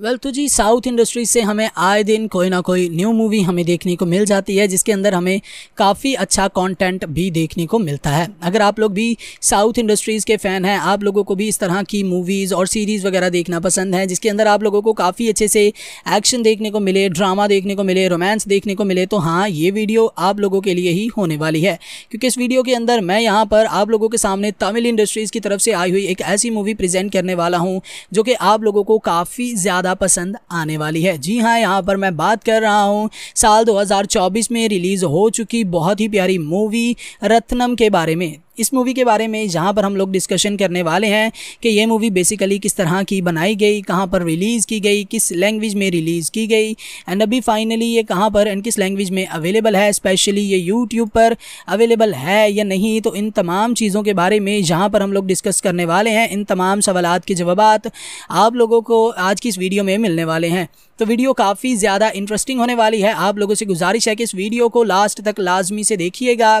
well well, तो जी south industry से हमें आए दिन कोई ना कोई न्यू मूवी हमें देखने को मिल जाती है जिसके अंदर हमें काफ़ी अच्छा कंटेंट भी देखने को मिलता है अगर आप लोग भी साउथ इंडस्ट्रीज़ के फ़ैन हैं आप लोगों को भी इस तरह की मूवीज़ और सीरीज़ वगैरह देखना पसंद है जिसके अंदर आप लोगों को काफ़ी अच्छे से एक्शन देखने को मिले ड्रामा देखने को मिले रोमांस देखने को मिले तो हाँ ये वीडियो आप लोगों के लिए ही होने वाली है क्योंकि इस वीडियो के अंदर मैं यहाँ पर आप लोगों के सामने तमिल इंडस्ट्रीज़ की तरफ से आई हुई एक ऐसी मूवी प्रजेंट करने वाला हूँ जो कि आप लोगों को काफ़ी ज़्यादा ज़्यादा पसंद आने वाली है जी हाँ यहाँ पर मैं बात कर रहा हूँ साल 2024 में रिलीज़ हो चुकी बहुत ही प्यारी मूवी रत्नम के बारे में इस मूवी के बारे में जहाँ पर हम लोग डिस्कशन करने वाले हैं कि ये मूवी बेसिकली किस तरह की बनाई गई कहाँ पर रिलीज़ की गई किस लैंग्वेज में रिलीज़ की गई एंड अभी फाइनली ये कहाँ पर एंड किस लैंग्वेज में अवेलेबल है स्पेशली ये यूट्यूब पर अवेलेबल है या नहीं तो इन तमाम चीज़ों के बारे में जहाँ पर हम लोग डिस्कस करने वाले हैं इन तमाम सवाल के जवाब आप लोगों को आज की इस वीडियो में मिलने वाले हैं तो वीडियो काफ़ी ज़्यादा इंटरेस्टिंग होने वाली है आप लोगों से गुजारिश है कि इस वीडियो को लास्ट तक लाजमी से देखिएगा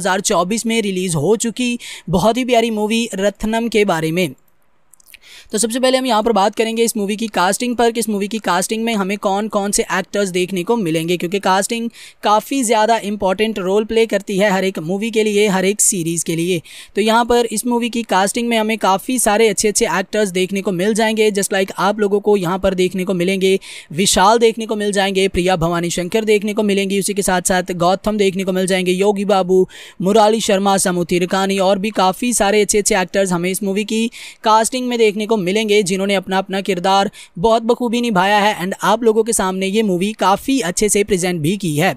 2024 में रिलीज़ हो चुकी बहुत ही प्यारी मूवी रत्नम के बारे में तो सबसे पहले हम यहाँ पर बात करेंगे इस मूवी की कास्टिंग पर कि इस मूवी की कास्टिंग में हमें कौन कौन से एक्टर्स देखने को मिलेंगे क्योंकि कास्टिंग काफ़ी ज़्यादा इंपॉर्टेंट रोल प्ले करती है हर एक मूवी के लिए हर एक सीरीज़ के लिए तो यहाँ पर इस मूवी की कास्टिंग में हमें काफ़ी सारे अच्छे अच्छे एक्टर्स देखने को मिल जाएंगे जस्ट लाइक आप लोगों को यहाँ पर देखने को मिलेंगे विशाल देखने को मिल जाएंगे प्रिया भवानी शंकर देखने को मिलेंगी उसी के साथ साथ गौतम देखने को मिल जाएंगे योगी बाबू मुराली शर्मा समूह रिकानी और भी काफ़ी सारे अच्छे अच्छे एक्टर्स हमें इस मूवी की कास्टिंग में देखने को मिलेंगे जिन्होंने अपना अपना किरदार बहुत बखूबी निभाया है एंड आप लोगों के सामने ये मूवी काफ़ी अच्छे से प्रेजेंट भी की है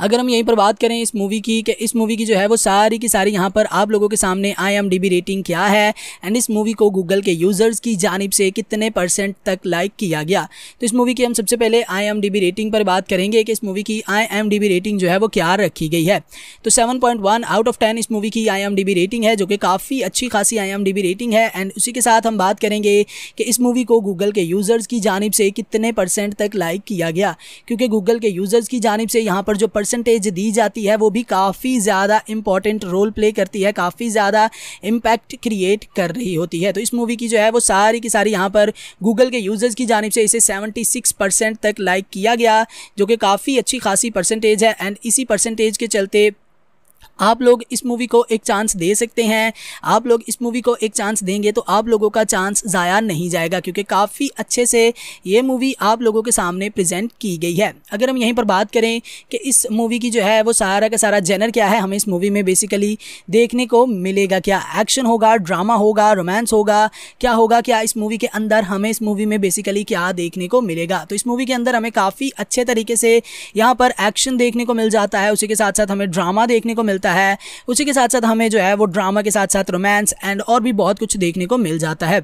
अगर हम यहीं पर बात करें इस मूवी की कि इस मूवी की जो है वो सारी की सारी यहाँ पर आप लोगों के सामने आई एम रेटिंग क्या है एंड इस मूवी को गूगल के यूज़र्स की जानब से कितने परसेंट तक लाइक किया गया तो इस मूवी की हम सबसे पहले आई एम रेटिंग पर बात करेंगे कि इस मूवी की आई एम रेटिंग जो है वो क्या रखी गई है तो seven point one out of ten इस मूवी की आई एम रेटिंग है जो कि काफ़ी अच्छी खासी आई एम रेटिंग है एंड उसी के साथ हम बात करेंगे कि इस मूवी को गूगल के यूज़र्स की जानब से कितने परसेंट तक लाइक किया गया क्योंकि गूगल के यूज़र्स की जानब से यहाँ पर जो परसेंटेज दी जाती है वो भी काफ़ी ज़्यादा इंपॉर्टेंट रोल प्ले करती है काफ़ी ज़्यादा इम्पैक्ट क्रिएट कर रही होती है तो इस मूवी की जो है वो सारी की सारी यहाँ पर गूगल के यूजर्स की जानब से इसे सेवेंटी परसेंट तक लाइक किया गया जो कि काफ़ी अच्छी खासी परसेंटेज है एंड इसी परसेंटेज के चलते आप लोग इस मूवी को एक चांस दे सकते हैं आप लोग इस मूवी को एक चांस देंगे तो आप लोगों का चांस ज़ाया नहीं जाएगा क्योंकि काफ़ी अच्छे से ये मूवी आप लोगों के सामने प्रेजेंट की गई है अगर हम यहीं पर बात करें कि इस मूवी की जो है वो सारा का सारा जेनर क्या है हमें इस मूवी में बेसिकली देखने को मिलेगा क्या एक्शन होगा ड्रामा होगा रोमांस होगा क्या होगा क्या इस मूवी के अंदर हमें इस मूवी में बेसिकली क्या देखने को मिलेगा तो इस मूवी के अंदर हमें काफ़ी अच्छे तरीके से यहाँ पर एक्शन देखने को मिल जाता है उसी के साथ साथ हमें ड्रामा देखने को मिलता मिलता है उसी के साथ साथ हमें जो है वो ड्रामा के साथ साथ रोमांस एंड और भी बहुत कुछ देखने को मिल जाता है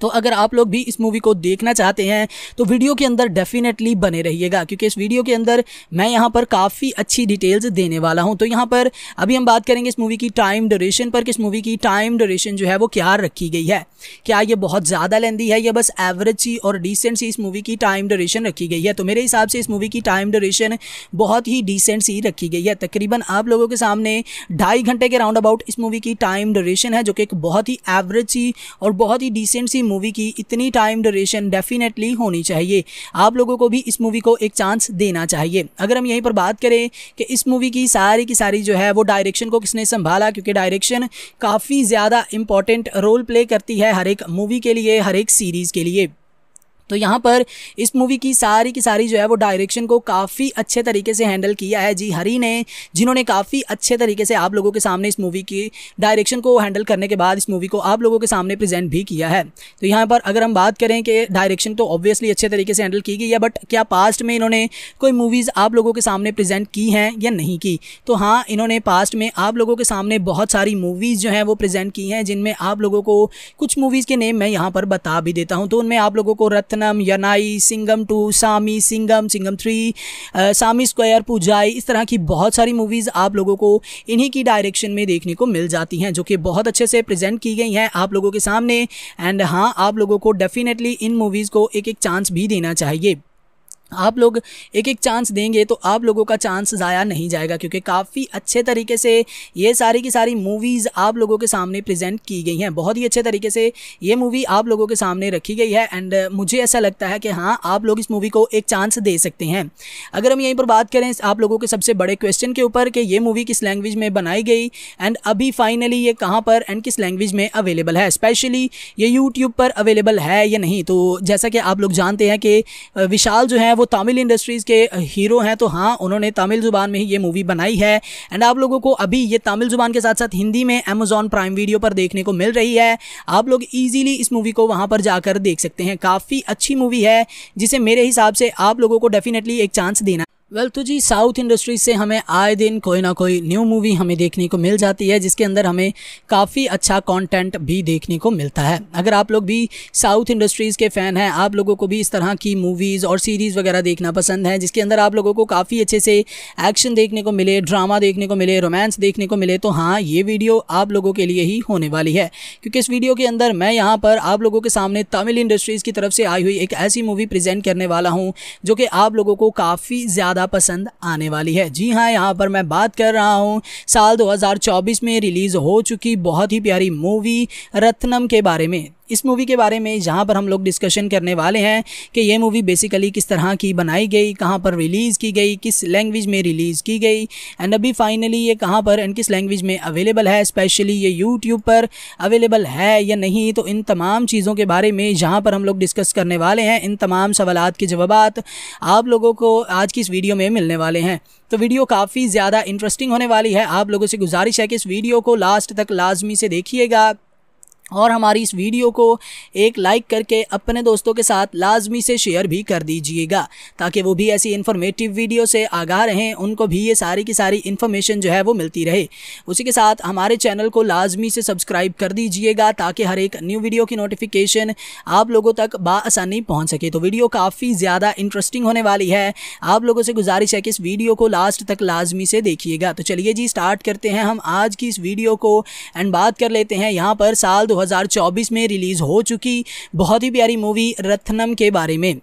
तो अगर आप लोग भी इस मूवी को देखना चाहते हैं तो वीडियो के अंदर डेफिनेटली बने रहिएगा क्योंकि इस वीडियो के अंदर मैं यहाँ पर काफ़ी अच्छी डिटेल्स देने वाला हूँ तो यहाँ पर अभी हम बात करेंगे इस मूवी की टाइम ड्यूरेशन पर कि इस मूवी की टाइम ड्यूरेशन जो है वो क्या रखी गई है क्या ये बहुत ज़्यादा लेंदी है या बस एवरेज सी और डिसेंट सी इस मूवी की टाइम ड्यूरेशन रखी गई है तो मेरे हिसाब से इस मूवी की टाइम ड्यूरेशन बहुत ही डिसेंट सी रखी गई है तकरीबन आप लोगों के सामने ढाई घंटे के राउंड अबाउट इस मूवी की टाइम ड्यूरेशन है जो कि एक बहुत ही एवरेज सी और बहुत ही डिसेंट सी मूवी की इतनी टाइम ड्यूरेशन डेफिनेटली होनी चाहिए आप लोगों को भी इस मूवी को एक चांस देना चाहिए अगर हम यहीं पर बात करें कि इस मूवी की सारी की सारी जो है वो डायरेक्शन को किसने संभाला क्योंकि डायरेक्शन काफ़ी ज़्यादा इंपॉर्टेंट रोल प्ले करती है है हर एक मूवी के लिए हर एक सीरीज़ के लिए तो यहाँ पर इस मूवी की सारी की सारी जो है वो डायरेक्शन को काफ़ी अच्छे तरीके से हैंडल किया है जी हरी ने जिन्होंने काफ़ी अच्छे तरीके से आप लोगों के सामने इस मूवी की डायरेक्शन को हैंडल करने के बाद इस मूवी को आप लोगों के सामने प्रेजेंट भी किया है तो यहाँ पर अगर हम बात करें कि डायरेक्शन तो ऑब्वियसली अच्छे तरीके से हैंडल की गई है बट क्या पास्ट में इन्होंने कोई मूवीज़ आप लोगों के सामने प्रेजेंट की हैं या नहीं की तो हाँ इन्होंने पास्ट में आप लोगों के सामने बहुत सारी मूवीज़ जो हैं वो प्रेजेंट की हैं जिनमें आप लोगों को कुछ मूवीज़ के नेम मैं यहाँ पर बता भी देता हूँ तो उनमें आप लोगों को रत्न सनम Yaanai Singam two Saamy Singam Singam three Saamy square Poojai इस तरह की बहुत सारी मूवीज़ आप लोगों को इन्हीं की डायरेक्शन में देखने को मिल जाती हैं जो कि बहुत अच्छे से प्रेजेंट की गई हैं आप लोगों के सामने एंड हाँ आप लोगों को डेफिनेटली इन मूवीज़ को एक एक चांस भी देना चाहिए आप लोग एक एक चांस देंगे तो आप लोगों का चांस ज़ाया नहीं जाएगा क्योंकि काफ़ी अच्छे तरीके से ये सारी की सारी मूवीज़ आप लोगों के सामने प्रेजेंट की गई हैं बहुत ही अच्छे तरीके से ये मूवी आप लोगों के सामने रखी गई है एंड uh, मुझे ऐसा लगता है कि हाँ आप लोग इस मूवी को एक चांस दे सकते हैं अगर हम यहीं पर बात करें आप लोगों के सबसे बड़े क्वेश्चन के ऊपर कि ये मूवी किस लैंग्वेज में बनाई गई एंड अभी फाइनली ये कहाँ पर एंड किस लैंग्वेज में अवेलेबल है स्पेशली ये यूट्यूब पर अवेलेबल है या नहीं तो जैसा कि आप लोग जानते हैं कि uh, विशाल जो है वो तमिल इंडस्ट्रीज़ के हीरो हैं तो हाँ उन्होंने तमिल ज़ुबान में ही ये मूवी बनाई है एंड आप लोगों को अभी ये तमिल ज़ुबान के साथ साथ हिंदी में अमेजॉन प्राइम वीडियो पर देखने को मिल रही है आप लोग ईजिली इस मूवी को वहाँ पर जाकर देख सकते हैं काफ़ी अच्छी मूवी है जिसे मेरे हिसाब से आप लोगों को डेफिनेटली एक चांस देना वेल तो जी साउथ इंडस्ट्री से हमें आए दिन कोई ना कोई न्यू मूवी हमें देखने को मिल जाती है जिसके अंदर हमें काफ़ी अच्छा कंटेंट भी देखने को मिलता है अगर आप लोग भी साउथ इंडस्ट्रीज़ के फ़ैन हैं आप लोगों को भी इस तरह की मूवीज़ और सीरीज़ वगैरह देखना पसंद है जिसके अंदर आप लोगों को काफ़ी अच्छे से एक्शन देखने को मिले ड्रामा देखने को मिले रोमांस देखने को मिले तो हाँ ये वीडियो आप लोगों के लिए ही होने वाली है क्योंकि इस वीडियो के अंदर मैं यहाँ पर आप लोगों के सामने तमिल इंडस्ट्रीज़ की तरफ से आई हुई एक ऐसी मूवी प्रजेंट करने वाला हूँ जो कि आप लोगों को काफ़ी ज़्यादा ज़्यादा पसंद आने वाली है जी हाँ यहाँ पर मैं बात कर रहा हूँ साल 2024 में रिलीज़ हो चुकी बहुत ही प्यारी मूवी रत्नम के बारे में इस मूवी के बारे में जहाँ पर हम लोग डिस्कशन करने वाले हैं कि ये मूवी बेसिकली किस तरह की बनाई गई कहाँ पर रिलीज़ की गई किस लैंग्वेज में रिलीज़ की गई एंड अभी फाइनली ये कहाँ पर एंड किस लैंग्वेज में अवेलेबल है स्पेशली ये यूट्यूब पर अवेलेबल है या नहीं तो इन तमाम चीज़ों के बारे में जहाँ पर हम लोग डिस्कस करने वाले हैं इन तमाम सवाल के जवाब आप लोगों को आज की इस वीडियो में मिलने वाले हैं तो वीडियो काफ़ी ज़्यादा इंटरेस्टिंग होने वाली है आप लोगों से गुजारिश है कि इस वीडियो को लास्ट तक लाजमी से देखिएगा और हमारी इस वीडियो को एक लाइक करके अपने दोस्तों के साथ लाजमी से शेयर भी कर दीजिएगा ताकि वो भी ऐसी इन्फॉर्मेटिव वीडियो से आगाह रहें उनको भी ये सारी की सारी इन्फॉर्मेशन जो है वो मिलती रहे उसी के साथ हमारे चैनल को लाजमी से सब्सक्राइब कर दीजिएगा ताकि हर एक न्यू वीडियो की नोटिफिकेशन आप लोगों तक बासानी पहुँच सके तो वीडियो काफ़ी ज़्यादा इंटरेस्टिंग होने वाली है आप लोगों से गुजारिश है कि इस वीडियो को लास्ट तक लाजमी से देखिएगा तो चलिए जी स्टार्ट करते हैं हम आज की इस वीडियो को एंड बात कर लेते हैं यहाँ पर साल दो 2024 में रिलीज़ हो चुकी बहुत ही प्यारी मूवी रत्नम के बारे में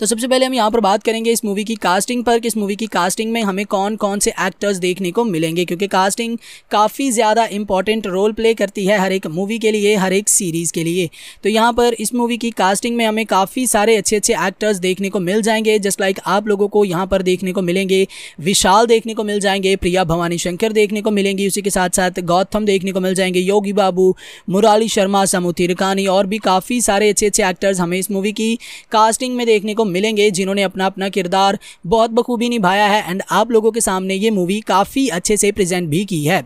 तो सबसे पहले हम यहाँ पर बात करेंगे इस मूवी की कास्टिंग पर कि इस मूवी की कास्टिंग में हमें कौन कौन से एक्टर्स देखने को मिलेंगे क्योंकि कास्टिंग काफ़ी ज़्यादा इंपॉर्टेंट रोल प्ले करती है हर एक मूवी के लिए हर एक सीरीज़ के लिए तो यहाँ पर इस मूवी की कास्टिंग में हमें काफ़ी सारे अच्छे अच्छे एक्टर्स देखने को मिल जाएंगे जस्ट लाइक आप लोगों को यहाँ पर देखने को मिलेंगे विशाल देखने को मिल जाएंगे प्रिया भवानी शंकर देखने को मिलेंगी उसी के साथ साथ गौतम देखने को मिल जाएंगे योगी बाबू मुराली शर्मा समूह रिकानी और भी काफ़ी सारे अच्छे अच्छे एक्टर्स हमें इस मूवी की कास्टिंग में देखने देखने को मिलेंगे जिन्होंने अपना अपना किरदार बहुत बखूबी निभाया है एंड आप लोगों के सामने ये मूवी काफ़ी अच्छे से प्रेजेंट भी की है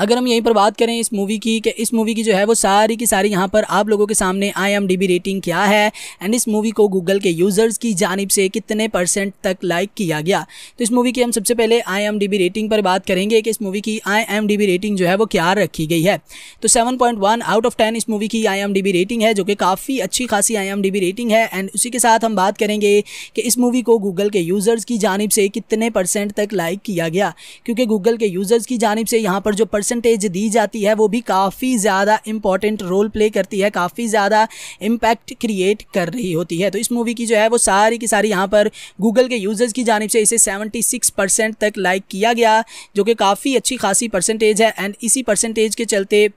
अगर हम यहीं पर बात करें इस मूवी की कि इस मूवी की जो है वो सारी की सारी यहाँ पर आप लोगों के सामने आई एम रेटिंग क्या है एंड इस मूवी को गूगल के यूज़र्स की जानब से कितने परसेंट तक लाइक किया गया तो इस मूवी की हम सबसे पहले आई एम रेटिंग पर बात करेंगे कि इस मूवी की आई एम रेटिंग जो है वो क्या रखी गई है तो सेवन आउट ऑफ टेन इस मूवी की आई एम रेटिंग है जो कि काफ़ी अच्छी खासी आई एम रेटिंग है एंड उसी के साथ हम बात करेंगे कि इस मूवी को गूगल के यूज़र्स की जानब से कितने परसेंट तक लाइक किया गया क्योंकि गूगल के यूज़र्स की जानब से यहाँ पर जो परसेंट परसेंटेज दी जाती है वो भी काफ़ी ज़्यादा इंपॉर्टेंट रोल प्ले करती है काफ़ी ज़्यादा इम्पैक्ट क्रिएट कर रही होती है तो इस मूवी की जो है वो सारी की सारी यहाँ पर गूगल के यूज़र्स की जानब से इसे सेवेंटी सिक्स परसेंट तक लाइक किया गया जो कि काफ़ी अच्छी खासी परसेंटेज है एंड इसी परसेंटेज के चलते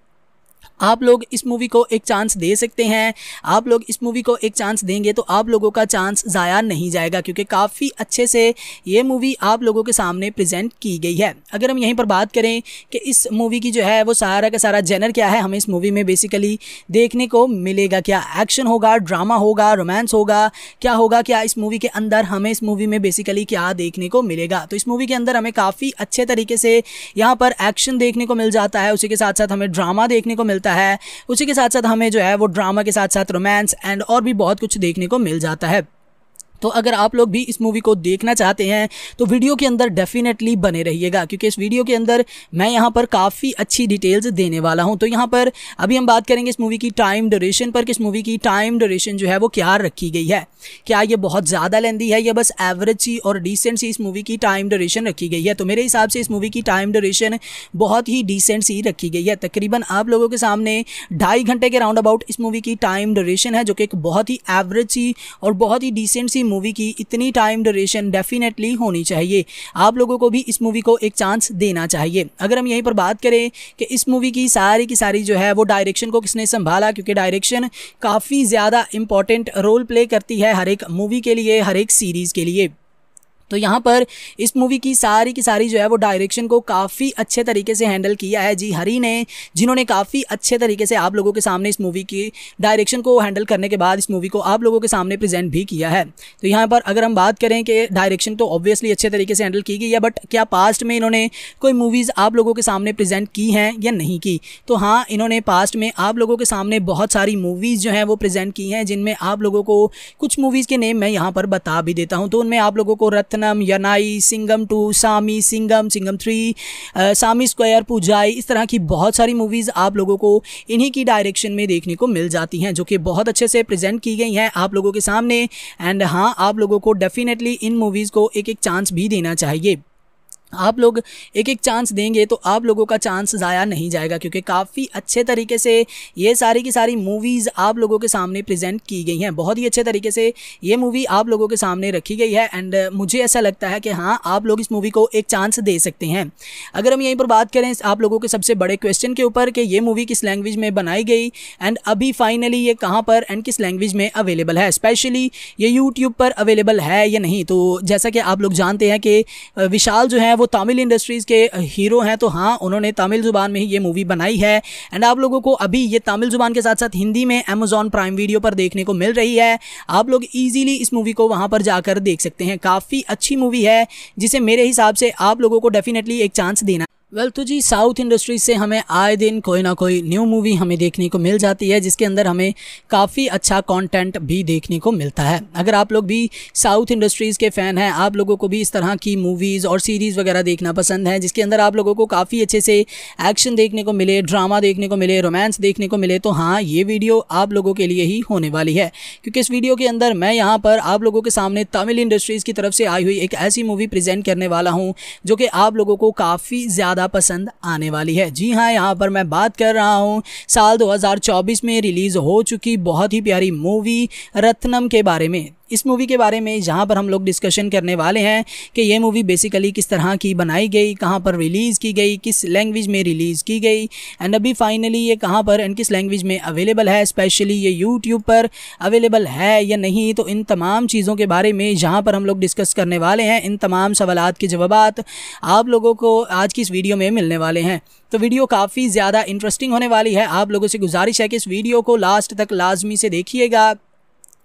आप लोग इस मूवी को एक चांस दे सकते हैं आप लोग इस मूवी को एक चांस देंगे तो आप लोगों का चांस ज़ाया नहीं जाएगा क्योंकि काफ़ी अच्छे से ये मूवी आप लोगों के सामने प्रेजेंट की गई है अगर हम यहीं पर बात करें कि इस मूवी की जो है वो सारा का सारा जेनर क्या है हमें इस मूवी में बेसिकली देखने को मिलेगा क्या एक्शन होगा ड्रामा होगा रोमांस होगा क्या होगा क्या इस मूवी के अंदर हमें इस मूवी में बेसिकली क्या देखने को मिलेगा तो इस मूवी के अंदर हमें काफ़ी अच्छे तरीके से यहाँ पर एक्शन देखने को मिल जाता है उसी के साथ साथ हमें ड्रामा देखने को मिलता है जाता है उसी के साथ साथ हमें जो है वो ड्रामा के साथ साथ रोमांस एंड और भी बहुत कुछ देखने को मिल जाता है तो अगर आप लोग भी इस मूवी को देखना चाहते हैं तो वीडियो के अंदर डेफिनेटली बने रहिएगा क्योंकि इस वीडियो के अंदर मैं यहाँ पर काफ़ी अच्छी डिटेल्स देने वाला हूँ तो यहाँ पर अभी हम बात करेंगे इस मूवी की टाइम ड्यूरेशन पर कि इस मूवी की टाइम ड्यूरेशन जो है वो क्या रखी गई है क्या ये बहुत ज़्यादा लेंदी है या बस एवरेज सी और डिसेंट सी इस मूवी की टाइम ड्यूरेशन रखी गई है तो मेरे हिसाब से इस मूवी की टाइम ड्यूरेशन बहुत ही डिसेंट सी रखी गई है तकरीबन आप लोगों के सामने ढाई घंटे के राउंड अबाउट इस मूवी की टाइम ड्यूरेशन है जो कि एक बहुत ही एवरेज सी और बहुत ही डिसेंट सी मूवी की इतनी टाइम ड्यूरेशन डेफिनेटली होनी चाहिए आप लोगों को भी इस मूवी को एक चांस देना चाहिए अगर हम यहीं पर बात करें कि इस मूवी की सारी की सारी जो है वो डायरेक्शन को किसने संभाला क्योंकि डायरेक्शन काफ़ी ज़्यादा इंपॉर्टेंट रोल प्ले करती है हर एक मूवी के लिए हर एक सीरीज़ के लिए तो यहाँ पर इस मूवी की सारी की सारी जो है वो डायरेक्शन को काफ़ी अच्छे तरीके से हैंडल किया है जी हरी ने जिन्होंने काफ़ी अच्छे तरीके से आप लोगों के सामने इस मूवी की डायरेक्शन को हैंडल करने के बाद इस मूवी को आप लोगों के सामने प्रेजेंट भी किया है तो यहाँ पर अगर हम बात करें कि डायरेक्शन तो ऑब्वियसली अच्छे तरीके से हैंडल की गई है बट क्या पास्ट में इन्होंने कोई मूवीज़ आप लोगों के सामने प्रजेंट की हैं या नहीं की तो हाँ इन्होंने पास्ट में आप लोगों के सामने बहुत सारी मूवीज़ जो हैं वो प्रेजेंट की हैं जिनमें आप लोगों को कुछ मूवीज़ के नेम मैं यहाँ पर बता भी देता हूँ तो उनमें आप लोगों को रत्न सनम Yaanai Singam two Saamy Singam Singam three Saamy square Poojai इस तरह की बहुत सारी मूवीज़ आप लोगों को इन्हीं की डायरेक्शन में देखने को मिल जाती हैं जो कि बहुत अच्छे से प्रेजेंट की गई हैं आप लोगों के सामने एंड हाँ आप लोगों को डेफिनेटली इन मूवीज़ को एक एक चांस भी देना चाहिए आप लोग एक एक चांस देंगे तो आप लोगों का चांस ज़ाया नहीं जाएगा क्योंकि काफ़ी अच्छे तरीके से ये सारी की सारी मूवीज़ आप लोगों के सामने प्रेजेंट की गई हैं बहुत ही अच्छे तरीके से ये मूवी आप लोगों के सामने रखी गई है एंड मुझे ऐसा लगता है कि हाँ आप लोग इस मूवी को एक चांस दे सकते हैं अगर हम यहीं पर बात करें आप लोगों के सबसे बड़े क्वेश्चन के ऊपर कि ये मूवी किस लैंग्वेज में बनाई गई एंड अभी फाइनली ये कहाँ पर एंड किस लैंग्वेज में अवेलेबल है स्पेशली ये यूट्यूब पर अवेलेबल है या नहीं तो जैसा कि आप लोग जानते हैं कि विशाल जो है वो तमिल इंडस्ट्रीज़ के हीरो हैं तो हाँ उन्होंने तमिल ज़ुबान में ही ये मूवी बनाई है एंड आप लोगों को अभी ये तमिल ज़ुबान के साथ साथ हिंदी में अमेजोन प्राइम वीडियो पर देखने को मिल रही है आप लोग ईजिली इस मूवी को वहाँ पर जाकर देख सकते हैं काफ़ी अच्छी मूवी है जिसे मेरे हिसाब से आप लोगों को डेफिनेटली एक चांस देना वेल तो जी साउथ इंडस्ट्री से हमें आए दिन कोई ना कोई न्यू मूवी हमें देखने को मिल जाती है जिसके अंदर हमें काफ़ी अच्छा कंटेंट भी देखने को मिलता है अगर आप लोग भी साउथ इंडस्ट्रीज़ के फ़ैन हैं आप लोगों को भी इस तरह की मूवीज़ और सीरीज़ वगैरह देखना पसंद है जिसके अंदर आप लोगों को काफ़ी अच्छे से एक्शन देखने को मिले ड्रामा देखने को मिले रोमांस देखने को मिले तो हाँ ये वीडियो आप लोगों के लिए ही होने वाली है क्योंकि इस वीडियो के अंदर मैं यहाँ पर आप लोगों के सामने तमिल इंडस्ट्रीज़ की तरफ से आई हुई एक ऐसी मूवी प्रजेंट करने वाला हूँ जो कि आप लोगों को काफ़ी ज़्यादा ज़्यादा पसंद आने वाली है जी हाँ यहाँ पर मैं बात कर रहा हूँ साल 2024 में रिलीज़ हो चुकी बहुत ही प्यारी मूवी रत्नम के बारे में इस मूवी के बारे में जहाँ पर हम लोग डिस्कशन करने वाले हैं कि ये मूवी बेसिकली किस तरह की बनाई गई कहाँ पर रिलीज़ की गई किस लैंग्वेज में रिलीज़ की गई एंड अभी फाइनली ये कहाँ पर एंड किस लैंग्वेज में अवेलेबल है स्पेशली ये यूट्यूब पर अवेलेबल है या नहीं तो इन तमाम चीज़ों के बारे में जहाँ पर हम लोग डिस्कस करने वाले हैं इन तमाम सवाल के जवाब आप लोगों को आज की इस वीडियो में मिलने वाले हैं तो वीडियो काफ़ी ज़्यादा इंटरेस्टिंग होने वाली है आप लोगों से गुजारिश है कि इस वीडियो को लास्ट तक लाजमी से देखिएगा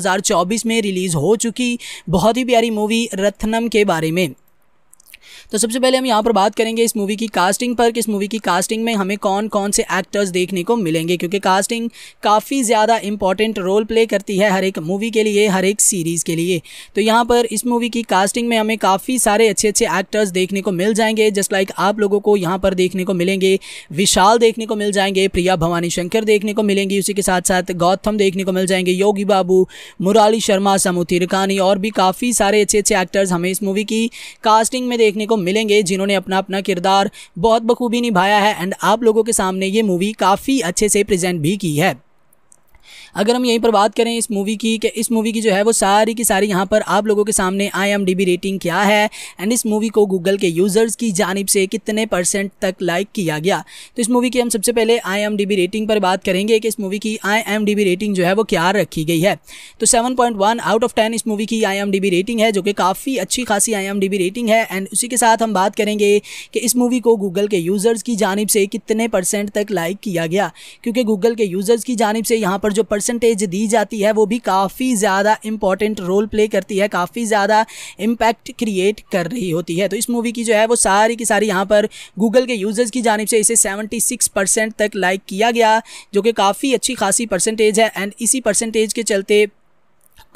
2024 में रिलीज़ हो चुकी बहुत ही प्यारी मूवी रत्नम के बारे में तो सबसे पहले हम यहाँ पर बात करेंगे इस मूवी की कास्टिंग पर कि इस मूवी की कास्टिंग में हमें कौन कौन से एक्टर्स देखने को मिलेंगे क्योंकि कास्टिंग काफ़ी ज़्यादा इंपॉर्टेंट रोल प्ले करती है हर एक मूवी के लिए हर एक सीरीज़ के लिए तो यहाँ पर इस मूवी की कास्टिंग में हमें काफ़ी सारे अच्छे अच्छे एक्टर्स देखने को मिल जाएंगे जस्ट लाइक आप लोगों को यहाँ पर देखने को मिलेंगे विशाल देखने को मिल जाएंगे प्रिया भवानी शंकर देखने को मिलेंगी उसी के साथ साथ गौतम देखने को मिल जाएंगे योगी बाबू मुराली शर्मा समूथी रिकानी और भी काफ़ी सारे अच्छे अच्छे एक्टर्स हमें इस मूवी की कास्टिंग में देखने को को मिलेंगे जिन्होंने अपना अपना किरदार बहुत बखूबी निभाया है एंड आप लोगों के सामने ये मूवी काफ़ी अच्छे से प्रेजेंट भी की है अगर हम यहीं पर बात करें इस मूवी की कि इस मूवी की जो है वो सारी की सारी यहाँ पर आप लोगों के सामने आई रेटिंग क्या है एंड इस मूवी को गूगल के यूज़र्स की जानब से कितने परसेंट तक लाइक किया गया तो इस मूवी की हम सबसे पहले आई रेटिंग पर बात करेंगे कि इस मूवी की आई रेटिंग जो है वो क्या रखी गई है तो सेवन आउट ऑफ टेन इस मूवी की आई रेटिंग है जो कि काफ़ी अच्छी खासी आई रेटिंग है एंड उसी के साथ हम बात करेंगे कि इस मूवी को गूगल के यूज़र्स की जानब से कितने परसेंट तक लाइक किया गया क्योंकि गूगल के यूज़र्स की जानब से यहाँ पर जो परसेंटेज दी जाती है वो भी काफ़ी ज़्यादा इंपॉर्टेंट रोल प्ले करती है काफ़ी ज़्यादा इम्पैक्ट क्रिएट कर रही होती है तो इस मूवी की जो है वो सारी की सारी यहाँ पर गूगल के यूज़र्स की जानब से इसे सेवेंटी सिक्स परसेंट तक लाइक किया गया जो कि काफ़ी अच्छी खासी परसेंटेज है एंड इसी परसेंटेज के चलते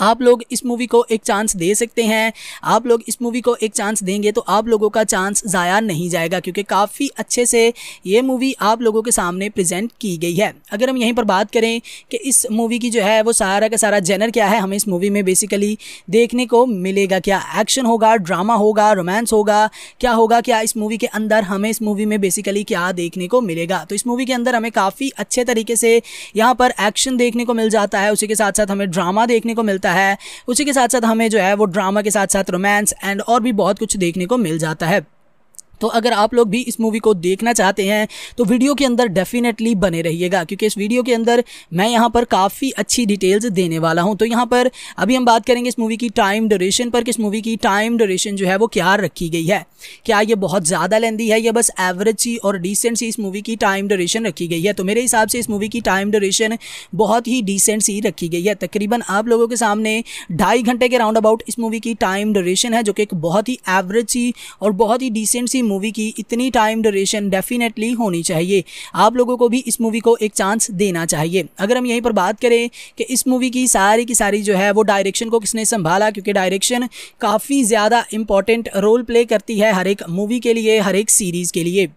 आप लोग इस मूवी को एक चांस दे सकते हैं आप लोग इस मूवी को एक चांस देंगे तो आप लोगों का चांस ज़ाया नहीं जाएगा क्योंकि काफ़ी अच्छे से ये मूवी आप लोगों के सामने प्रेजेंट की गई है अगर हम यहीं पर बात करें कि इस मूवी की जो है वो सारा का सारा जेनर क्या है हमें इस मूवी में बेसिकली देखने को मिलेगा क्या एक्शन होगा ड्रामा होगा रोमांस होगा क्या होगा क्या इस मूवी के अंदर हमें इस मूवी में बेसिकली क्या देखने को मिलेगा तो इस मूवी के अंदर हमें काफ़ी अच्छे तरीके से यहाँ पर एक्शन देखने को मिल जाता है उसी के साथ साथ हमें ड्रामा देखने को मिलता है मिलता है उसी के साथ साथ हमें जो है वो ड्रामा के साथ साथ रोमांस एंड और भी बहुत कुछ देखने को मिल जाता है तो अगर आप लोग भी इस मूवी को देखना चाहते हैं तो वीडियो के अंदर डेफिनेटली बने रहिएगा क्योंकि इस वीडियो के अंदर मैं यहाँ पर काफ़ी अच्छी डिटेल्स देने वाला हूँ तो यहाँ पर अभी हम बात करेंगे इस मूवी की टाइम ड्यूरेशन पर कि इस मूवी की टाइम ड्यूरेशन जो है वो क्या रखी गई है क्या ये बहुत ज़्यादा लेंदी है या बस एवरेज सी और डिसेंट सी इस मूवी की टाइम ड्यूरेशन रखी गई है तो मेरे हिसाब से इस मूवी की टाइम ड्यूरेशन बहुत ही डिसेंट सी रखी गई है तकरीबन आप लोगों के सामने ढाई घंटे के राउंड अबाउट इस मूवी की टाइम ड्यूरेशन है जो कि एक बहुत ही एवरेज सी और बहुत ही डिसेंट सी मूवी की इतनी टाइम ड्यूरेशन डेफिनेटली होनी चाहिए आप लोगों को भी इस मूवी को एक चांस देना चाहिए अगर हम यहीं पर बात करें कि इस मूवी की सारी की सारी जो है वो डायरेक्शन को किसने संभाला क्योंकि डायरेक्शन काफ़ी ज़्यादा इंपॉर्टेंट रोल प्ले करती है हर एक मूवी के लिए हर एक सीरीज़ के लिए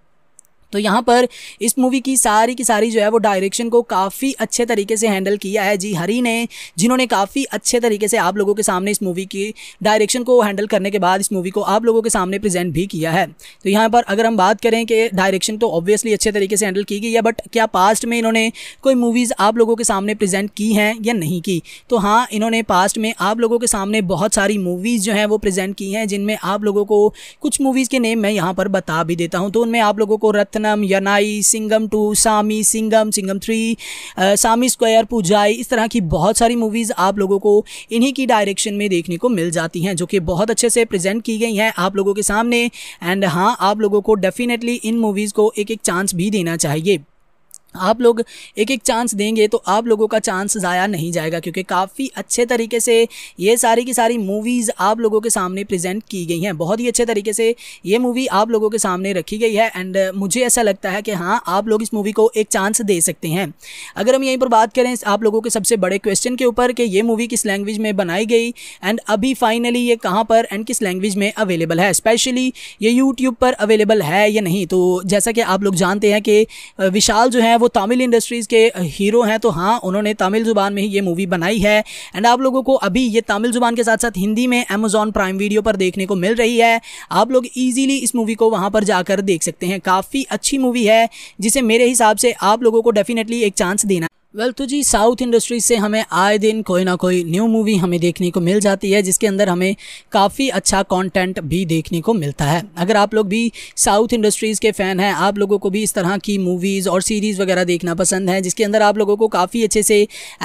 तो यहाँ पर इस मूवी की सारी की सारी जो है वो डायरेक्शन को काफ़ी अच्छे तरीके से हैंडल किया है जी हरी ने जिन्होंने काफ़ी अच्छे तरीके से आप लोगों के सामने इस मूवी की डायरेक्शन को हैंडल करने के बाद इस मूवी को आप लोगों के सामने प्रेजेंट भी किया है तो यहाँ पर अगर हम बात करें कि डायरेक्शन तो ऑब्वियसली अच्छे तरीके से हैंडल की गई है बट क्या पास्ट में इन्होंने कोई मूवीज़ आप लोगों के सामने प्रजेंट की हैं या नहीं की तो हाँ इन्होंने पास्ट में आप लोगों के सामने बहुत सारी मूवीज़ जो हैं वो प्रजेंट की हैं जिनमें आप लोगों को कुछ मूवीज़ के नेम मैं यहाँ पर बता भी देता हूँ तो उनमें आप लोगों को रत्न सनम Yaanai Singam two Saamy Singam Singam three Saamy square Poojai इस तरह की बहुत सारी मूवीज़ आप लोगों को इन्हीं की डायरेक्शन में देखने को मिल जाती हैं जो कि बहुत अच्छे से प्रेजेंट की गई हैं आप लोगों के सामने एंड हाँ आप लोगों को डेफिनेटली इन मूवीज़ को एक एक चांस भी देना चाहिए आप लोग एक एक चांस देंगे तो आप लोगों का चांस ज़ाया नहीं जाएगा क्योंकि काफ़ी अच्छे तरीके से ये सारी की सारी मूवीज़ आप लोगों के सामने प्रेजेंट की गई हैं बहुत ही अच्छे तरीके से ये मूवी आप लोगों के सामने रखी गई है एंड मुझे ऐसा लगता है कि हाँ आप लोग इस मूवी को एक चांस दे सकते हैं अगर हम यहीं पर बात करें आप लोगों के सबसे बड़े क्वेश्चन के ऊपर कि ये मूवी किस लैंग्वेज में बनाई गई एंड अभी फाइनली ये कहाँ पर एंड किस लैंग्वेज में अवेलेबल है स्पेशली ये यूट्यूब पर अवेलेबल है या नहीं तो जैसा कि आप लोग जानते हैं कि विशाल जो है वो तमिल इंडस्ट्रीज़ के हीरो हैं तो हाँ उन्होंने तमिल ज़ुबान में ही ये मूवी बनाई है एंड आप लोगों को अभी ये तमिल ज़ुबान के साथ साथ हिंदी में अमेजोन प्राइम वीडियो पर देखने को मिल रही है आप लोग ईजिली इस मूवी को वहाँ पर जाकर देख सकते हैं काफ़ी अच्छी मूवी है जिसे मेरे हिसाब से आप लोगों को डेफिनेटली एक चांस देना वेल well, तो जी साउथ इंडस्ट्री से हमें आए दिन कोई ना कोई न्यू मूवी हमें देखने को मिल जाती है जिसके अंदर हमें काफ़ी अच्छा कंटेंट भी देखने को मिलता है अगर आप लोग भी साउथ इंडस्ट्रीज़ के फ़ैन हैं आप लोगों को भी इस तरह की मूवीज़ और सीरीज़ वगैरह देखना पसंद है जिसके अंदर आप लोगों को काफ़ी अच्छे से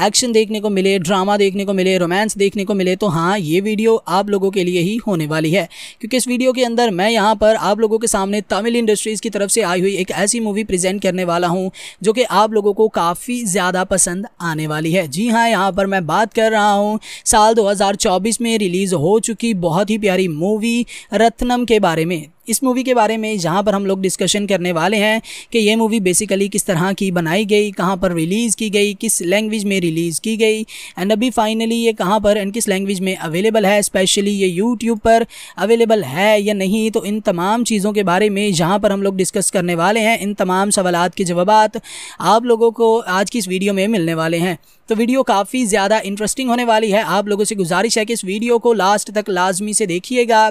एक्शन देखने को मिले ड्रामा देखने को मिले रोमांस देखने को मिले तो हाँ ये वीडियो आप लोगों के लिए ही होने वाली है क्योंकि इस वीडियो के अंदर मैं यहाँ पर आप लोगों के सामने तमिल इंडस्ट्रीज़ की तरफ से आई हुई एक ऐसी मूवी प्रजेंट करने वाला हूँ जो कि आप लोगों को काफ़ी ज़्यादा ज़्यादा पसंद आने वाली है जी हाँ यहाँ पर मैं बात कर रहा हूँ साल 2024 में रिलीज़ हो चुकी बहुत ही प्यारी मूवी रत्नम के बारे में इस मूवी के बारे में जहाँ पर हम लोग डिस्कशन करने वाले हैं कि यह मूवी बेसिकली किस तरह की बनाई गई कहाँ पर रिलीज़ की गई किस लैंग्वेज में रिलीज़ की गई एंड अभी फाइनली ये कहाँ पर एंड किस लैंग्वेज में अवेलेबल है स्पेशली ये यूट्यूब पर अवेलेबल है या नहीं तो इन तमाम चीज़ों के बारे में जहाँ पर हम लोग डिस्कस करने वाले हैं इन तमाम सवाल के जवाब आप लोगों को आज की इस वीडियो में मिलने वाले हैं तो वीडियो काफ़ी ज़्यादा इंटरेस्टिंग होने वाली है आप लोगों से गुजारिश है कि इस वीडियो को लास्ट तक लाजमी से देखिएगा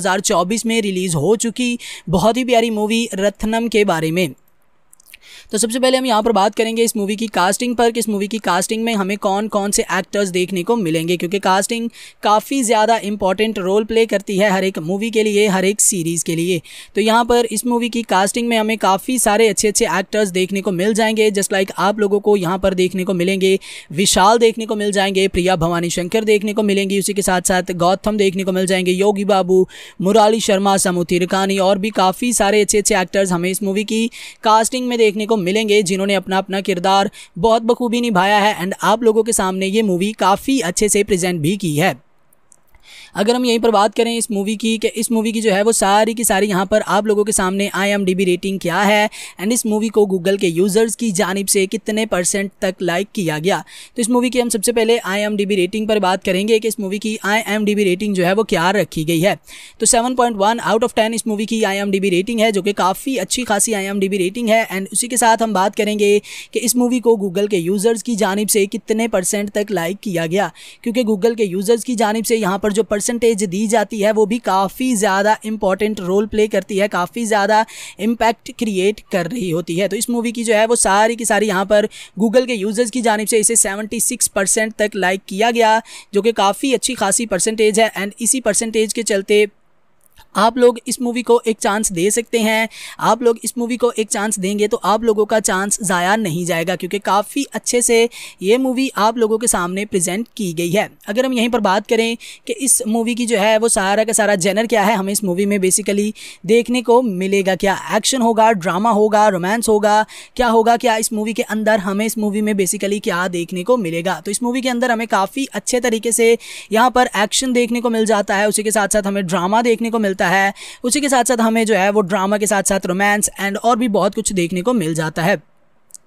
2024 में रिलीज़ हो चुकी बहुत ही प्यारी मूवी रत्नम के बारे में तो सबसे पहले हम यहाँ पर बात करेंगे इस मूवी की कास्टिंग पर कि इस मूवी की कास्टिंग में हमें कौन कौन से एक्टर्स देखने को मिलेंगे क्योंकि कास्टिंग काफ़ी ज़्यादा इंपॉर्टेंट रोल प्ले करती है हर एक मूवी के लिए हर एक सीरीज़ के लिए तो यहाँ पर इस मूवी की कास्टिंग में हमें काफ़ी सारे अच्छे अच्छे एक्टर्स देखने को मिल जाएंगे जस्ट लाइक आप लोगों को यहाँ पर देखने को मिलेंगे विशाल देखने को मिल जाएंगे प्रिया भवानी शंकर देखने को मिलेंगी उसी के साथ साथ गौतम देखने को मिल जाएंगे योगी बाबू मुराली शर्मा समूथी रिकानी और भी काफ़ी सारे अच्छे अच्छे एक्टर्स हमें इस मूवी की कास्टिंग में देखने को मिलेंगे जिन्होंने अपना अपना किरदार बहुत बखूबी निभाया है एंड आप लोगों के सामने ये मूवी काफ़ी अच्छे से प्रेजेंट भी की है अगर हम यहीं पर बात करें इस मूवी की कि इस मूवी की जो है वो सारी की सारी यहाँ पर आप लोगों के सामने आई रेटिंग क्या है एंड इस मूवी को गूगल के यूज़र्स की जानब से कितने परसेंट तक लाइक किया गया तो इस मूवी की हम सबसे पहले आई रेटिंग पर बात करेंगे कि इस मूवी की आई रेटिंग जो है वो क्या रखी गई है तो सेवन आउट ऑफ टेन इस मूवी की आई रेटिंग है जो कि काफ़ी अच्छी खासी आई रेटिंग है एंड उसी के साथ हम बात करेंगे कि इस मूवी को गूगल के यूज़र्स की जानब से कितने परसेंट तक लाइक किया गया क्योंकि गूगल के यूज़र्स की जानब से यहाँ पर जो परसेंटेज दी जाती है वो भी काफ़ी ज़्यादा इंपॉर्टेंट रोल प्ले करती है काफ़ी ज़्यादा इम्पैक्ट क्रिएट कर रही होती है तो इस मूवी की जो है वो सारी की सारी यहाँ पर गूगल के यूजर्स की जानब से इसे सेवेंटी परसेंट तक लाइक किया गया जो कि काफ़ी अच्छी खासी परसेंटेज है एंड इसी परसेंटेज के चलते आप लोग इस मूवी को एक चांस दे सकते हैं आप लोग इस मूवी को एक चांस देंगे तो आप लोगों का चांस ज़ाया नहीं जाएगा क्योंकि काफ़ी अच्छे से ये मूवी आप लोगों के सामने प्रेजेंट की गई है अगर हम यहीं पर बात करें कि इस मूवी की जो है वो सारा का सारा जेनर क्या है हमें इस मूवी में बेसिकली देखने को मिलेगा क्या एक्शन होगा ड्रामा होगा रोमांस होगा क्या होगा क्या इस मूवी के अंदर हमें इस मूवी में बेसिकली क्या देखने को मिलेगा तो इस मूवी के अंदर हमें काफ़ी अच्छे तरीके से यहाँ पर एक्शन देखने को मिल जाता है उसी के साथ साथ हमें ड्रामा देखने को मिलता मिलता है उसी के साथ साथ हमें जो है वो ड्रामा के साथ साथ रोमांस एंड और भी बहुत कुछ देखने को मिल जाता है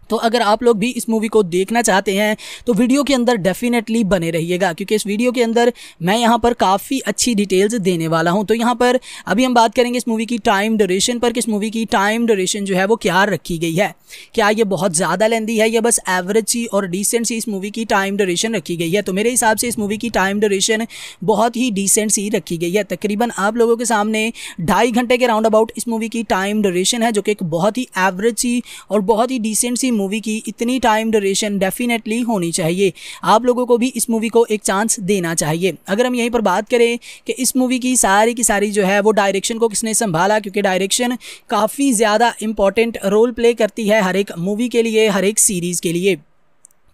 तो अगर आप लोग भी इस मूवी को देखना चाहते हैं तो वीडियो के अंदर डेफिनेटली बने रहिएगा क्योंकि इस वीडियो के अंदर मैं यहाँ पर काफ़ी अच्छी डिटेल्स देने वाला हूँ तो यहाँ पर अभी हम बात करेंगे इस मूवी की टाइम ड्यूरेशन पर कि इस मूवी की टाइम ड्यूरेशन जो है वो क्या रखी गई है क्या ये बहुत ज़्यादा लेंदी है या बस एवरेज सी और डिसेंट सी इस मूवी की टाइम ड्यूरेशन रखी गई है तो मेरे हिसाब से इस मूवी की टाइम ड्यूरेशन बहुत ही डिसेंट सी रखी गई है तकरीबन आप लोगों के सामने ढाई घंटे के राउंड अबाउट इस मूवी की टाइम ड्यूरेशन है जो कि एक बहुत ही एवरेज सी और बहुत ही डिसेंट सी मूवी की इतनी टाइम ड्यूरेशन डेफिनेटली होनी चाहिए आप लोगों को भी इस मूवी को एक चांस देना चाहिए अगर हम यहीं पर बात करें कि इस मूवी की सारी की सारी जो है वो डायरेक्शन को किसने संभाला क्योंकि डायरेक्शन काफ़ी ज़्यादा इंपॉर्टेंट रोल प्ले करती है हर एक मूवी के लिए हर एक सीरीज़ के लिए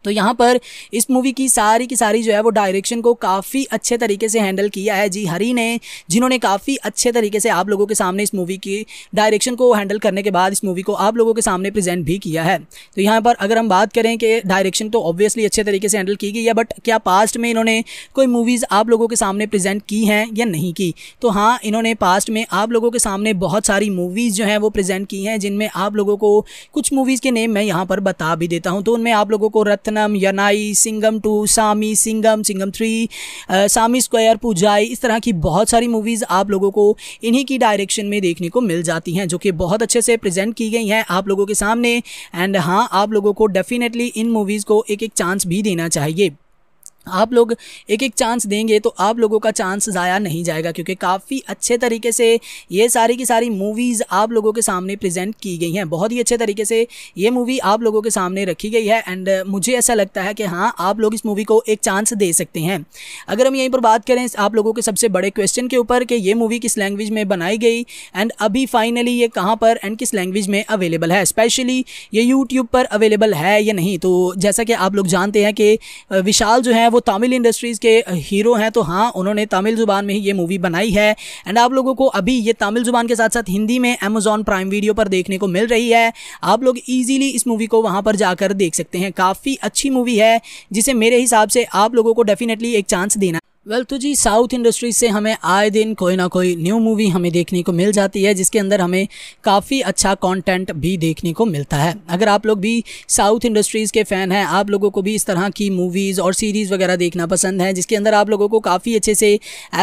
तो यहाँ पर इस मूवी की सारी की सारी जो है वो डायरेक्शन को काफ़ी अच्छे तरीके से हैंडल किया है जी हरी ने जिन्होंने काफ़ी अच्छे तरीके से आप लोगों के सामने इस मूवी की डायरेक्शन को हैंडल करने के बाद इस मूवी को आप लोगों के सामने प्रेजेंट भी किया है तो यहाँ पर अगर हम बात करें कि डायरेक्शन तो ऑब्वियसली अच्छे तरीके से हैंडल की गई है बट क्या पास्ट में इन्होंने कोई मूवीज़ आप लोगों के सामने प्रजेंट की हैं या नहीं की तो हाँ इन्होंने पास्ट में आप लोगों के सामने बहुत सारी मूवीज़ जो हैं वो प्रेजेंट की हैं जिनमें आप लोगों को कुछ मूवीज़ के नेम मैं यहाँ पर बता भी देता हूँ तो उनमें आप लोगों को Rathnam Visakhapatnam Yaanai Singam two Saamy Singam Singam three Saamy square Poojai इस तरह की बहुत सारी मूवीज़ आप लोगों को इन्हीं की डायरेक्शन में देखने को मिल जाती हैं जो कि बहुत अच्छे से प्रेजेंट की गई हैं आप लोगों के सामने एंड हाँ आप लोगों को डेफिनेटली इन मूवीज़ को एक एक चांस भी देना चाहिए आप लोग एक एक चांस देंगे तो आप लोगों का चांस ज़ाया नहीं जाएगा क्योंकि काफ़ी अच्छे तरीके से ये सारी की सारी मूवीज़ आप लोगों के सामने प्रेजेंट की गई हैं बहुत ही अच्छे तरीके से ये मूवी आप लोगों के सामने रखी गई है एंड मुझे ऐसा लगता है कि हाँ आप लोग इस मूवी को एक चांस दे सकते हैं अगर हम यहीं पर बात करें आप लोगों के सबसे बड़े क्वेश्चन के ऊपर कि ये मूवी किस लैंग्वेज में बनाई गई एंड अभी फाइनली ये कहाँ पर एंड किस लैंग्वेज में अवेलेबल है स्पेशली ये यूट्यूब पर अवेलेबल है या नहीं तो जैसा कि आप लोग जानते हैं कि विशाल जो है वो तमिल इंडस्ट्रीज़ के हीरो हैं तो हाँ उन्होंने तमिल ज़ुबान में ही ये मूवी बनाई है एंड आप लोगों को अभी ये तमिल ज़ुबान के साथ साथ हिंदी में अमेजोन प्राइम वीडियो पर देखने को मिल रही है आप लोग ईजिली इस मूवी को वहाँ पर जाकर देख सकते हैं काफ़ी अच्छी मूवी है जिसे मेरे हिसाब से आप लोगों को डेफिनेटली एक चांस देना वेल तो जी साउथ इंडस्ट्री से हमें आए दिन कोई ना कोई न्यू मूवी हमें देखने को मिल जाती है जिसके अंदर हमें काफ़ी अच्छा कंटेंट भी देखने को मिलता है अगर आप लोग भी साउथ इंडस्ट्रीज़ के फ़ैन हैं आप लोगों को भी इस तरह की मूवीज़ और सीरीज़ वगैरह देखना पसंद है जिसके अंदर आप लोगों को काफ़ी अच्छे से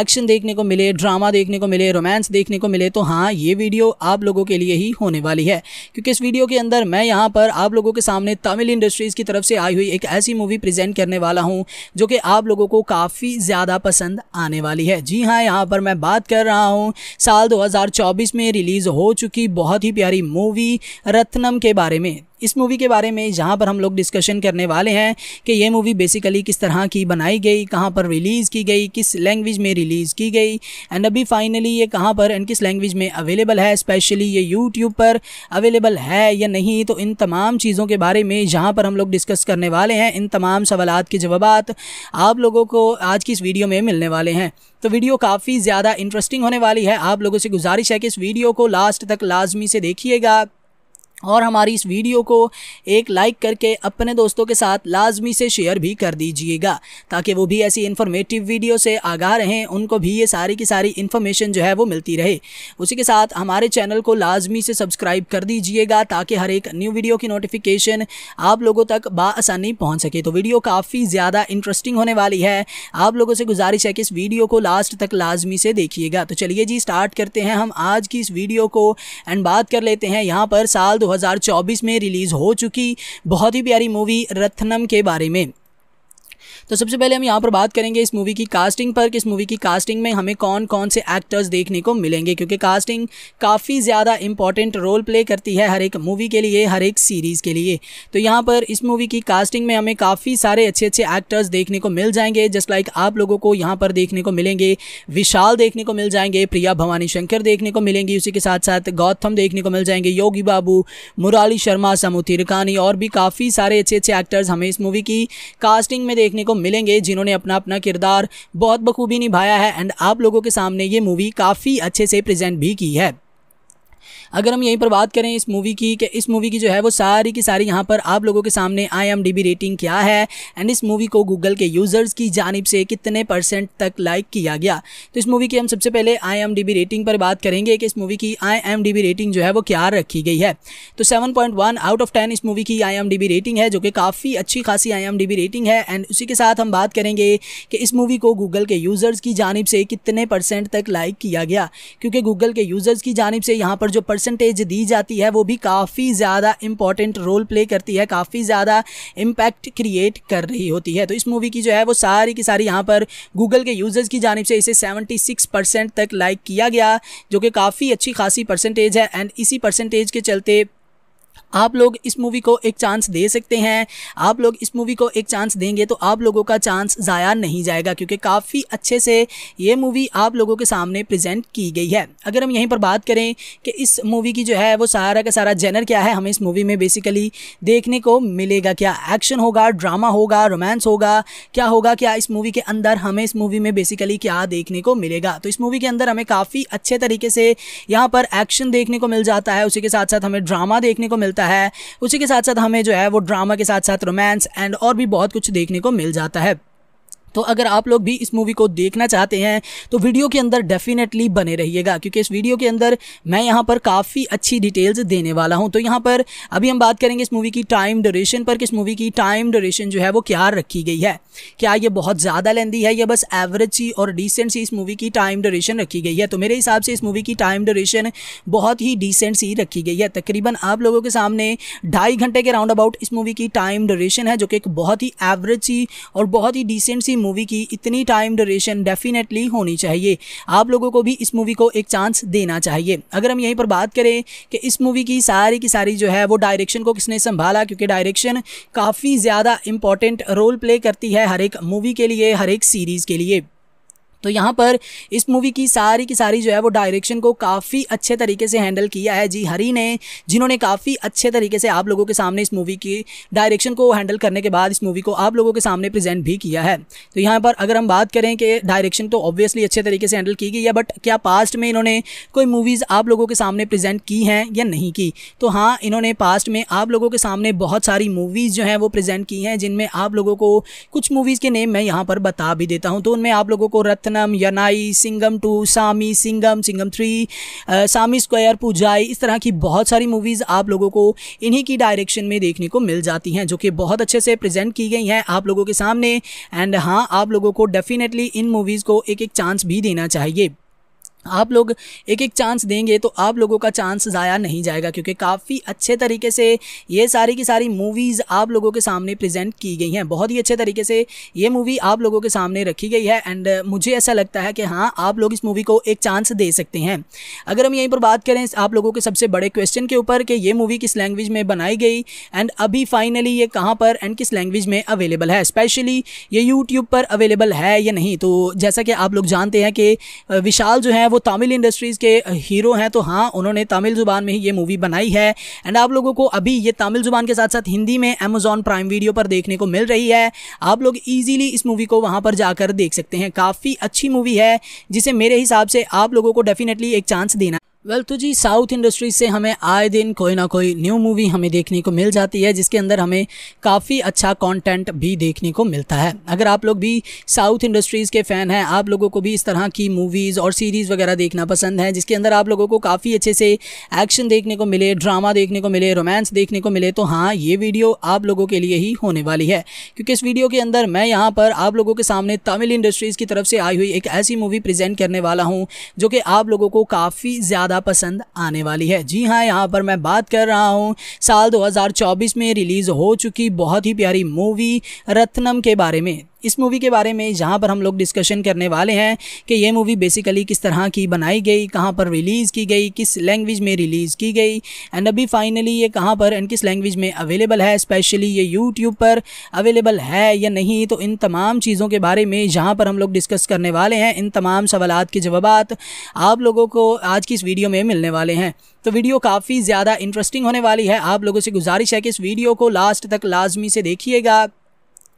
एक्शन देखने को मिले ड्रामा देखने को मिले रोमांस देखने को मिले तो हाँ ये वीडियो आप लोगों के लिए ही होने वाली है क्योंकि इस वीडियो के अंदर मैं यहाँ पर आप लोगों के सामने तमिल इंडस्ट्रीज़ की तरफ से आई हुई एक ऐसी मूवी प्रजेंट करने वाला हूँ जो कि आप लोगों को काफ़ी ज़्यादा ज़्यादा पसंद आने वाली है जी हाँ यहाँ पर मैं बात कर रहा हूँ साल 2024 में रिलीज़ हो चुकी बहुत ही प्यारी मूवी रत्नम के बारे में इस मूवी के बारे में जहाँ पर हम लोग डिस्कशन करने वाले हैं कि ये मूवी बेसिकली किस तरह की बनाई गई कहाँ पर रिलीज़ की गई किस लैंग्वेज में रिलीज़ की गई एंड अभी फाइनली ये कहाँ पर एंड किस लैंग्वेज में अवेलेबल है स्पेशली ये यूट्यूब पर अवेलेबल है या नहीं तो इन तमाम चीज़ों के बारे में जहाँ पर हम लोग डिस्कस करने वाले हैं इन तमाम सवाल के जवाब आप लोगों को आज की इस वीडियो में मिलने वाले हैं तो वीडियो काफ़ी ज़्यादा इंटरेस्टिंग होने वाली है आप लोगों से गुजारिश है कि इस वीडियो को लास्ट तक लाजमी से देखिएगा और हमारी इस वीडियो को एक लाइक करके अपने दोस्तों के साथ लाजमी से शेयर भी कर दीजिएगा ताकि वो भी ऐसी इन्फॉर्मेटिव वीडियो से आगाह रहें उनको भी ये सारी की सारी इन्फॉर्मेशन जो है वो मिलती रहे उसी के साथ हमारे चैनल को लाजमी से सब्सक्राइब कर दीजिएगा ताकि हर एक न्यू वीडियो की नोटिफिकेशन आप लोगों तक बसानी पहुँच सके तो वीडियो काफ़ी ज़्यादा इंटरेस्टिंग होने वाली है आप लोगों से गुजारिश है कि इस वीडियो को लास्ट तक लाजमी से देखिएगा तो चलिए जी स्टार्ट करते हैं हम आज की इस वीडियो को एंड बात कर लेते हैं यहाँ पर साल दो 2024 में रिलीज़ हो चुकी बहुत ही प्यारी मूवी रत्नम के बारे में तो सबसे पहले हम यहाँ पर बात करेंगे इस मूवी की कास्टिंग पर कि इस मूवी की कास्टिंग में हमें कौन कौन से एक्टर्स देखने को मिलेंगे क्योंकि कास्टिंग काफ़ी ज़्यादा इंपॉर्टेंट रोल प्ले करती है हर एक मूवी के लिए हर एक सीरीज़ के लिए तो यहाँ पर इस मूवी की कास्टिंग में हमें काफ़ी सारे अच्छे अच्छे एक्टर्स देखने को मिल जाएंगे जस्ट लाइक आप लोगों को यहाँ पर देखने को मिलेंगे विशाल देखने को मिल जाएंगे प्रिया भवानी शंकर देखने को मिलेंगी उसी के साथ साथ गौतम देखने को मिल जाएंगे योगी बाबू मुराली शर्मा समूथी रिकानी और भी काफ़ी सारे अच्छे अच्छे एक्टर्स हमें इस मूवी की कास्टिंग में देखने को मिलेंगे जिन्होंने अपना अपना किरदार बहुत बखूबी निभाया है एंड आप लोगों के सामने ये मूवी काफ़ी अच्छे से प्रेजेंट भी की है अगर हम यहीं पर बात करें इस मूवी की कि इस मूवी की जो है वो सारी की सारी यहाँ पर आप लोगों के सामने आई रेटिंग क्या है एंड इस मूवी को गूगल के यूज़र्स की जानब से कितने परसेंट तक लाइक किया गया तो इस मूवी की हम सबसे पहले आई रेटिंग पर बात करेंगे कि इस मूवी की आई रेटिंग जो है वो क्या रखी गई है तो सेवन आउट ऑफ टेन इस मूवी की आई रेटिंग है जो कि काफ़ी अच्छी खासी आई रेटिंग है एंड उसी के साथ हम बात करेंगे कि इस मूवी को गूगल के यूज़र्स की जानब से कितने परसेंट तक लाइक किया गया क्योंकि गूगल के यूज़र्स की जानब से यहाँ पर जो पर परसेंटेज दी जाती है वो भी काफ़ी ज़्यादा इंपॉर्टेंट रोल प्ले करती है काफ़ी ज़्यादा इम्पैक्ट क्रिएट कर रही होती है तो इस मूवी की जो है वो सारी की सारी यहाँ पर गूगल के यूजर्स की जानब से इसे सेवेंटी परसेंट तक लाइक किया गया जो कि काफ़ी अच्छी खासी परसेंटेज है एंड इसी परसेंटेज के चलते आप लोग इस मूवी को एक चांस दे सकते हैं आप लोग इस मूवी को एक चांस देंगे तो आप लोगों का चांस ज़ाया नहीं जाएगा क्योंकि काफ़ी अच्छे से ये मूवी आप लोगों के सामने प्रेजेंट की गई है अगर हम यहीं पर बात करें कि इस मूवी की जो है वो सारा का सारा जेनर क्या है हमें इस मूवी में बेसिकली देखने को मिलेगा क्या एक्शन होगा ड्रामा होगा रोमांस होगा क्या होगा क्या इस मूवी के अंदर हमें इस मूवी में बेसिकली क्या देखने को मिलेगा तो इस मूवी के अंदर हमें काफ़ी अच्छे तरीके से यहाँ पर एक्शन देखने को मिल जाता है उसी के साथ साथ हमें ड्रामा देखने को मिलता मिलता है उसी के साथ साथ हमें जो है वो ड्रामा के साथ साथ रोमांस एंड और भी बहुत कुछ देखने को मिल जाता है तो अगर आप लोग भी इस मूवी को देखना चाहते हैं तो वीडियो के अंदर डेफिनेटली बने रहिएगा क्योंकि इस वीडियो के अंदर मैं यहाँ पर काफ़ी अच्छी डिटेल्स देने वाला हूँ तो यहाँ पर अभी हम बात करेंगे इस मूवी की टाइम ड्यूरेशन पर कि इस मूवी की टाइम ड्यूरेशन जो है वो क्या रखी गई है क्या ये बहुत ज़्यादा लेंदी है या बस एवरेज सी और डिसेंट सी इस मूवी की टाइम ड्यूरेशन रखी गई है तो मेरे हिसाब से इस मूवी की टाइम ड्यूरेशन बहुत ही डिसेंट सी रखी गई है तकरीबन आप लोगों के सामने ढाई घंटे के राउंड अबाउट इस मूवी की टाइम ड्यूरेशन है जो कि एक बहुत ही एवरेज सी और बहुत ही डिसेंट सी मूवी की इतनी टाइम ड्यूरेशन डेफिनेटली होनी चाहिए आप लोगों को भी इस मूवी को एक चांस देना चाहिए अगर हम यहीं पर बात करें कि इस मूवी की सारी की सारी जो है वो डायरेक्शन को किसने संभाला क्योंकि डायरेक्शन काफ़ी ज़्यादा इंपॉर्टेंट रोल प्ले करती है हर एक मूवी के लिए हर एक सीरीज़ के लिए तो यहाँ पर इस मूवी की सारी की सारी जो है वो डायरेक्शन को काफ़ी अच्छे तरीके से हैंडल किया है जी हरी ने जिन्होंने काफ़ी अच्छे तरीके से आप लोगों के सामने इस मूवी की डायरेक्शन को हैंडल करने के बाद इस मूवी को आप लोगों के सामने प्रेजेंट भी किया है तो यहाँ पर अगर हम बात करें कि डायरेक्शन तो ऑब्वियसली अच्छे तरीके से हैंडल की गई है बट क्या पास्ट में इन्होंने कोई मूवीज़ आप लोगों के सामने प्रजेंट की हैं या नहीं की तो हाँ इन्होंने पास्ट में आप लोगों के सामने बहुत सारी मूवीज़ जो हैं वो प्रज़ेंट की हैं जिनमें आप लोगों को कुछ मूवीज़ के नेम मैं यहाँ पर बता भी देता हूँ तो उनमें आप लोगों को रथ Rathnam Yaanai Singam two Saamy Singam Singam three Saamy square Poojai इस तरह की बहुत सारी मूवीज़ आप लोगों को इन्हीं की डायरेक्शन में देखने को मिल जाती हैं जो कि बहुत अच्छे से प्रेजेंट की गई हैं आप लोगों के सामने एंड हाँ आप लोगों को डेफिनेटली इन मूवीज़ को एक एक चांस भी देना चाहिए आप लोग एक एक चांस देंगे तो आप लोगों का चांस ज़ाया नहीं जाएगा क्योंकि काफ़ी अच्छे तरीके से ये सारी की सारी मूवीज़ आप लोगों के सामने प्रेजेंट की गई हैं बहुत ही अच्छे तरीके से ये मूवी आप लोगों के सामने रखी गई है एंड मुझे ऐसा लगता है कि हाँ आप लोग इस मूवी को एक चांस दे सकते हैं अगर हम यहीं पर बात करें आप लोगों के सबसे बड़े क्वेश्चन के ऊपर कि ये मूवी किस लैंग्वेज में बनाई गई एंड अभी फाइनली ये कहाँ पर एंड किस लैंग्वेज में अवेलेबल है स्पेशली ये यूट्यूब पर अवेलेबल है या नहीं तो जैसा कि आप लोग जानते हैं कि विशाल जो है वो तमिल इंडस्ट्रीज़ के हीरो हैं तो हाँ उन्होंने तमिल ज़ुबान में ही ये मूवी बनाई है एंड आप लोगों को अभी ये तमिल ज़ुबान के साथ साथ हिंदी में अमेजोन प्राइम वीडियो पर देखने को मिल रही है आप लोग ईजिली इस मूवी को वहाँ पर जाकर देख सकते हैं काफ़ी अच्छी मूवी है जिसे मेरे हिसाब से आप लोगों को डेफिनेटली एक चांस देना वेल well, तो जी साउथ इंडस्ट्री से हमें आए दिन कोई ना कोई न्यू मूवी हमें देखने को मिल जाती है जिसके अंदर हमें काफ़ी अच्छा कंटेंट भी देखने को मिलता है अगर आप लोग भी साउथ इंडस्ट्रीज़ के फ़ैन हैं आप लोगों को भी इस तरह की मूवीज़ और सीरीज़ वगैरह देखना पसंद है जिसके अंदर आप लोगों को काफ़ी अच्छे से एक्शन देखने को मिले ड्रामा देखने को मिले रोमांस देखने को मिले तो हाँ ये वीडियो आप लोगों के लिए ही होने वाली है क्योंकि इस वीडियो के अंदर मैं यहाँ पर आप लोगों के सामने तमिल इंडस्ट्रीज़ की तरफ से आई हुई एक ऐसी मूवी प्रजेंट करने वाला हूँ जो कि आप लोगों को काफ़ी ज़्यादा ज़्यादा पसंद आने वाली है जी हाँ यहाँ पर मैं बात कर रहा हूँ साल 2024 में रिलीज़ हो चुकी बहुत ही प्यारी मूवी रत्नम के बारे में इस मूवी के बारे में जहाँ पर हम लोग डिस्कशन करने वाले हैं कि ये मूवी बेसिकली किस तरह की बनाई गई कहाँ पर रिलीज़ की गई किस लैंग्वेज में रिलीज़ की गई एंड अभी फाइनली ये कहाँ पर एंड किस लैंग्वेज में अवेलेबल है स्पेशली ये यूट्यूब पर अवेलेबल है या नहीं तो इन तमाम चीज़ों के बारे में जहाँ पर हम लोग डिस्कस करने वाले हैं इन तमाम सवाल के जवाब आप लोगों को आज की इस वीडियो में मिलने वाले हैं तो वीडियो काफ़ी ज़्यादा इंटरेस्टिंग होने वाली है आप लोगों से गुजारिश है कि इस वीडियो को लास्ट तक लाजमी से देखिएगा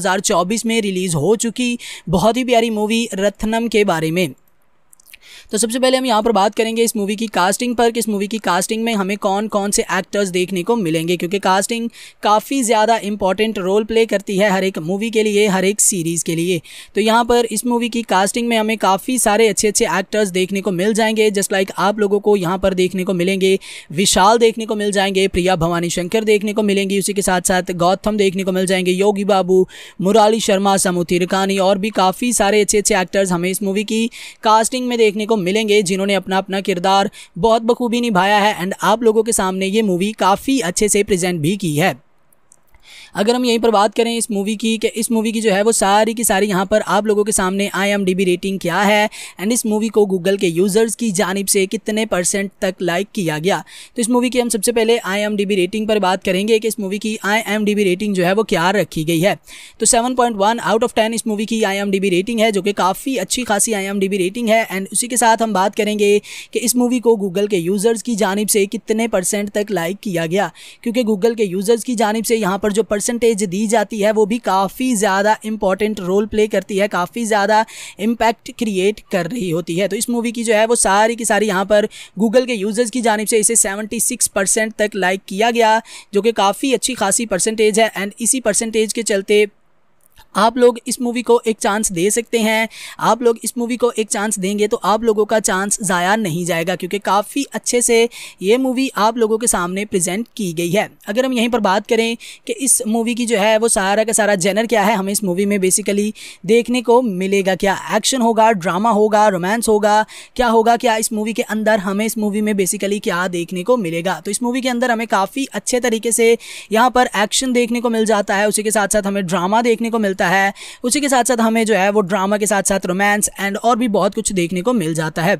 2024 में रिलीज़ हो चुकी बहुत ही प्यारी मूवी रत्नम के बारे में तो सबसे पहले हम यहाँ पर बात करेंगे इस मूवी की कास्टिंग पर कि इस मूवी की कास्टिंग में हमें कौन कौन से एक्टर्स देखने को मिलेंगे क्योंकि कास्टिंग काफ़ी ज़्यादा इंपॉर्टेंट रोल प्ले करती है हर एक मूवी के लिए हर एक सीरीज़ के लिए तो यहाँ पर इस मूवी की कास्टिंग में हमें काफ़ी सारे अच्छे अच्छे एक्टर्स देखने को मिल जाएंगे जस्ट लाइक आप लोगों को यहाँ पर देखने को मिलेंगे विशाल देखने को मिल जाएंगे प्रिया भवानी शंकर देखने को मिलेंगी उसी के साथ साथ गौतम देखने को मिल जाएंगे योगी बाबू मुराली शर्मा समूह रिकानी और भी काफ़ी सारे अच्छे अच्छे एक्टर्स हमें इस मूवी की कास्टिंग में देखने को मिलेंगे जिन्होंने अपना अपना किरदार बहुत बखूबी निभाया है एंड आप लोगों के सामने ये मूवी काफ़ी अच्छे से प्रेजेंट भी की है अगर हम यहीं पर बात करें इस मूवी की कि इस मूवी की जो है वो सारी की सारी यहाँ पर आप लोगों के सामने आई रेटिंग क्या है एंड इस मूवी को गूगल के यूज़र्स की जानब से कितने परसेंट तक लाइक किया गया तो इस मूवी की हम सबसे पहले आई रेटिंग पर बात करेंगे कि इस मूवी की आई रेटिंग जो है वो क्या रखी गई है तो सेवन आउट ऑफ टेन इस मूवी की आई रेटिंग है जो कि काफ़ी अच्छी खासी आई रेटिंग है एंड उसी के साथ हम बात करेंगे कि इस मूवी को गूगल के यूज़र्स की जानब से कितने परसेंट तक लाइक किया गया क्योंकि गूगल के यूज़र्स की जानब से यहाँ पर जो परसेंटेज दी जाती है वो भी काफ़ी ज़्यादा इंपॉर्टेंट रोल प्ले करती है काफ़ी ज़्यादा इम्पैक्ट क्रिएट कर रही होती है तो इस मूवी की जो है वो सारी की सारी यहाँ पर गूगल के यूजर्स की जानब से इसे सेवेंटी परसेंट तक लाइक किया गया जो कि काफ़ी अच्छी खासी परसेंटेज है एंड इसी परसेंटेज के चलते आप लोग इस मूवी को एक चांस दे सकते हैं आप लोग इस मूवी को एक चांस देंगे तो आप लोगों का चांस ज़ाया नहीं जाएगा क्योंकि काफ़ी अच्छे से ये मूवी आप लोगों के सामने प्रेजेंट की गई है अगर हम यहीं पर बात करें कि इस मूवी की जो है वो सारा का सारा जेनर क्या है हमें इस मूवी में बेसिकली देखने को मिलेगा क्या एक्शन होगा ड्रामा होगा रोमांस होगा क्या होगा क्या इस मूवी के अंदर हमें इस मूवी में बेसिकली क्या देखने को मिलेगा तो इस मूवी के अंदर हमें काफ़ी अच्छे तरीके से यहाँ पर एक्शन देखने को मिल जाता है उसी के साथ साथ हमें ड्रामा देखने को मिलता मिलता है उसी के साथ साथ हमें जो है वो ड्रामा के साथ साथ रोमांस एंड और भी बहुत कुछ देखने को मिल जाता है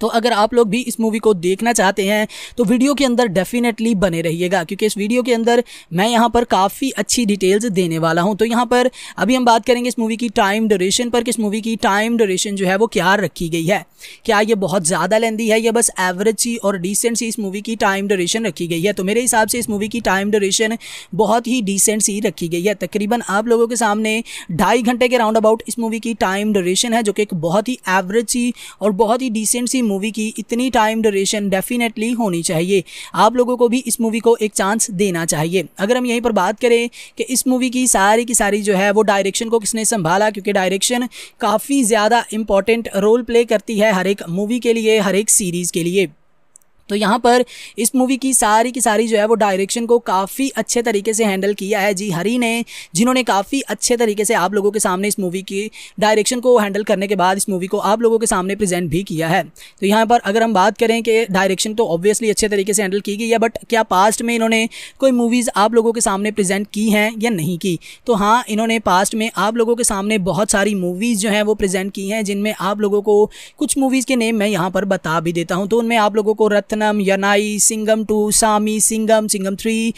तो अगर आप लोग भी इस मूवी को देखना चाहते हैं तो वीडियो के अंदर डेफिनेटली बने रहिएगा क्योंकि इस वीडियो के अंदर मैं यहाँ पर काफ़ी अच्छी डिटेल्स देने वाला हूँ तो यहाँ पर अभी हम बात करेंगे इस मूवी की टाइम ड्यूरेशन पर किस मूवी की टाइम ड्यूरेशन जो है वो क्या रखी गई है क्या ये बहुत ज़्यादा लेंदी है या बस एवरेज सी और डिसेंट सी इस मूवी की टाइम ड्यूरेशन रखी गई है तो मेरे हिसाब से इस मूवी की टाइम ड्यूरेशन बहुत ही डिसेंट सी रखी गई है तकरीबन आप लोगों के सामने ढाई घंटे के राउंड अबाउट इस मूवी की टाइम ड्यूरेशन है जो कि एक बहुत ही एवरेज सी और बहुत ही डिसेंट सी मूवी की इतनी टाइम ड्यूरेशन डेफिनेटली होनी चाहिए आप लोगों को भी इस मूवी को एक चांस देना चाहिए अगर हम यहीं पर बात करें कि इस मूवी की सारी की सारी जो है वो डायरेक्शन को किसने संभाला क्योंकि डायरेक्शन काफ़ी ज़्यादा इंपॉर्टेंट रोल प्ले करती है है हर एक मूवी के लिए हर एक सीरीज़ के लिए तो यहाँ पर इस मूवी की सारी की सारी जो है वो डायरेक्शन को काफ़ी अच्छे तरीके से हैंडल किया है जी हरी ने जिन्होंने काफ़ी अच्छे तरीके से आप लोगों के सामने इस मूवी की डायरेक्शन को हैंडल करने के बाद इस मूवी को आप लोगों के सामने प्रेजेंट भी किया है तो यहाँ पर अगर हम बात करें कि डायरेक्शन तो ऑब्वियसली अच्छे तरीके से हैंडल की गई है बट क्या पास्ट में इन्होंने कोई मूवीज़ आप लोगों के सामने प्रेजेंट की हैं या नहीं की तो हाँ इन्होंने पास्ट में आप लोगों के सामने बहुत सारी मूवीज़ जो हैं वो प्रेजेंट की हैं जिनमें आप लोगों को कुछ मूवीज़ के नेम मैं यहाँ पर बता भी देता हूँ तो उनमें आप लोगों को रत्न सिंगानम Yaanai Singam two Saamy Singam Singam three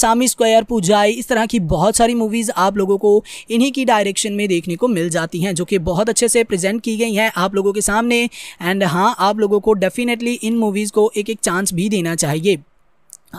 Saamy square Poojai इस तरह की बहुत सारी मूवीज़ आप लोगों को इन्हीं की डायरेक्शन में देखने को मिल जाती हैं जो कि बहुत अच्छे से प्रेजेंट की गई हैं आप लोगों के सामने एंड हाँ आप लोगों को डेफिनेटली इन मूवीज़ को एक एक चांस भी देना चाहिए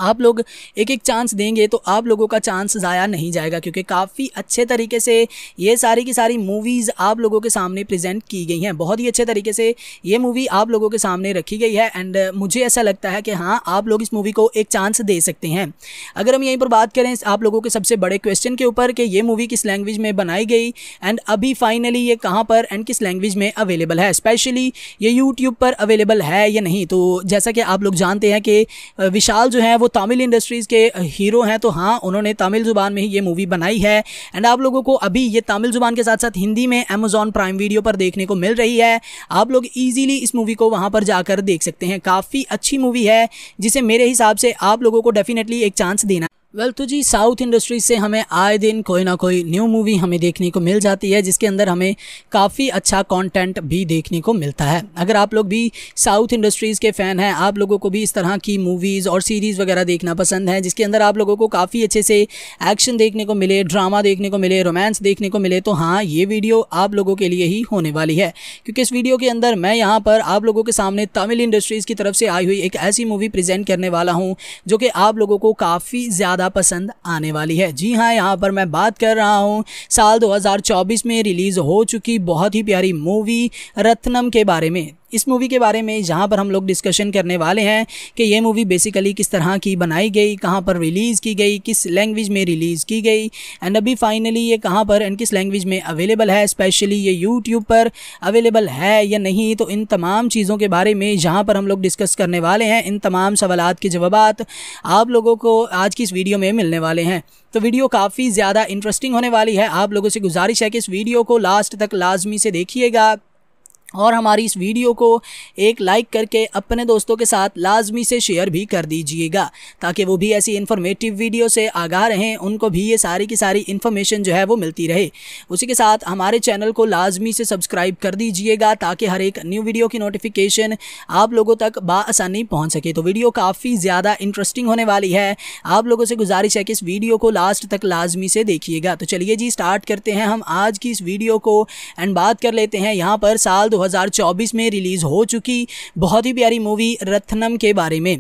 आप लोग एक एक चांस देंगे तो आप लोगों का चांस ज़ाया नहीं जाएगा क्योंकि काफ़ी अच्छे तरीके से ये सारी की सारी मूवीज़ आप लोगों के सामने प्रेजेंट की गई हैं बहुत ही अच्छे तरीके से ये मूवी आप लोगों के सामने रखी गई है एंड uh, मुझे ऐसा लगता है कि हाँ आप लोग इस मूवी को एक चांस दे सकते हैं अगर हम यहीं पर बात करें आप लोगों के सबसे बड़े क्वेश्चन के ऊपर कि ये मूवी किस लैंग्वेज में बनाई गई एंड अभी फाइनली ये कहाँ पर एंड किस लैंग्वेज में अवेलेबल है स्पेशली ये यूट्यूब पर अवेलेबल है या नहीं तो जैसा कि आप लोग जानते हैं कि uh, विशाल जो है वो तमिल इंडस्ट्रीज़ के हीरो हैं तो हाँ उन्होंने तमिल ज़ुबान में ही ये मूवी बनाई है एंड आप लोगों को अभी ये तमिल ज़ुबान के साथ साथ हिंदी में अमेजॉन प्राइम वीडियो पर देखने को मिल रही है आप लोग ईजिली इस मूवी को वहाँ पर जाकर देख सकते हैं काफ़ी अच्छी मूवी है जिसे मेरे हिसाब से आप लोगों को डेफिनेटली एक चांस देना वेल तो जी साउथ इंडस्ट्री से हमें आए दिन कोई ना कोई न्यू मूवी हमें देखने को मिल जाती है जिसके अंदर हमें काफ़ी अच्छा कंटेंट भी देखने को मिलता है अगर आप लोग भी साउथ इंडस्ट्रीज़ के फ़ैन हैं आप लोगों को भी इस तरह की मूवीज़ और सीरीज़ वगैरह देखना पसंद है जिसके अंदर आप लोगों को काफ़ी अच्छे से एक्शन देखने को मिले ड्रामा देखने को मिले रोमांस देखने को मिले तो हाँ ये वीडियो आप लोगों के लिए ही होने वाली है क्योंकि इस वीडियो के अंदर मैं यहाँ पर आप लोगों के सामने तमिल इंडस्ट्रीज़ की तरफ से आई हुई एक ऐसी मूवी प्रजेंट करने वाला हूँ जो कि आप लोगों को काफ़ी ज़्यादा ज़्यादा पसंद आने वाली है जी हाँ यहाँ पर मैं बात कर रहा हूँ साल 2024 में रिलीज़ हो चुकी बहुत ही प्यारी मूवी रत्नम के बारे में इस मूवी के बारे में जहाँ पर हम लोग डिस्कशन करने वाले हैं कि ये मूवी बेसिकली किस तरह की बनाई गई कहाँ पर रिलीज़ की गई किस लैंग्वेज में रिलीज़ की गई एंड अभी फाइनली ये कहाँ पर एंड किस लैंग्वेज में अवेलेबल है स्पेशली ये यूट्यूब पर अवेलेबल है या नहीं तो इन तमाम चीज़ों के बारे में जहाँ पर हम लोग डिस्कस करने वाले हैं इन तमाम सवाल के जवाब आप लोगों को आज की इस वीडियो में मिलने वाले हैं तो वीडियो काफ़ी ज़्यादा इंटरेस्टिंग होने वाली है आप लोगों से गुजारिश है कि इस वीडियो को लास्ट तक लाजमी से देखिएगा और हमारी इस वीडियो को एक लाइक करके अपने दोस्तों के साथ लाजमी से शेयर भी कर दीजिएगा ताकि वो भी ऐसी इन्फॉर्मेटिव वीडियो से आगाह रहें उनको भी ये सारी की सारी इन्फॉर्मेशन जो है वो मिलती रहे उसी के साथ हमारे चैनल को लाजमी से सब्सक्राइब कर दीजिएगा ताकि हर एक न्यू वीडियो की नोटिफिकेशन आप लोगों तक बासानी पहुँच सके तो वीडियो काफ़ी ज़्यादा इंटरेस्टिंग होने वाली है आप लोगों से गुजारिश है कि इस वीडियो को लास्ट तक लाजमी से देखिएगा तो चलिए जी स्टार्ट करते हैं हम आज की इस वीडियो को एंड बात कर लेते हैं यहाँ पर साल दो 2024 में रिलीज़ हो चुकी बहुत ही प्यारी मूवी रत्नम के बारे में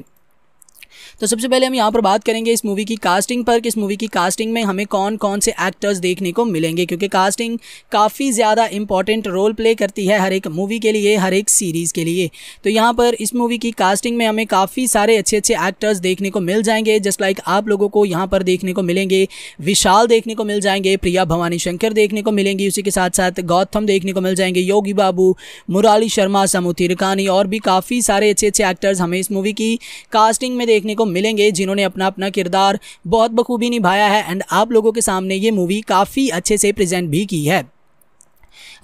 तो सबसे पहले हम यहाँ पर बात करेंगे इस मूवी की कास्टिंग पर कि इस मूवी की कास्टिंग में हमें कौन कौन से एक्टर्स देखने को मिलेंगे क्योंकि कास्टिंग काफ़ी ज़्यादा इंपॉर्टेंट रोल प्ले करती है हर एक मूवी के लिए हर एक सीरीज़ के लिए तो यहाँ पर इस मूवी की कास्टिंग में हमें काफ़ी सारे अच्छे अच्छे एक्टर्स देखने को मिल जाएंगे जस्ट लाइक आप लोगों को यहाँ पर देखने को मिलेंगे विशाल देखने को मिल जाएंगे प्रिया भवानी शंकर देखने को मिलेंगी उसी के साथ साथ गौतम देखने को मिल जाएंगे योगी बाबू मुराली शर्मा समूह रिकानी और भी काफ़ी सारे अच्छे अच्छे एक्टर्स हमें इस मूवी की कास्टिंग में देखने देखने को मिलेंगे जिन्होंने अपना अपना किरदार बहुत बखूबी निभाया है एंड आप लोगों के सामने ये मूवी काफ़ी अच्छे से प्रेजेंट भी की है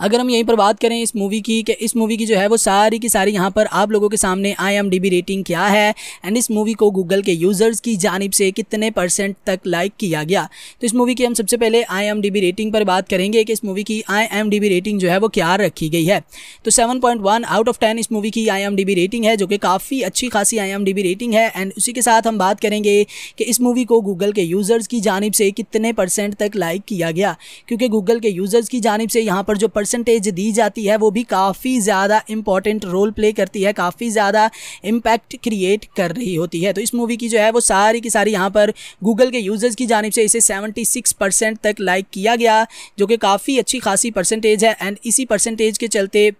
अगर हम यहीं पर बात करें इस मूवी की कि इस मूवी की जो है वो सारी की सारी यहाँ पर आप लोगों के सामने आई एम रेटिंग क्या है एंड इस मूवी को गूगल के यूज़र्स की जानब से कितने परसेंट तक लाइक किया गया तो इस मूवी की हम सबसे पहले आई एम रेटिंग पर बात करेंगे कि इस मूवी की आई एम रेटिंग जो है वो क्या रखी गई है तो seven point one out of ten इस मूवी की आई एम रेटिंग है जो कि काफ़ी अच्छी खासी आई एम रेटिंग है एंड उसी के साथ हम बात करेंगे कि इस मूवी को गूगल के यूज़र्स की जानब से कितने परसेंट तक लाइक किया गया क्योंकि गूगल के यूज़र्स की जानब से यहाँ पर जो परसेंट परसेंटेज दी जाती है वो भी काफ़ी ज़्यादा इंपॉर्टेंट रोल प्ले करती है काफ़ी ज़्यादा इम्पैक्ट क्रिएट कर रही होती है तो इस मूवी की जो है वो सारी की सारी यहाँ पर गूगल के यूज़र्स की जानब से इसे सेवेंटी परसेंट तक लाइक किया गया जो कि काफ़ी अच्छी खासी परसेंटेज है एंड इसी परसेंटेज के चलते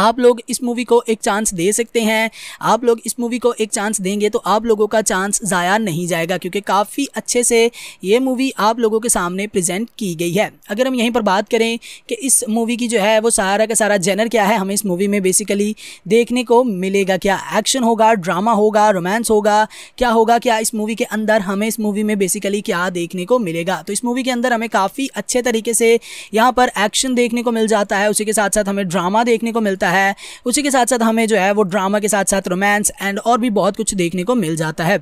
आप लोग इस मूवी को एक चांस दे सकते हैं आप लोग इस मूवी को एक चांस देंगे तो आप लोगों का चांस ज़ाया नहीं जाएगा क्योंकि काफ़ी अच्छे से ये मूवी आप लोगों के सामने प्रेजेंट की गई है अगर हम यहीं पर बात करें कि इस मूवी की जो है वो सारा का सारा जेनर क्या है हमें इस मूवी में बेसिकली देखने को मिलेगा क्या एक्शन होगा ड्रामा होगा रोमांस होगा क्या होगा क्या इस मूवी के अंदर हमें इस मूवी में बेसिकली क्या देखने को मिलेगा तो इस मूवी के अंदर हमें काफ़ी अच्छे तरीके से यहाँ पर एक्शन देखने को मिल जाता है उसी के साथ साथ हमें ड्रामा देखने को मिलता है जाता है उसी के साथ साथ हमें जो है वो ड्रामा के साथ साथ रोमांस एंड और भी बहुत कुछ देखने को मिल जाता है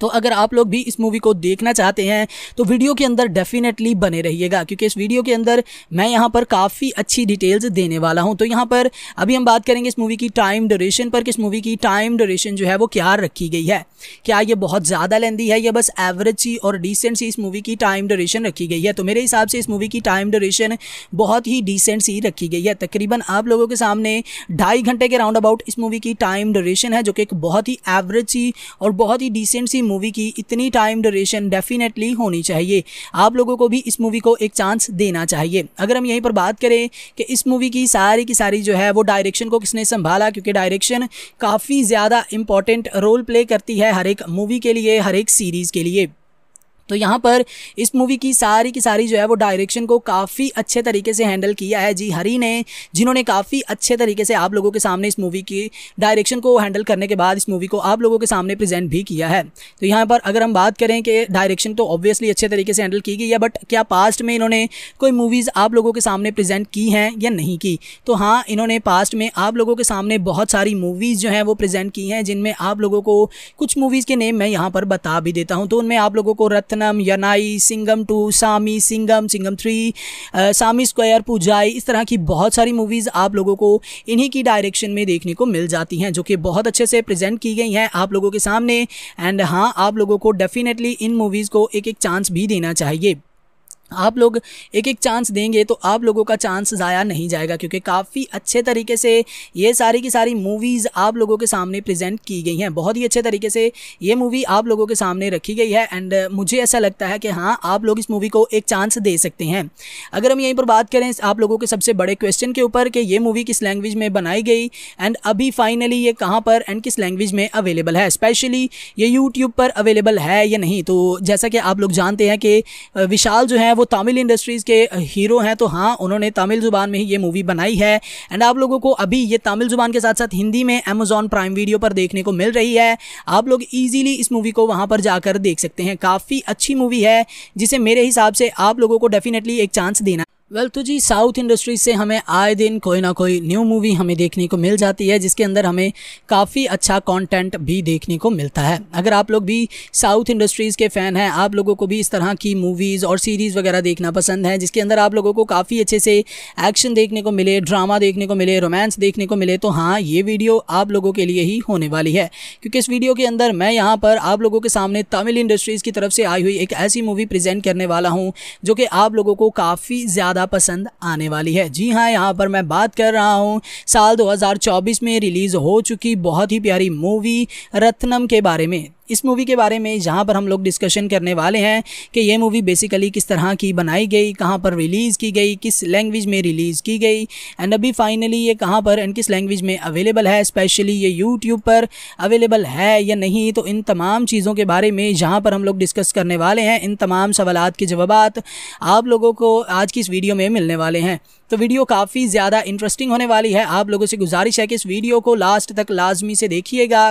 तो अगर आप लोग भी इस मूवी को देखना चाहते हैं तो वीडियो के अंदर डेफिनेटली बने रहिएगा क्योंकि इस वीडियो के अंदर मैं यहाँ पर काफ़ी अच्छी डिटेल्स देने वाला हूँ तो यहाँ पर अभी हम बात करेंगे इस मूवी की टाइम ड्यूरेशन पर कि इस मूवी की टाइम ड्यूरेशन जो है वो क्या रखी गई है क्या ये बहुत ज़्यादा लेंदी है या बस एवरेज सी और डिसेंट सी इस मूवी की टाइम ड्यूरेशन रखी गई है तो मेरे हिसाब से इस मूवी की टाइम ड्यूरेशन बहुत ही डिसेंट सी रखी गई है तकरीबन आप लोगों के सामने ढाई घंटे के राउंड अबाउट इस मूवी की टाइम ड्यूरेशन है जो कि एक बहुत ही एवरेज सी और बहुत ही डिसेंट सी मूवी की इतनी टाइम ड्यूरेशन डेफिनेटली होनी चाहिए आप लोगों को भी इस मूवी को एक चांस देना चाहिए अगर हम यहीं पर बात करें कि इस मूवी की सारी की सारी जो है वो डायरेक्शन को किसने संभाला क्योंकि डायरेक्शन काफ़ी ज़्यादा इंपॉर्टेंट रोल प्ले करती है हर एक मूवी के लिए हर एक सीरीज़ के लिए तो यहाँ पर इस मूवी की सारी की सारी जो है वो डायरेक्शन को काफ़ी अच्छे तरीके से हैंडल किया है जी हरी ने जिन्होंने काफ़ी अच्छे तरीके से आप लोगों के सामने इस मूवी की डायरेक्शन को हैंडल करने के बाद इस मूवी को आप लोगों के सामने प्रेजेंट भी किया है तो यहाँ पर अगर हम बात करें कि डायरेक्शन तो ऑब्वियसली अच्छे तरीके से हैंडल की गई है बट क्या पास्ट में इन्होंने कोई मूवीज़ आप लोगों के सामने प्रजेंट की हैं या नहीं की तो हाँ इन्होंने पास्ट में आप लोगों के सामने बहुत सारी मूवीज़ जो हैं वो प्रेजेंट की हैं जिनमें आप लोगों को कुछ मूवीज़ के नेम मैं यहाँ पर बता भी देता हूँ तो उनमें आप लोगों को रत्न सनम Yaanai Singam two Saamy Singam Singam three Saamy square Poojai इस तरह की बहुत सारी मूवीज़ आप लोगों को इन्हीं की डायरेक्शन में देखने को मिल जाती हैं जो कि बहुत अच्छे से प्रेजेंट की गई हैं आप लोगों के सामने एंड हाँ आप लोगों को डेफिनेटली इन मूवीज़ को एक एक चांस भी देना चाहिए आप लोग एक एक चांस देंगे तो आप लोगों का चांस ज़ाया नहीं जाएगा क्योंकि काफ़ी अच्छे तरीके से ये सारी की सारी मूवीज़ आप लोगों के सामने प्रेजेंट की गई हैं बहुत ही अच्छे तरीके से ये मूवी आप लोगों के सामने रखी गई है एंड मुझे ऐसा लगता है कि हाँ आप लोग इस मूवी को एक चांस दे सकते हैं अगर हम यहीं पर बात करें आप लोगों के सबसे बड़े क्वेश्चन के ऊपर कि ये मूवी किस लैंग्वेज में बनाई गई एंड अभी फाइनली ये कहाँ पर एंड किस लैंग्वेज में अवेलेबल है स्पेशली ये यूट्यूब पर अवेलेबल है या नहीं तो जैसा कि आप लोग जानते हैं कि विशाल जो है वो तमिल इंडस्ट्रीज़ के हीरो हैं तो हाँ उन्होंने तमिल ज़ुबान में ही ये मूवी बनाई है एंड आप लोगों को अभी ये तमिल ज़ुबान के साथ साथ हिंदी में अमेजोन प्राइम वीडियो पर देखने को मिल रही है आप लोग ईजिली इस मूवी को वहाँ पर जाकर देख सकते हैं काफ़ी अच्छी मूवी है जिसे मेरे हिसाब से आप लोगों को डेफिनेटली एक चांस देना वेल तो जी साउथ इंडस्ट्री से हमें आए दिन कोई ना कोई न्यू मूवी हमें देखने को मिल जाती है जिसके अंदर हमें काफ़ी अच्छा कंटेंट भी देखने को मिलता है अगर आप लोग भी साउथ इंडस्ट्रीज़ के फ़ैन हैं आप लोगों को भी इस तरह की मूवीज़ और सीरीज़ वगैरह देखना पसंद है जिसके अंदर आप लोगों को काफ़ी अच्छे से एक्शन देखने को मिले ड्रामा देखने को मिले रोमांस देखने को मिले तो हाँ ये वीडियो आप लोगों के लिए ही होने वाली है क्योंकि इस वीडियो के अंदर मैं यहाँ पर आप लोगों के सामने तमिल इंडस्ट्रीज़ की तरफ से आई हुई एक ऐसी मूवी प्रजेंट करने वाला हूँ जो कि आप लोगों को काफ़ी ज़्यादा ज़्यादा पसंद आने वाली है जी हाँ यहाँ पर मैं बात कर रहा हूँ साल 2024 में रिलीज़ हो चुकी बहुत ही प्यारी मूवी रत्नम के बारे में इस मूवी के बारे में जहाँ पर हम लोग डिस्कशन करने वाले हैं कि ये मूवी बेसिकली किस तरह की बनाई गई कहाँ पर रिलीज़ की गई किस लैंग्वेज में रिलीज़ की गई एंड अभी फाइनली ये कहाँ पर एंड किस लैंग्वेज में अवेलेबल है स्पेशली ये यूट्यूब पर अवेलेबल है या नहीं तो इन तमाम चीज़ों के बारे में जहाँ पर हम लोग डिस्कस करने वाले हैं इन तमाम सवाल के जवाब आप लोगों को आज की इस वीडियो में मिलने वाले हैं तो वीडियो काफ़ी ज़्यादा इंटरेस्टिंग होने वाली है आप लोगों से गुजारिश है कि इस वीडियो को लास्ट तक लाजमी से देखिएगा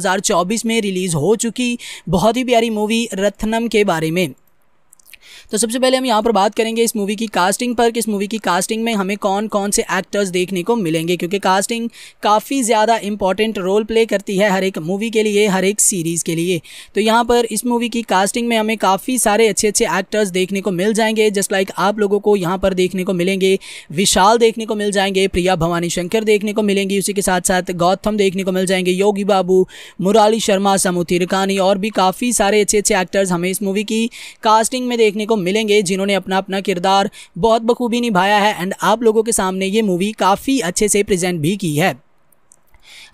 2024 में रिलीज़ हो चुकी बहुत ही प्यारी मूवी रत्नम के बारे में तो सबसे पहले हम यहाँ पर बात करेंगे इस मूवी की कास्टिंग पर कि इस मूवी की कास्टिंग में हमें कौन कौन से एक्टर्स देखने को मिलेंगे क्योंकि कास्टिंग काफ़ी ज़्यादा इंपॉर्टेंट रोल प्ले करती है हर एक मूवी के लिए हर एक सीरीज़ के लिए तो यहाँ पर इस मूवी की कास्टिंग में हमें काफ़ी सारे अच्छे अच्छे एक्टर्स देखने को मिल जाएंगे जस्ट लाइक आप लोगों को यहाँ पर देखने को मिलेंगे विशाल देखने को मिल जाएंगे प्रिया भवानी शंकर देखने को मिलेंगी उसी के साथ साथ गौतम देखने को मिल जाएंगे योगी बाबू मुराली शर्मा समूथी रिकानी और भी काफ़ी सारे अच्छे अच्छे एक्टर्स हमें इस मूवी की कास्टिंग में देखने देखने को मिलेंगे जिन्होंने अपना अपना किरदार बहुत बखूबी निभाया है एंड आप लोगों के सामने ये मूवी काफ़ी अच्छे से प्रेजेंट भी की है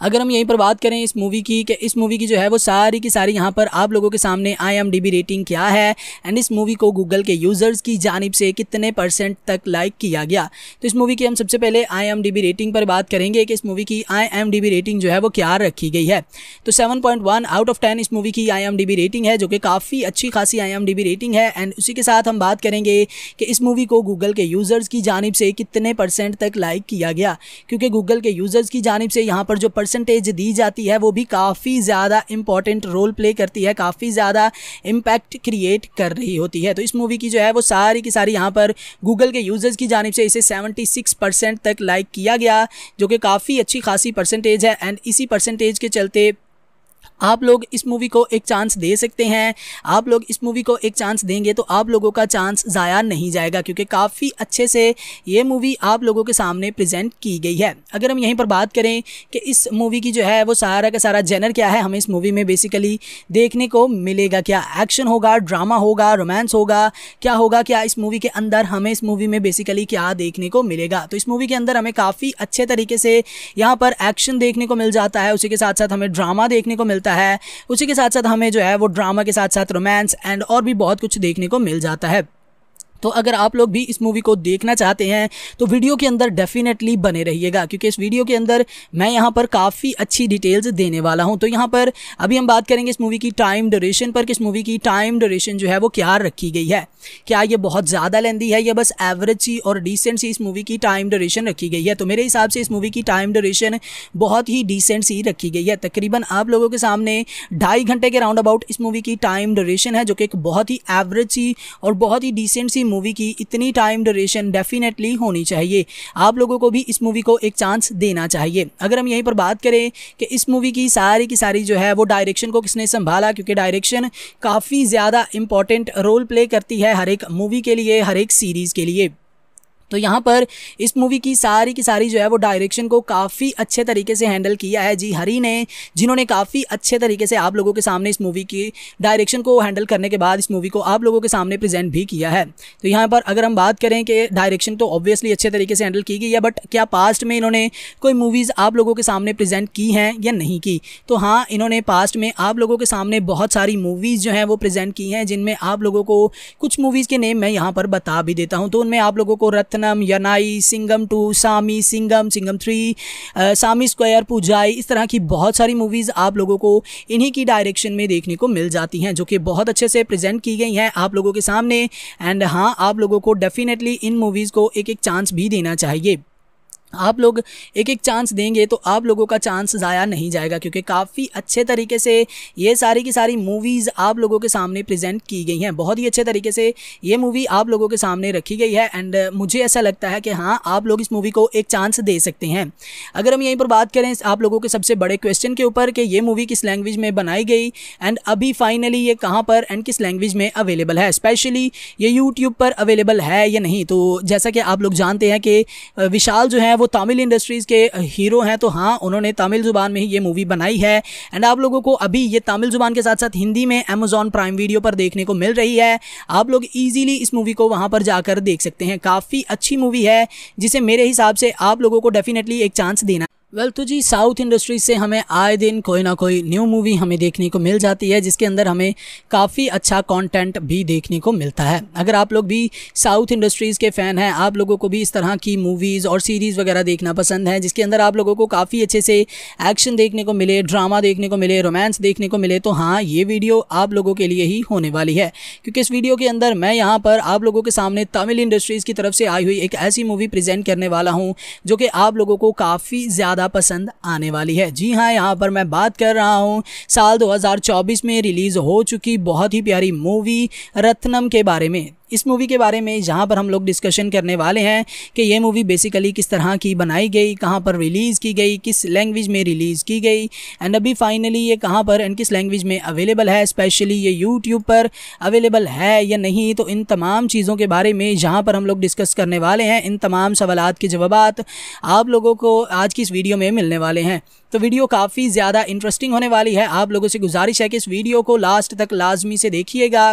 अगर हम यहीं पर बात करें इस मूवी की कि इस मूवी की जो है वो सारी की सारी यहाँ पर आप लोगों के सामने आई रेटिंग क्या है एंड इस मूवी को गूगल के यूज़र्स की जानब से कितने परसेंट तक लाइक किया गया तो इस मूवी की हम सबसे पहले आई रेटिंग पर बात करेंगे कि इस मूवी की आई रेटिंग जो है वो क्या रखी गई है तो सेवन आउट ऑफ टेन इस मूवी की आई रेटिंग है जो कि काफ़ी अच्छी खासी आई रेटिंग है एंड उसी के साथ हम बात करेंगे कि इस मूवी को गूगल के यूज़र्स की जानब से कितने परसेंट तक लाइक किया गया क्योंकि गूगल के यूज़र्स की जानब से यहाँ पर जो परसेंट परसेंटेज दी जाती है वो भी काफ़ी ज़्यादा इंपॉर्टेंट रोल प्ले करती है काफ़ी ज़्यादा इम्पैक्ट क्रिएट कर रही होती है तो इस मूवी की जो है वो सारी की सारी यहाँ पर गूगल के यूजर्स की जानब से इसे सेवेंटी सिक्स परसेंट तक लाइक किया गया जो कि काफ़ी अच्छी खासी परसेंटेज है एंड इसी परसेंटेज के चलते आप लोग इस मूवी को एक चांस दे सकते हैं आप लोग इस मूवी को एक चांस देंगे तो आप लोगों का चांस ज़ाया नहीं जाएगा क्योंकि काफ़ी अच्छे से ये मूवी आप लोगों के सामने प्रेजेंट की गई है अगर हम यहीं पर बात करें कि इस मूवी की जो है वो सारा का सारा जेनर क्या है हमें इस मूवी में बेसिकली देखने को मिलेगा क्या एक्शन होगा ड्रामा होगा रोमांस होगा क्या होगा क्या इस मूवी के अंदर हमें इस मूवी में बेसिकली क्या देखने को मिलेगा तो इस मूवी के अंदर हमें काफ़ी अच्छे तरीके से यहाँ पर एक्शन देखने को मिल जाता है उसी के साथ साथ हमें ड्रामा देखने को मिलता है जाता है उसी के साथ साथ हमें जो है वो ड्रामा के साथ साथ रोमांस एंड और भी बहुत कुछ देखने को मिल जाता है तो अगर आप लोग भी इस मूवी को देखना चाहते हैं तो वीडियो के अंदर डेफिनेटली बने रहिएगा क्योंकि इस वीडियो के अंदर मैं यहाँ पर काफ़ी अच्छी डिटेल्स देने वाला हूँ तो यहाँ पर अभी हम बात करेंगे इस मूवी की टाइम ड्यूरेशन पर कि इस मूवी की टाइम ड्यूरेशन जो है वो क्या रखी गई है क्या ये बहुत ज़्यादा लेंदी है या बस एवरेज सी और डिसेंट सी इस मूवी की टाइम ड्यूरेशन रखी गई है तो मेरे हिसाब से इस मूवी की टाइम ड्यूरेशन बहुत ही डिसेंट सी रखी गई है तकरीबन आप लोगों के सामने ढाई घंटे के राउंड अबाउट इस मूवी की टाइम ड्यूरेशन है जो कि एक बहुत ही एवरेज सी और बहुत ही डिसेंट सी मूवी की इतनी टाइम ड्यूरेशन डेफिनेटली होनी चाहिए आप लोगों को भी इस मूवी को एक चांस देना चाहिए अगर हम यहीं पर बात करें कि इस मूवी की सारी की सारी जो है वो डायरेक्शन को किसने संभाला क्योंकि डायरेक्शन काफ़ी ज़्यादा इंपॉर्टेंट रोल प्ले करती है हर एक मूवी के लिए हर एक सीरीज़ के लिए तो यहाँ पर इस मूवी की सारी की सारी जो है वो डायरेक्शन को काफ़ी अच्छे तरीके से हैंडल किया है जी हरी ने जिन्होंने काफ़ी अच्छे तरीके से आप लोगों के सामने इस मूवी की डायरेक्शन को हैंडल करने के बाद इस मूवी को आप लोगों के सामने प्रेजेंट भी किया है तो यहाँ पर अगर हम बात करें कि डायरेक्शन तो ऑब्वियसली अच्छे तरीके से हैंडल की गई है बट क्या पास्ट में इन्होंने कोई मूवीज़ आप लोगों के सामने प्रेजेंट की हैं या नहीं की तो हाँ इन्होंने पास्ट में आप लोगों के सामने बहुत सारी मूवीज़ जो हैं वो प्रेजेंट की हैं जिनमें आप लोगों को कुछ मूवीज़ के नेम मैं यहाँ पर बता भी देता हूँ तो उनमें आप लोगों को रत्न Rathnam Yaanai Singam two Saamy Singam Singam three Saamy square Poojai इस तरह की बहुत सारी मूवीज़ आप लोगों को इन्हीं की डायरेक्शन में देखने को मिल जाती हैं जो कि बहुत अच्छे से प्रेजेंट की गई हैं आप लोगों के सामने एंड हाँ आप लोगों को डेफिनेटली इन मूवीज़ को एक एक चांस भी देना चाहिए आप लोग एक एक चांस देंगे तो आप लोगों का चांस ज़ाया नहीं जाएगा क्योंकि काफ़ी अच्छे तरीके से ये सारी की सारी मूवीज़ आप लोगों के सामने प्रेजेंट की गई हैं बहुत ही अच्छे तरीके से ये मूवी आप लोगों के सामने रखी गई है एंड मुझे ऐसा लगता है कि हाँ आप लोग इस मूवी को एक चांस दे सकते हैं अगर हम यहीं पर बात करें आप लोगों के सबसे बड़े क्वेश्चन के ऊपर कि ये मूवी किस लैंग्वेज में बनाई गई एंड अभी फाइनली ये कहाँ पर एंड किस लैंग्वेज में अवेलेबल है स्पेशली ये यूट्यूब पर अवेलेबल है या नहीं तो जैसा कि आप लोग जानते हैं कि विशाल जो है वो तमिल इंडस्ट्रीज़ के हीरो हैं तो हाँ उन्होंने तमिल ज़ुबान में ही ये मूवी बनाई है एंड आप लोगों को अभी ये तमिल ज़ुबान के साथ साथ हिंदी में अमेजोन प्राइम वीडियो पर देखने को मिल रही है आप लोग ईजिली इस मूवी को वहाँ पर जाकर देख सकते हैं काफ़ी अच्छी मूवी है जिसे मेरे हिसाब से आप लोगों को डेफिनेटली एक चांस देना वेल well, तो जी साउथ इंडस्ट्री से हमें आए दिन कोई ना कोई न्यू मूवी हमें देखने को मिल जाती है जिसके अंदर हमें काफ़ी अच्छा कंटेंट भी देखने को मिलता है अगर आप लोग भी साउथ इंडस्ट्रीज़ के फ़ैन हैं आप लोगों को भी इस तरह की मूवीज़ और सीरीज़ वगैरह देखना पसंद है जिसके अंदर आप लोगों को काफ़ी अच्छे से एक्शन देखने को मिले ड्रामा देखने को मिले रोमांस देखने को मिले तो हाँ ये वीडियो आप लोगों के लिए ही होने वाली है क्योंकि इस वीडियो के अंदर मैं यहाँ पर आप लोगों के सामने तमिल इंडस्ट्रीज़ की तरफ से आई हुई एक ऐसी मूवी प्रजेंट करने वाला हूँ जो कि आप लोगों को काफ़ी ज़्यादा ज़्यादा पसंद आने वाली है जी हाँ यहाँ पर मैं बात कर रहा हूँ साल 2024 में रिलीज़ हो चुकी बहुत ही प्यारी मूवी रत्नम के बारे में इस मूवी के बारे में जहाँ पर हम लोग डिस्कशन करने वाले हैं कि ये मूवी बेसिकली किस तरह की बनाई गई कहाँ पर रिलीज़ की गई किस लैंग्वेज में रिलीज़ की गई एंड अभी फाइनली ये कहाँ पर एंड किस लैंग्वेज में अवेलेबल है स्पेशली ये यूट्यूब पर अवेलेबल है या नहीं तो इन तमाम चीज़ों के बारे में जहाँ पर हम लोग डिस्कस करने वाले हैं इन तमाम सवाल के जवाब आप लोगों को आज की इस वीडियो में मिलने वाले हैं तो वीडियो काफ़ी ज़्यादा इंटरेस्टिंग होने वाली है आप लोगों से गुजारिश है कि इस वीडियो को लास्ट तक लाजमी से देखिएगा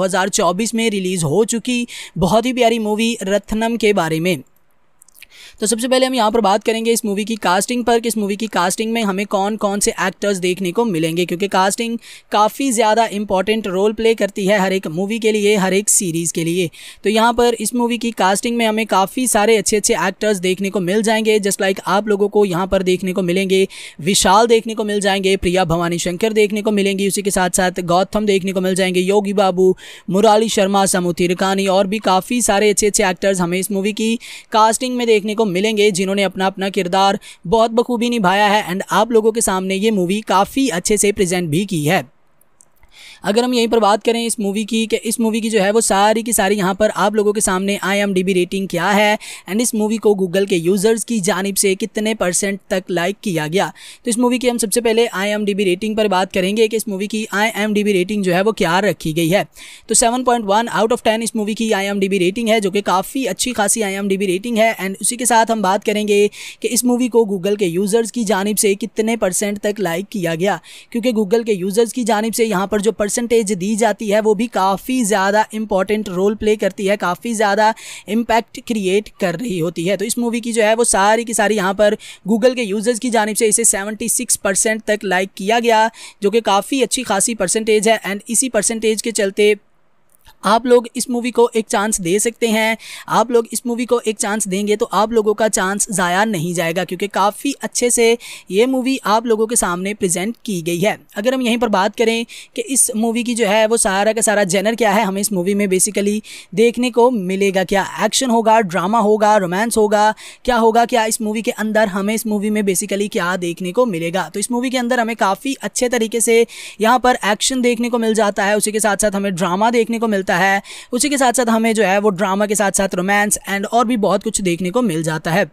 2024 में रिलीज़ हो चुकी बहुत ही प्यारी मूवी रत्नम के बारे में तो सबसे पहले हम यहाँ पर बात करेंगे इस मूवी की कास्टिंग पर कि इस मूवी की कास्टिंग में हमें कौन कौन से एक्टर्स देखने को मिलेंगे क्योंकि कास्टिंग काफ़ी ज़्यादा इंपॉर्टेंट रोल प्ले करती है हर एक मूवी के लिए हर एक सीरीज़ के लिए तो यहाँ पर इस मूवी की कास्टिंग में हमें काफ़ी सारे अच्छे अच्छे एक्टर्स देखने को मिल जाएंगे जस्ट लाइक आप लोगों को यहाँ पर देखने को मिलेंगे विशाल देखने को मिल जाएंगे प्रिया भवानी शंकर देखने को मिलेंगी उसी के साथ साथ गौतम देखने को मिल जाएंगे योगी बाबू मुराली शर्मा समूथी रिकानी और भी काफ़ी सारे अच्छे अच्छे एक्टर्स हमें इस मूवी की कास्टिंग में देखने को मिलेंगे जिन्होंने अपना अपना किरदार बहुत बखूबी निभाया है एंड आप लोगों के सामने ये मूवी काफ़ी अच्छे से प्रेजेंट भी की है अगर हम यहीं पर बात करें इस मूवी की कि इस मूवी की जो है वो सारी की सारी यहाँ पर आप लोगों के सामने आई रेटिंग क्या है एंड इस मूवी को गूगल के यूज़र्स की जानब से कितने परसेंट तक लाइक किया गया तो इस मूवी की हम सबसे पहले आई रेटिंग पर बात करेंगे कि इस मूवी की आई रेटिंग जो है वो क्या रखी गई है तो सेवन आउट ऑफ टेन इस मूवी की आई रेटिंग है जो कि काफ़ी अच्छी खासी आई रेटिंग है एंड उसी के साथ हम बात करेंगे कि इस मूवी को गूगल के यूज़र्स की जानब से कितने परसेंट तक लाइक किया गया क्योंकि गूगल के यूज़र्स की जानब से यहाँ पर जो परसेंटेज दी जाती है वो भी काफ़ी ज़्यादा इंपॉर्टेंट रोल प्ले करती है काफ़ी ज़्यादा इम्पैक्ट क्रिएट कर रही होती है तो इस मूवी की जो है वो सारी की सारी यहाँ पर गूगल के यूजर्स की जानब से इसे सेवेंटी परसेंट तक लाइक किया गया जो कि काफ़ी अच्छी खासी परसेंटेज है एंड इसी परसेंटेज के चलते आप लोग इस मूवी को एक चांस दे सकते हैं आप लोग इस मूवी को एक चांस देंगे तो आप लोगों का चांस ज़ाया नहीं जाएगा क्योंकि काफ़ी अच्छे से ये मूवी आप लोगों के सामने प्रेजेंट की गई है अगर हम यहीं पर बात करें कि इस मूवी की जो है वो सारा का सारा जेनर क्या है हमें इस मूवी में बेसिकली देखने को मिलेगा क्या एक्शन होगा ड्रामा होगा रोमांस होगा क्या होगा क्या इस मूवी के अंदर हमें इस मूवी में बेसिकली क्या देखने को मिलेगा तो इस मूवी के अंदर हमें काफ़ी अच्छे तरीके से यहाँ पर एक्शन देखने को मिल जाता है उसी के साथ साथ हमें ड्रामा देखने को मिलता मिलता है उसी के साथ साथ हमें जो है वो ड्रामा के साथ साथ रोमांस एंड और भी बहुत कुछ देखने को मिल जाता है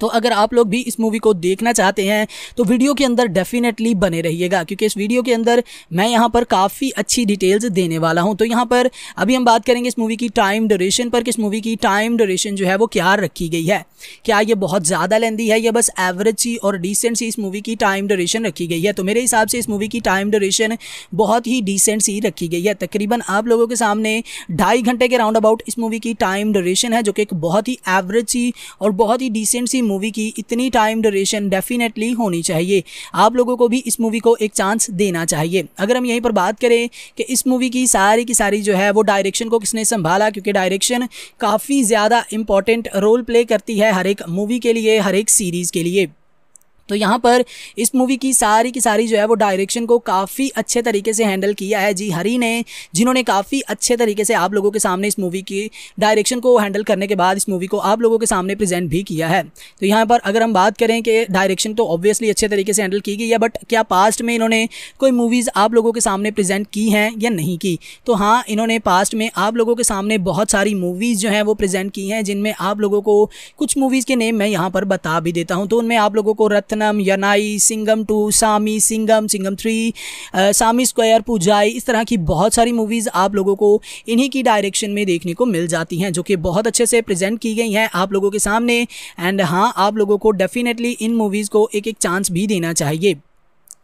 तो अगर आप लोग भी इस मूवी को देखना चाहते हैं तो वीडियो के अंदर डेफिनेटली बने रहिएगा क्योंकि इस वीडियो के अंदर मैं यहाँ पर काफ़ी अच्छी डिटेल्स देने वाला हूँ तो यहाँ पर अभी हम बात करेंगे इस मूवी की टाइम ड्यूरेशन पर कि इस मूवी की टाइम ड्यूरेशन जो है वो क्या रखी गई है क्या ये बहुत ज़्यादा लेंदी है या बस एवरेज सी और डिसेंट सी इस मूवी की टाइम ड्यूरेशन रखी गई है तो मेरे हिसाब से इस मूवी की टाइम ड्यूरेशन बहुत ही डिसेंट सी रखी गई है तकरीबन आप लोगों के सामने ढाई घंटे के राउंड अबाउट इस मूवी की टाइम ड्यूरेशन है जो कि एक बहुत ही एवरेज सी और बहुत ही डिसेंट सी मूवी की इतनी टाइम ड्यूरेशन डेफिनेटली होनी चाहिए आप लोगों को भी इस मूवी को एक चांस देना चाहिए अगर हम यहीं पर बात करें कि इस मूवी की सारी की सारी जो है वो डायरेक्शन को किसने संभाला क्योंकि डायरेक्शन काफ़ी ज़्यादा इंपॉर्टेंट रोल प्ले करती है हर एक मूवी के लिए हर एक सीरीज़ के लिए तो यहाँ पर इस मूवी की सारी की सारी जो है वो डायरेक्शन को काफ़ी अच्छे तरीके से हैंडल किया है जी हरी ने जिन्होंने काफ़ी अच्छे तरीके से आप लोगों के सामने इस मूवी की डायरेक्शन को हैंडल करने के बाद इस मूवी को आप लोगों के सामने प्रेजेंट भी किया है तो यहाँ पर अगर हम बात करें कि डायरेक्शन तो ऑब्वियसली अच्छे तरीके से हैंडल की गई है बट क्या पास्ट में इन्होंने कोई मूवीज़ आप लोगों के सामने प्रजेंट की हैं या नहीं की तो हाँ इन्होंने पास्ट में आप लोगों के सामने बहुत सारी मूवीज़ जो हैं वो प्रेजेंट की हैं जिनमें आप लोगों को कुछ मूवीज़ के नेम मैं यहाँ पर बता भी देता हूँ तो उनमें आप लोगों को रत्न Rathnam Yaanai Singam two Saamy Singam Singam three Saamy square Poojai इस तरह की बहुत सारी मूवीज़ आप लोगों को इन्हीं की डायरेक्शन में देखने को मिल जाती हैं जो कि बहुत अच्छे से प्रेजेंट की गई हैं आप लोगों के सामने एंड हाँ आप लोगों को डेफिनेटली इन मूवीज़ को एक एक चांस भी देना चाहिए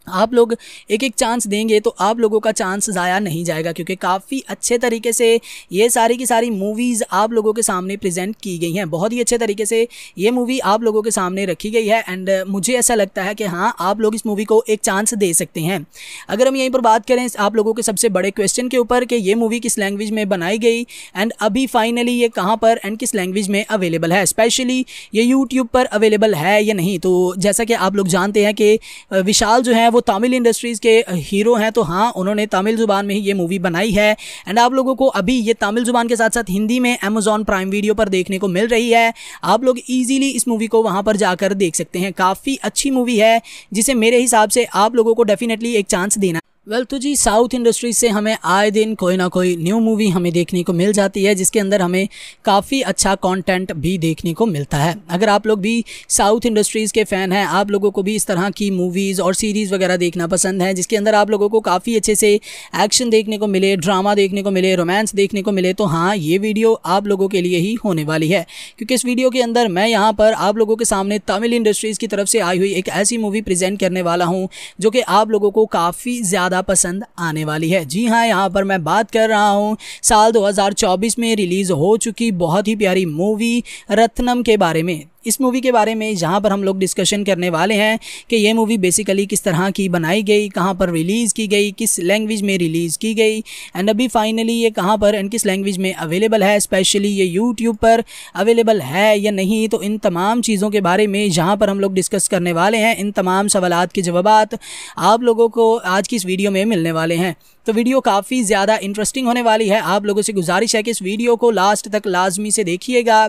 आप लोग एक एक चांस देंगे तो आप लोगों का चांस ज़ाया नहीं जाएगा क्योंकि काफ़ी अच्छे तरीके से ये सारी की सारी मूवीज़ आप लोगों के सामने प्रेजेंट की गई हैं बहुत ही अच्छे तरीके से ये मूवी आप लोगों के सामने रखी गई है एंड मुझे ऐसा लगता है कि हाँ आप लोग इस मूवी को एक चांस दे सकते हैं अगर हम यहीं पर बात करें आप लोगों के सबसे बड़े क्वेश्चन के ऊपर कि ये मूवी किस लैंग्वेज में बनाई गई एंड अभी फाइनली ये कहाँ पर एंड किस लैंग्वेज में अवेलेबल है स्पेशली ये यूट्यूब पर अवेलेबल है या नहीं तो जैसा कि आप लोग जानते हैं कि विशाल जो है वो तमिल इंडस्ट्रीज़ के हीरो हैं तो हाँ उन्होंने तमिल ज़ुबान में ही ये मूवी बनाई है एंड आप लोगों को अभी ये तमिल ज़ुबान के साथ साथ हिंदी में अमेजॉन प्राइम वीडियो पर देखने को मिल रही है आप लोग ईजिली इस मूवी को वहाँ पर जाकर देख सकते हैं काफ़ी अच्छी मूवी है जिसे मेरे हिसाब से आप लोगों को डेफिनेटली एक चांस देना वेल तो जी साउथ इंडस्ट्री से हमें आए दिन कोई ना कोई न्यू मूवी हमें देखने को मिल जाती है जिसके अंदर हमें काफ़ी अच्छा कंटेंट भी देखने को मिलता है अगर आप लोग भी साउथ इंडस्ट्रीज़ के फ़ैन हैं आप लोगों को भी इस तरह की मूवीज़ और सीरीज़ वगैरह देखना पसंद है जिसके अंदर आप लोगों को काफ़ी अच्छे से एक्शन देखने को मिले ड्रामा देखने को मिले रोमांस देखने को मिले तो हाँ ये वीडियो आप लोगों के लिए ही होने वाली है क्योंकि इस वीडियो के अंदर मैं यहाँ पर आप लोगों के सामने तमिल इंडस्ट्रीज़ की तरफ से आई हुई एक ऐसी मूवी प्रजेंट करने वाला हूँ जो कि आप लोगों को काफ़ी ज़्यादा ज़्यादा पसंद आने वाली है जी हाँ यहाँ पर मैं बात कर रहा हूँ साल 2024 में रिलीज़ हो चुकी बहुत ही प्यारी मूवी रत्नम के बारे में इस मूवी के बारे में जहाँ पर हम लोग डिस्कशन करने वाले हैं कि ये मूवी बेसिकली किस तरह की बनाई गई कहाँ पर रिलीज़ की गई किस लैंग्वेज में रिलीज़ की गई एंड अभी फाइनली ये कहाँ पर एंड किस लैंग्वेज में अवेलेबल है स्पेशली ये यूट्यूब पर अवेलेबल है या नहीं तो इन तमाम चीज़ों के बारे में जहाँ पर हम लोग डिस्कस करने वाले हैं इन तमाम सवाल के जवाब आप लोगों को आज की इस वीडियो में मिलने वाले हैं तो वीडियो काफ़ी ज़्यादा इंटरेस्टिंग होने वाली है आप लोगों से गुजारिश है कि इस वीडियो को लास्ट तक लाजमी से देखिएगा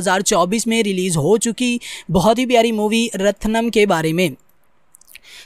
2024 में रिलीज़ हो चुकी बहुत ही प्यारी मूवी रत्नम के बारे में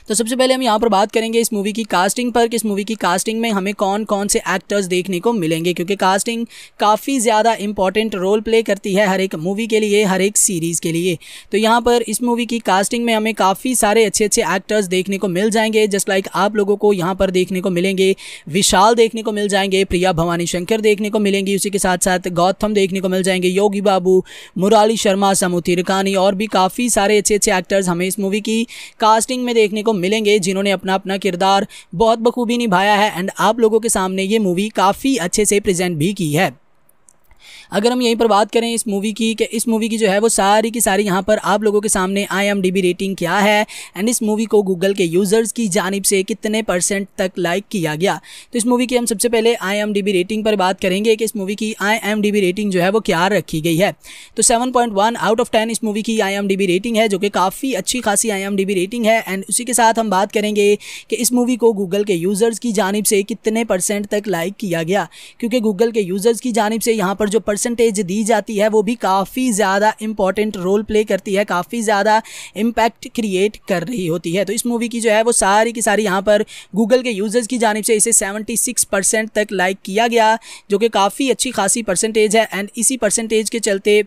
तो सबसे पहले हम यहाँ पर बात करेंगे इस मूवी की कास्टिंग पर कि इस मूवी की कास्टिंग में हमें कौन कौन से एक्टर्स देखने को मिलेंगे क्योंकि कास्टिंग काफ़ी ज़्यादा इंपॉर्टेंट रोल प्ले करती है हर एक मूवी के लिए हर एक सीरीज़ के लिए तो यहाँ पर इस मूवी की कास्टिंग में हमें काफ़ी सारे अच्छे अच्छे एक्टर्स देखने को मिल जाएंगे जस्ट लाइक आप लोगों को यहाँ पर देखने को मिलेंगे विशाल देखने को मिल जाएंगे प्रिया भवानी शंकर देखने को मिलेंगी उसी के साथ साथ गौतम देखने को मिल जाएंगे योगी बाबू मुराली शर्मा समूथी रिकानी और भी काफ़ी सारे अच्छे अच्छे एक्टर्स हमें इस मूवी की कास्टिंग में देखने को मिलेंगे जिन्होंने अपना अपना किरदार बहुत बखूबी निभाया है एंड आप लोगों के सामने ये मूवी काफ़ी अच्छे से प्रेजेंट भी की है अगर हम यहीं पर बात करें इस मूवी की कि इस मूवी की जो है वो सारी की सारी यहाँ पर आप लोगों के सामने आई रेटिंग क्या है एंड इस मूवी को गूगल के यूज़र्स की जानब से कितने परसेंट तक लाइक किया गया तो इस मूवी की हम सबसे पहले आई रेटिंग पर बात करेंगे कि इस मूवी की आई रेटिंग जो है वो क्या रखी गई है तो वन आउट ऑफ टेन इस मूवी की आई रेटिंग है जो कि काफ़ी अच्छी खासी आई रेटिंग है एंड उसी के साथ हम बात करेंगे कि इस मूवी को गूगल के यूज़र्स की जानब से कितने परसेंट तक लाइक किया गया क्योंकि गूगल के यूज़र्स की जानब से यहाँ पर जो पर परसेंटेज दी जाती है वो भी काफ़ी ज़्यादा इंपॉर्टेंट रोल प्ले करती है काफ़ी ज़्यादा इम्पैक्ट क्रिएट कर रही होती है तो इस मूवी की जो है वो सारी की सारी यहाँ पर गूगल के यूजर्स की जानब से इसे सेवेंटी परसेंट तक लाइक किया गया जो कि काफ़ी अच्छी खासी परसेंटेज है एंड इसी परसेंटेज के चलते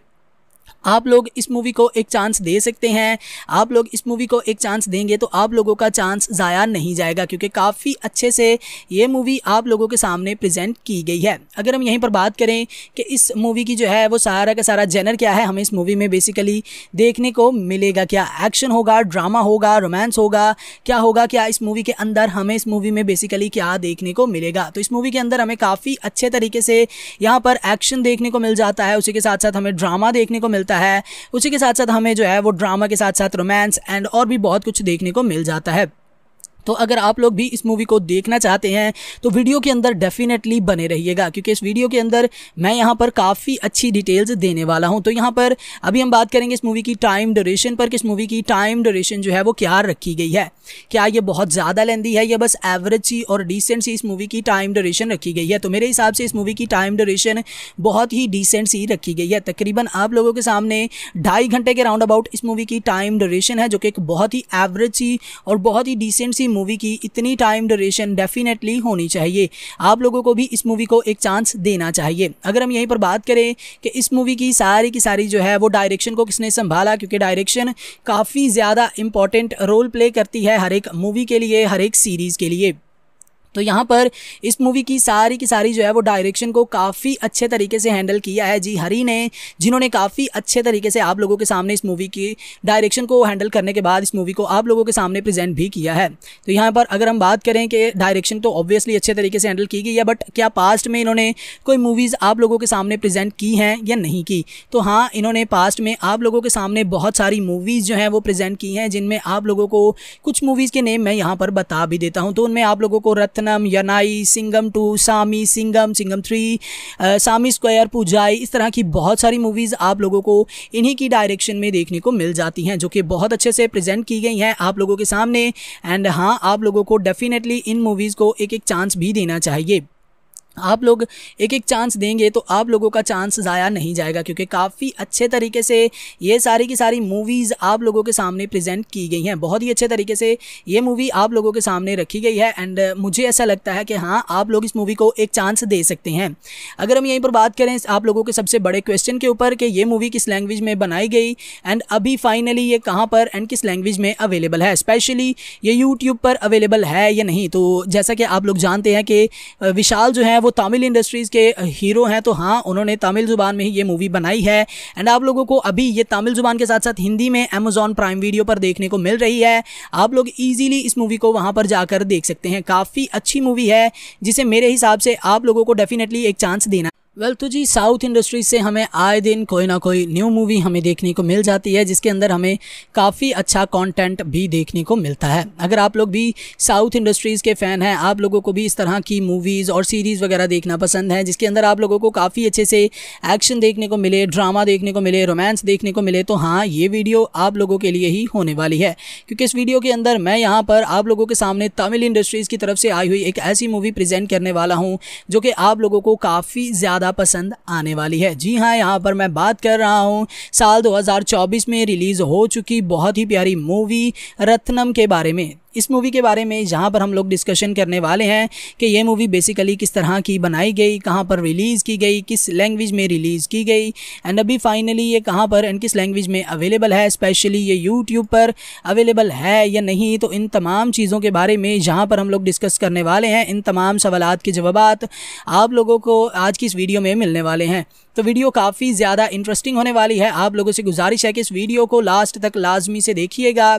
आप लोग इस मूवी को एक चांस दे सकते हैं आप लोग इस मूवी को एक चांस देंगे तो आप लोगों का चांस ज़ाया नहीं जाएगा क्योंकि काफ़ी अच्छे से ये मूवी आप लोगों के सामने प्रेजेंट की गई है अगर हम यहीं पर बात करें कि इस मूवी की जो है वो सारा का सारा जेनर क्या है हमें इस मूवी में बेसिकली देखने को मिलेगा क्या एक्शन होगा ड्रामा होगा रोमांस होगा क्या होगा क्या इस मूवी के अंदर हमें इस मूवी में बेसिकली क्या देखने को मिलेगा तो इस मूवी के अंदर हमें काफ़ी अच्छे तरीके से यहाँ पर एक्शन देखने को मिल जाता है उसी के साथ साथ हमें ड्रामा देखने को मिलता मिलता है उसी के साथ साथ हमें जो है वो ड्रामा के साथ साथ रोमांस एंड और भी बहुत कुछ देखने को मिल जाता है तो अगर आप लोग भी इस मूवी को देखना चाहते हैं तो वीडियो के अंदर डेफिनेटली बने रहिएगा क्योंकि इस वीडियो के अंदर मैं यहाँ पर काफ़ी अच्छी डिटेल्स देने वाला हूँ तो यहाँ पर अभी हम बात करेंगे इस मूवी की टाइम ड्यूरेशन पर कि इस मूवी की टाइम ड्यूरेशन जो है वो क्या रखी गई है क्या ये बहुत ज़्यादा लेंदी है या बस एवरेज सी और डिसेंट सी इस मूवी की टाइम ड्यूरेशन रखी गई है तो मेरे हिसाब से इस मूवी की टाइम ड्यूरेशन बहुत ही डिसेंट सी रखी गई है तकरीबन आप लोगों के सामने ढाई घंटे के राउंड अबाउट इस मूवी की टाइम ड्यूरेशन है जो कि एक बहुत ही एवरेज सी और बहुत ही डिसेंट सी मूवी की इतनी टाइम ड्यूरेशन डेफिनेटली होनी चाहिए आप लोगों को भी इस मूवी को एक चांस देना चाहिए अगर हम यहीं पर बात करें कि इस मूवी की सारी की सारी जो है वो डायरेक्शन को किसने संभाला क्योंकि डायरेक्शन काफ़ी ज़्यादा इंपॉर्टेंट रोल प्ले करती है हर एक मूवी के लिए हर एक सीरीज़ के लिए तो यहाँ पर इस मूवी की सारी की सारी जो है वो डायरेक्शन को काफ़ी अच्छे तरीके से हैंडल किया है जी हरी ने जिन्होंने काफ़ी अच्छे तरीके से आप लोगों के सामने इस मूवी की डायरेक्शन को हैंडल करने के बाद इस मूवी को आप लोगों के सामने प्रेजेंट भी किया है तो यहाँ पर अगर हम बात करें कि डायरेक्शन तो ऑब्वियसली अच्छे तरीके से हैंडल की गई है बट क्या पास्ट में इन्होंने कोई मूवीज़ आप लोगों के सामने प्रजेंट की हैं या नहीं की तो हाँ इन्होंने पास्ट में आप लोगों के सामने बहुत सारी मूवीज़ जो हैं वो प्रज़ेंट की हैं जिनमें आप लोगों को कुछ मूवीज़ के नेम मैं यहाँ पर बता भी देता हूँ तो उनमें आप लोगों को रथ Rathnam Yaanai Singam two Saamy Singam Singam three Saamy square Poojai इस तरह की बहुत सारी मूवीज़ आप लोगों को इन्हीं की डायरेक्शन में देखने को मिल जाती हैं जो कि बहुत अच्छे से प्रेजेंट की गई हैं आप लोगों के सामने एंड हाँ आप लोगों को डेफिनेटली इन मूवीज़ को एक एक चांस भी देना चाहिए आप लोग एक एक चांस देंगे तो आप लोगों का चांस ज़ाया नहीं जाएगा क्योंकि काफ़ी अच्छे तरीके से ये सारी की सारी मूवीज़ आप लोगों के सामने प्रेजेंट की गई हैं बहुत ही अच्छे तरीके से ये मूवी आप लोगों के सामने रखी गई है एंड मुझे ऐसा लगता है कि हाँ आप लोग इस मूवी को एक चांस दे सकते हैं अगर हम यहीं पर बात करें आप लोगों के सबसे बड़े क्वेश्चन के ऊपर कि ये मूवी किस लैंग्वेज में बनाई गई एंड अभी फाइनली ये कहाँ पर एंड किस लैंग्वेज में अवेलेबल है स्पेशली ये यूट्यूब पर अवेलेबल है या नहीं तो जैसा कि आप लोग जानते हैं कि विशाल जो है वो तमिल इंडस्ट्रीज़ के हीरो हैं तो हाँ उन्होंने तमिल ज़ुबान में ही ये मूवी बनाई है एंड आप लोगों को अभी ये तमिल ज़ुबान के साथ साथ हिंदी में अमेजोन प्राइम वीडियो पर देखने को मिल रही है आप लोग ईजिली इस मूवी को वहाँ पर जाकर देख सकते हैं काफ़ी अच्छी मूवी है जिसे मेरे हिसाब से आप लोगों को डेफिनेटली एक चांस देना वेल well, तो जी साउथ इंडस्ट्री से हमें आए दिन कोई ना कोई न्यू मूवी हमें देखने को मिल जाती है जिसके अंदर हमें काफ़ी अच्छा कंटेंट भी देखने को मिलता है अगर आप लोग भी साउथ इंडस्ट्रीज़ के फ़ैन हैं आप लोगों को भी इस तरह की मूवीज़ और सीरीज़ वगैरह देखना पसंद है जिसके अंदर आप लोगों को काफ़ी अच्छे से एक्शन देखने को मिले ड्रामा देखने को मिले रोमांस देखने को मिले तो हाँ ये वीडियो आप लोगों के लिए ही होने वाली है क्योंकि इस वीडियो के अंदर मैं यहाँ पर आप लोगों के सामने तमिल इंडस्ट्रीज़ की तरफ से आई हुई एक ऐसी मूवी प्रजेंट करने वाला हूँ जो कि आप लोगों को काफ़ी ज़्यादा ज़्यादा पसंद आने वाली है जी हाँ यहाँ पर मैं बात कर रहा हूँ साल 2024 में रिलीज़ हो चुकी बहुत ही प्यारी मूवी रत्नम के बारे में इस मूवी के बारे में जहाँ पर हम लोग डिस्कशन करने वाले हैं कि ये मूवी बेसिकली किस तरह की बनाई गई कहाँ पर रिलीज़ की गई किस लैंग्वेज में रिलीज़ की गई एंड अभी फाइनली ये कहाँ पर एंड किस लैंग्वेज में अवेलेबल है स्पेशली ये यूट्यूब पर अवेलेबल है या नहीं तो इन तमाम चीज़ों के बारे में जहाँ पर हम लोग डिस्कस करने वाले हैं इन तमाम सवाल के जवाब आप लोगों को आज की इस वीडियो में मिलने वाले हैं तो वीडियो काफ़ी ज़्यादा इंटरेस्टिंग होने वाली है आप लोगों से गुजारिश है कि इस वीडियो को लास्ट तक लाजमी से देखिएगा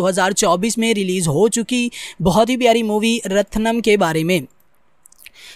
2024 में रिलीज़ हो चुकी बहुत ही प्यारी मूवी रत्नम के बारे में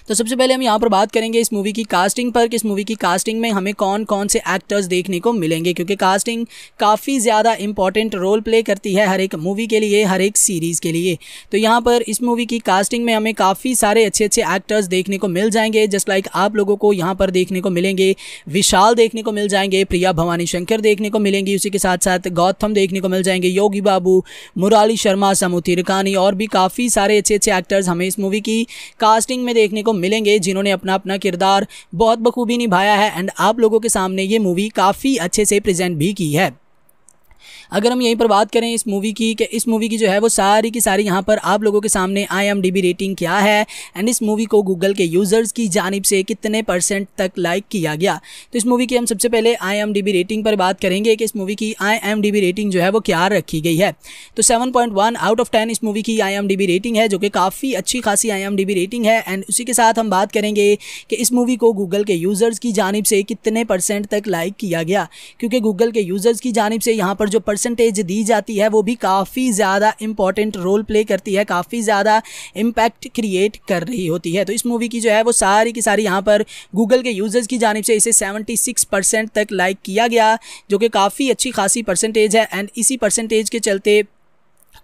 तो सबसे पहले हम यहाँ पर बात करेंगे इस मूवी की कास्टिंग पर कि इस मूवी की कास्टिंग में हमें कौन कौन से एक्टर्स देखने को मिलेंगे क्योंकि कास्टिंग काफ़ी ज़्यादा इंपॉर्टेंट रोल प्ले करती है हर एक मूवी के लिए हर एक सीरीज़ के लिए तो यहाँ पर इस मूवी की कास्टिंग में हमें काफ़ी सारे अच्छे अच्छे एक्टर्स देखने को मिल जाएंगे जस्ट लाइक आप लोगों को यहाँ पर देखने को मिलेंगे विशाल देखने को मिल जाएंगे प्रिया भवानी शंकर देखने को मिलेंगी उसी के साथ साथ गौतम देखने को मिल जाएंगे योगी बाबू मुराली शर्मा समूह रिकानी और भी काफ़ी सारे अच्छे अच्छे एक्टर्स हमें इस मूवी की कास्टिंग में देखने को मिलेंगे जिन्होंने अपना अपना किरदार बहुत बखूबी निभाया है एंड आप लोगों के सामने ये मूवी काफ़ी अच्छे से प्रेजेंट भी की है अगर हम यहीं पर बात करें इस मूवी की कि इस मूवी की जो है वो सारी की सारी यहाँ पर आप लोगों के सामने आई रेटिंग क्या है एंड इस मूवी को गूगल के यूज़र्स की जानब से कितने परसेंट तक लाइक किया गया तो इस मूवी की हम सबसे पहले आई रेटिंग पर बात करेंगे कि इस मूवी की आई रेटिंग जो है वो क्या रखी गई है तो वन आउट ऑफ टेन इस मूवी की आई रेटिंग है जो कि काफ़ी अच्छी खासी आई रेटिंग है एंड उसी के साथ हम बात करेंगे कि इस मूवी को गूगल के यूज़र्स की जानब से कितने परसेंट तक लाइक किया गया क्योंकि गूगल के यूज़र्स की जानब से यहाँ पर जो परसेंटेज दी जाती है वो भी काफ़ी ज़्यादा इंपॉर्टेंट रोल प्ले करती है काफ़ी ज़्यादा इम्पैक्ट क्रिएट कर रही होती है तो इस मूवी की जो है वो सारी की सारी यहाँ पर गूगल के यूजर्स की जानब से इसे सेवेंटी परसेंट तक लाइक किया गया जो कि काफ़ी अच्छी खासी परसेंटेज है एंड इसी परसेंटेज के चलते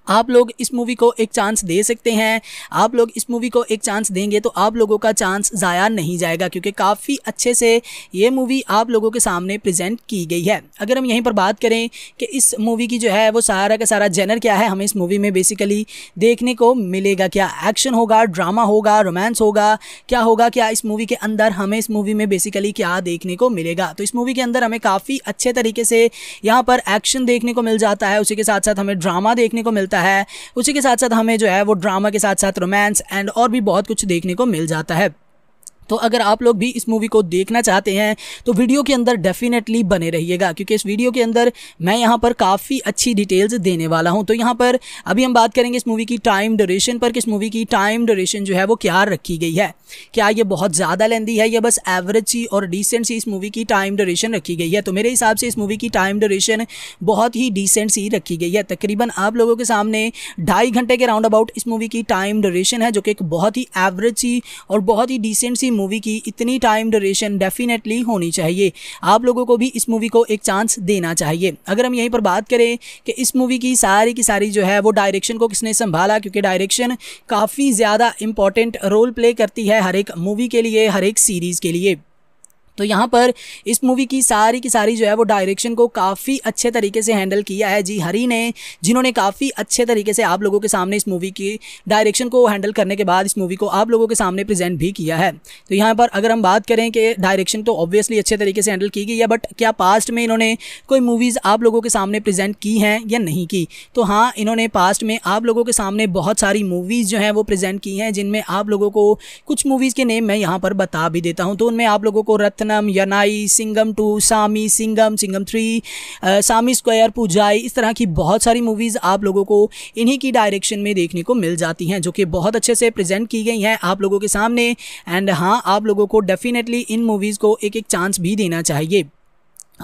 आप लोग इस मूवी को एक चांस दे सकते हैं आप लोग इस मूवी को एक चांस देंगे तो आप लोगों का चांस ज़ाया नहीं जाएगा क्योंकि काफ़ी अच्छे से ये मूवी आप लोगों के सामने प्रेजेंट की गई है अगर हम यहीं पर बात करें कि इस मूवी की जो है वो सारा का सारा जेनर क्या है हमें इस मूवी में बेसिकली देखने को मिलेगा क्या एक्शन होगा ड्रामा होगा रोमांस होगा क्या होगा क्या इस मूवी के अंदर हमें इस मूवी में बेसिकली क्या देखने को मिलेगा तो इस मूवी के अंदर हमें काफ़ी अच्छे तरीके से यहाँ पर एक्शन देखने को मिल जाता है उसी के साथ साथ हमें ड्रामा देखने को मिलता मिलता है उसी के साथ साथ हमें जो है वो ड्रामा के साथ साथ रोमांस एंड और भी बहुत कुछ देखने को मिल जाता है तो अगर आप लोग भी इस मूवी को देखना चाहते हैं तो वीडियो के अंदर डेफिनेटली बने रहिएगा क्योंकि इस वीडियो के अंदर मैं यहाँ पर काफ़ी अच्छी डिटेल्स देने वाला हूँ तो यहाँ पर अभी हम बात करेंगे इस मूवी की टाइम ड्यूरेशन पर किस मूवी की टाइम ड्यूरेशन जो है वो क्या रखी गई है क्या ये बहुत ज़्यादा लेंदी है या बस एवरेज सी और डिसेंट सी इस मूवी की टाइम ड्यूरेशन रखी गई है तो मेरे हिसाब से इस मूवी की टाइम ड्यूरेशन बहुत ही डिसेंट सी रखी गई है तकरीबन आप लोगों के सामने ढाई घंटे के राउंड अबाउट इस मूवी की टाइम ड्यूरेशन है जो कि एक बहुत ही एवरेज सी और बहुत ही डिसेंट सी मूवी की इतनी टाइम ड्यूरेशन डेफिनेटली होनी चाहिए आप लोगों को भी इस मूवी को एक चांस देना चाहिए अगर हम यहीं पर बात करें कि इस मूवी की सारी की सारी जो है वो डायरेक्शन को किसने संभाला क्योंकि डायरेक्शन काफ़ी ज़्यादा इंपॉर्टेंट रोल प्ले करती है है हर एक मूवी के लिए हर एक सीरीज़ के लिए तो यहाँ पर इस मूवी की सारी की सारी जो है वो डायरेक्शन को काफ़ी अच्छे तरीके से हैंडल किया है जी हरी ने जिन्होंने काफ़ी अच्छे तरीके से आप लोगों के सामने इस मूवी की डायरेक्शन को हैंडल करने के बाद इस मूवी को आप लोगों के सामने प्रेजेंट भी किया है तो यहाँ पर अगर हम बात करें कि डायरेक्शन तो ऑब्वियसली अच्छे तरीके से हैंडल की गई है बट क्या पास्ट में इन्होंने कोई मूवीज़ आप लोगों के सामने प्रेजेंट की हैं या नहीं की तो हाँ इन्होंने पास्ट में आप लोगों के सामने बहुत सारी मूवीज़ जो हैं वो प्रेजेंट की हैं जिनमें आप लोगों को कुछ मूवीज़ के नेम मैं यहाँ पर बता भी देता हूँ तो उनमें आप लोगों को रत्न सिंगानम Yaanai Singam two Saamy Singam Singam three Saamy square Poojai इस तरह की बहुत सारी मूवीज़ आप लोगों को इन्हीं की डायरेक्शन में देखने को मिल जाती हैं जो कि बहुत अच्छे से प्रेजेंट की गई हैं आप लोगों के सामने एंड हाँ आप लोगों को डेफिनेटली इन मूवीज़ को एक एक चांस भी देना चाहिए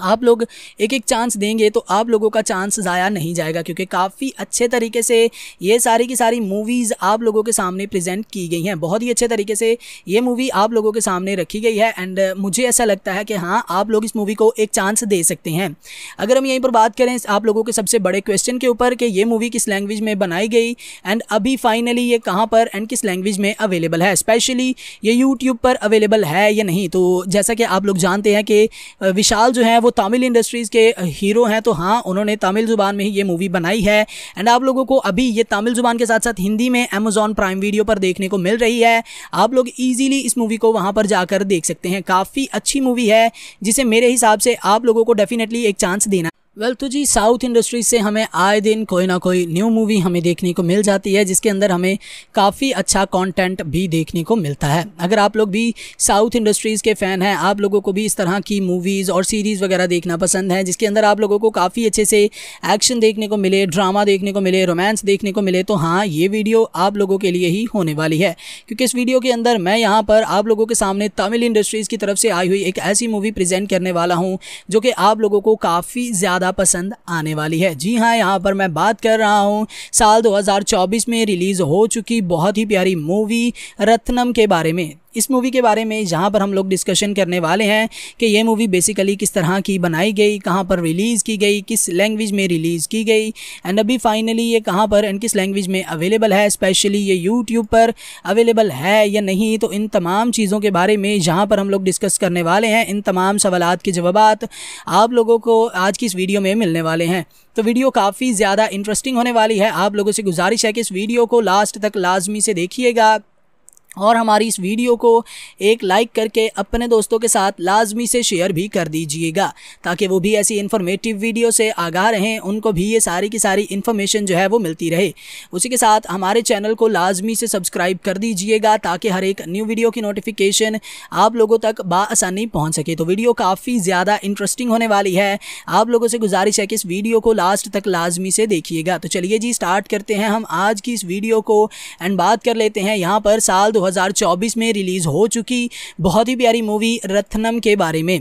आप लोग एक एक चांस देंगे तो आप लोगों का चांस ज़ाया नहीं जाएगा क्योंकि काफ़ी अच्छे तरीके से ये सारी की सारी मूवीज़ आप लोगों के सामने प्रेजेंट की गई हैं बहुत ही अच्छे तरीके से ये मूवी आप लोगों के सामने रखी गई है एंड मुझे ऐसा लगता है कि हाँ आप लोग इस मूवी को एक चांस दे सकते हैं अगर हम यहीं पर बात करें आप लोगों के सबसे बड़े क्वेश्चन के ऊपर कि ये मूवी किस लैंग्वेज में बनाई गई एंड अभी फाइनली ये कहाँ पर एंड किस लैंग्वेज में अवेलेबल है स्पेशली ये यूट्यूब पर अवेलेबल है या नहीं तो जैसा कि आप लोग जानते हैं कि विशाल जो है वो वो तमिल इंडस्ट्रीज़ के हीरो हैं तो हाँ उन्होंने तमिल ज़ुबान में ही ये मूवी बनाई है एंड आप लोगों को अभी ये तमिल ज़ुबान के साथ साथ हिंदी में अमेजोन प्राइम वीडियो पर देखने को मिल रही है आप लोग ईजिली इस मूवी को वहाँ पर जाकर देख सकते हैं काफ़ी अच्छी मूवी है जिसे मेरे हिसाब से आप लोगों को डेफिनेटली एक चांस देना वेल तो जी साउथ इंडस्ट्री से हमें आए दिन कोई ना कोई न्यू मूवी हमें देखने को मिल जाती है जिसके अंदर हमें काफ़ी अच्छा कंटेंट भी देखने को मिलता है अगर आप लोग भी साउथ इंडस्ट्रीज़ के फ़ैन हैं आप लोगों को भी इस तरह की मूवीज़ और सीरीज़ वगैरह देखना पसंद है जिसके अंदर आप लोगों को काफ़ी अच्छे से एक्शन देखने को मिले ड्रामा देखने को मिले रोमांस देखने को मिले तो हाँ ये वीडियो आप लोगों के लिए ही होने वाली है क्योंकि इस वीडियो के अंदर मैं यहाँ पर आप लोगों के सामने तमिल इंडस्ट्रीज़ की तरफ से आई हुई एक ऐसी मूवी प्रजेंट करने वाला हूँ जो कि आप लोगों को काफ़ी ज़्यादा ज़्यादा पसंद आने वाली है जी हाँ यहाँ पर मैं बात कर रहा हूँ साल 2024 में रिलीज़ हो चुकी बहुत ही प्यारी मूवी रत्नम के बारे में इस मूवी के बारे में जहाँ पर हम लोग डिस्कशन करने वाले हैं कि ये मूवी बेसिकली किस तरह की बनाई गई कहाँ पर रिलीज़ की गई किस लैंग्वेज में रिलीज़ की गई एंड अभी फाइनली ये कहाँ पर एंड किस लैंग्वेज में अवेलेबल है स्पेशली ये यूट्यूब पर अवेलेबल है या नहीं तो इन तमाम चीज़ों के बारे में जहाँ पर हम लोग डिस्कस करने वाले हैं इन तमाम सवाल के जवाब आप लोगों को आज की इस वीडियो में मिलने वाले हैं तो वीडियो काफ़ी ज़्यादा इंटरेस्टिंग होने वाली है आप लोगों से गुजारिश है कि इस वीडियो को लास्ट तक लाजमी से देखिएगा और हमारी इस वीडियो को एक लाइक करके अपने दोस्तों के साथ लाजमी से शेयर भी कर दीजिएगा ताकि वो भी ऐसी इन्फॉर्मेटिव वीडियो से आगाह रहें उनको भी ये सारी की सारी इन्फॉर्मेशन जो है वो मिलती रहे उसी के साथ हमारे चैनल को लाजमी से सब्सक्राइब कर दीजिएगा ताकि हर एक न्यू वीडियो की नोटिफिकेशन आप लोगों तक बसानी पहुँच सके तो वीडियो काफ़ी ज़्यादा इंटरेस्टिंग होने वाली है आप लोगों से गुजारिश है कि इस वीडियो को लास्ट तक लाजमी से देखिएगा तो चलिए जी स्टार्ट करते हैं हम आज की इस वीडियो को एंड बात कर लेते हैं यहाँ पर साल 2024 में रिलीज़ हो चुकी बहुत ही प्यारी मूवी रत्नम के बारे में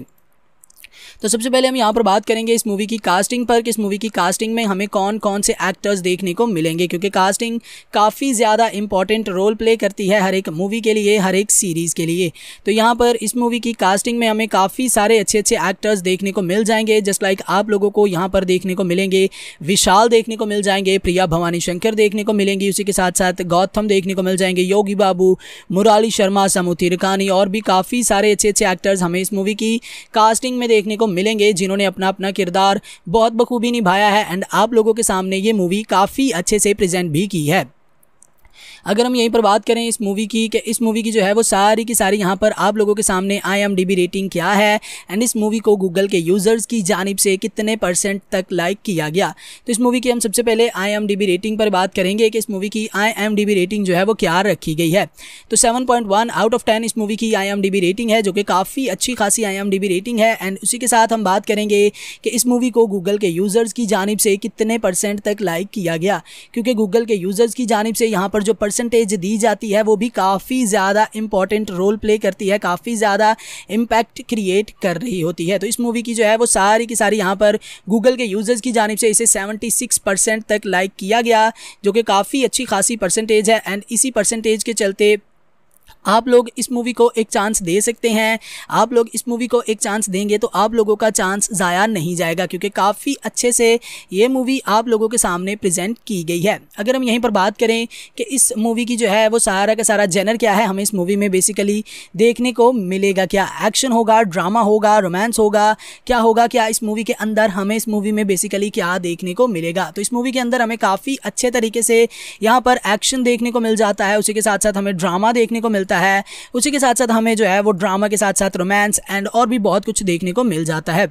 तो सबसे पहले हम यहाँ पर बात करेंगे इस मूवी की कास्टिंग पर कि इस मूवी की कास्टिंग में हमें कौन कौन से एक्टर्स देखने को मिलेंगे क्योंकि कास्टिंग काफ़ी ज़्यादा इंपॉर्टेंट रोल प्ले करती है हर एक मूवी के लिए हर एक सीरीज़ के लिए तो यहाँ पर इस मूवी की कास्टिंग में हमें काफ़ी सारे अच्छे अच्छे एक्टर्स देखने को मिल जाएंगे जस्ट लाइक आप लोगों को यहाँ पर देखने को मिलेंगे विशाल देखने को मिल जाएंगे प्रिया भवानी शंकर देखने को मिलेंगी उसी के साथ साथ गौतम देखने को मिल जाएंगे योगी बाबू मुराली शर्मा समूह रिकानी और भी काफ़ी सारे अच्छे अच्छे एक्टर्स हमें इस मूवी की कास्टिंग में देखने को मिलेंगे जिन्होंने अपना अपना किरदार बहुत बखूबी निभाया है एंड आप लोगों के सामने ये मूवी काफ़ी अच्छे से प्रेजेंट भी की है अगर हम यहीं पर बात करें इस मूवी की कि इस मूवी की जो है वो सारी की सारी यहाँ पर आप लोगों के सामने आई एम रेटिंग क्या है एंड इस मूवी को गूगल के यूज़र्स की जानब से कितने परसेंट तक लाइक किया गया तो इस मूवी की हम सबसे पहले आई एम रेटिंग पर बात करेंगे कि इस मूवी की आई एम रेटिंग जो है वो क्या रखी गई है तो seven point one out of ten इस मूवी की आई एम रेटिंग है जो कि काफ़ी अच्छी खासी आई एम रेटिंग है एंड उसी के साथ हम बात करेंगे कि इस मूवी को गूगल के यूज़र्स की जानब से कितने परसेंट तक लाइक किया गया क्योंकि गूगल के यूज़र्स की जानब से यहाँ पर जो परसेंट परसेंटेज दी जाती है वो भी काफ़ी ज़्यादा इंपॉर्टेंट रोल प्ले करती है काफ़ी ज़्यादा इम्पैक्ट क्रिएट कर रही होती है तो इस मूवी की जो है वो सारी की सारी यहाँ पर गूगल के यूज़र्स की जानब से इसे सेवेंटी परसेंट तक लाइक किया गया जो कि काफ़ी अच्छी खासी परसेंटेज है एंड इसी परसेंटेज के चलते आप लोग इस मूवी को एक चांस दे सकते हैं आप लोग इस मूवी को एक चांस देंगे तो आप लोगों का चांस ज़ाया नहीं जाएगा क्योंकि काफ़ी अच्छे से ये मूवी आप लोगों के सामने प्रेजेंट की गई है अगर हम यहीं पर बात करें कि इस मूवी की जो है वो सारा का सारा जेनर क्या है हमें इस मूवी में बेसिकली देखने को मिलेगा क्या एक्शन होगा ड्रामा होगा रोमांस होगा क्या होगा क्या इस मूवी के अंदर हमें इस मूवी में बेसिकली क्या देखने को मिलेगा तो इस मूवी के अंदर हमें काफ़ी अच्छे तरीके से यहाँ पर एक्शन देखने को मिल जाता है उसी के साथ साथ हमें ड्रामा देखने को मिलता है मिलता है उसी के साथ साथ हमें जो है वो ड्रामा के साथ साथ रोमांस एंड और भी बहुत कुछ देखने को मिल जाता है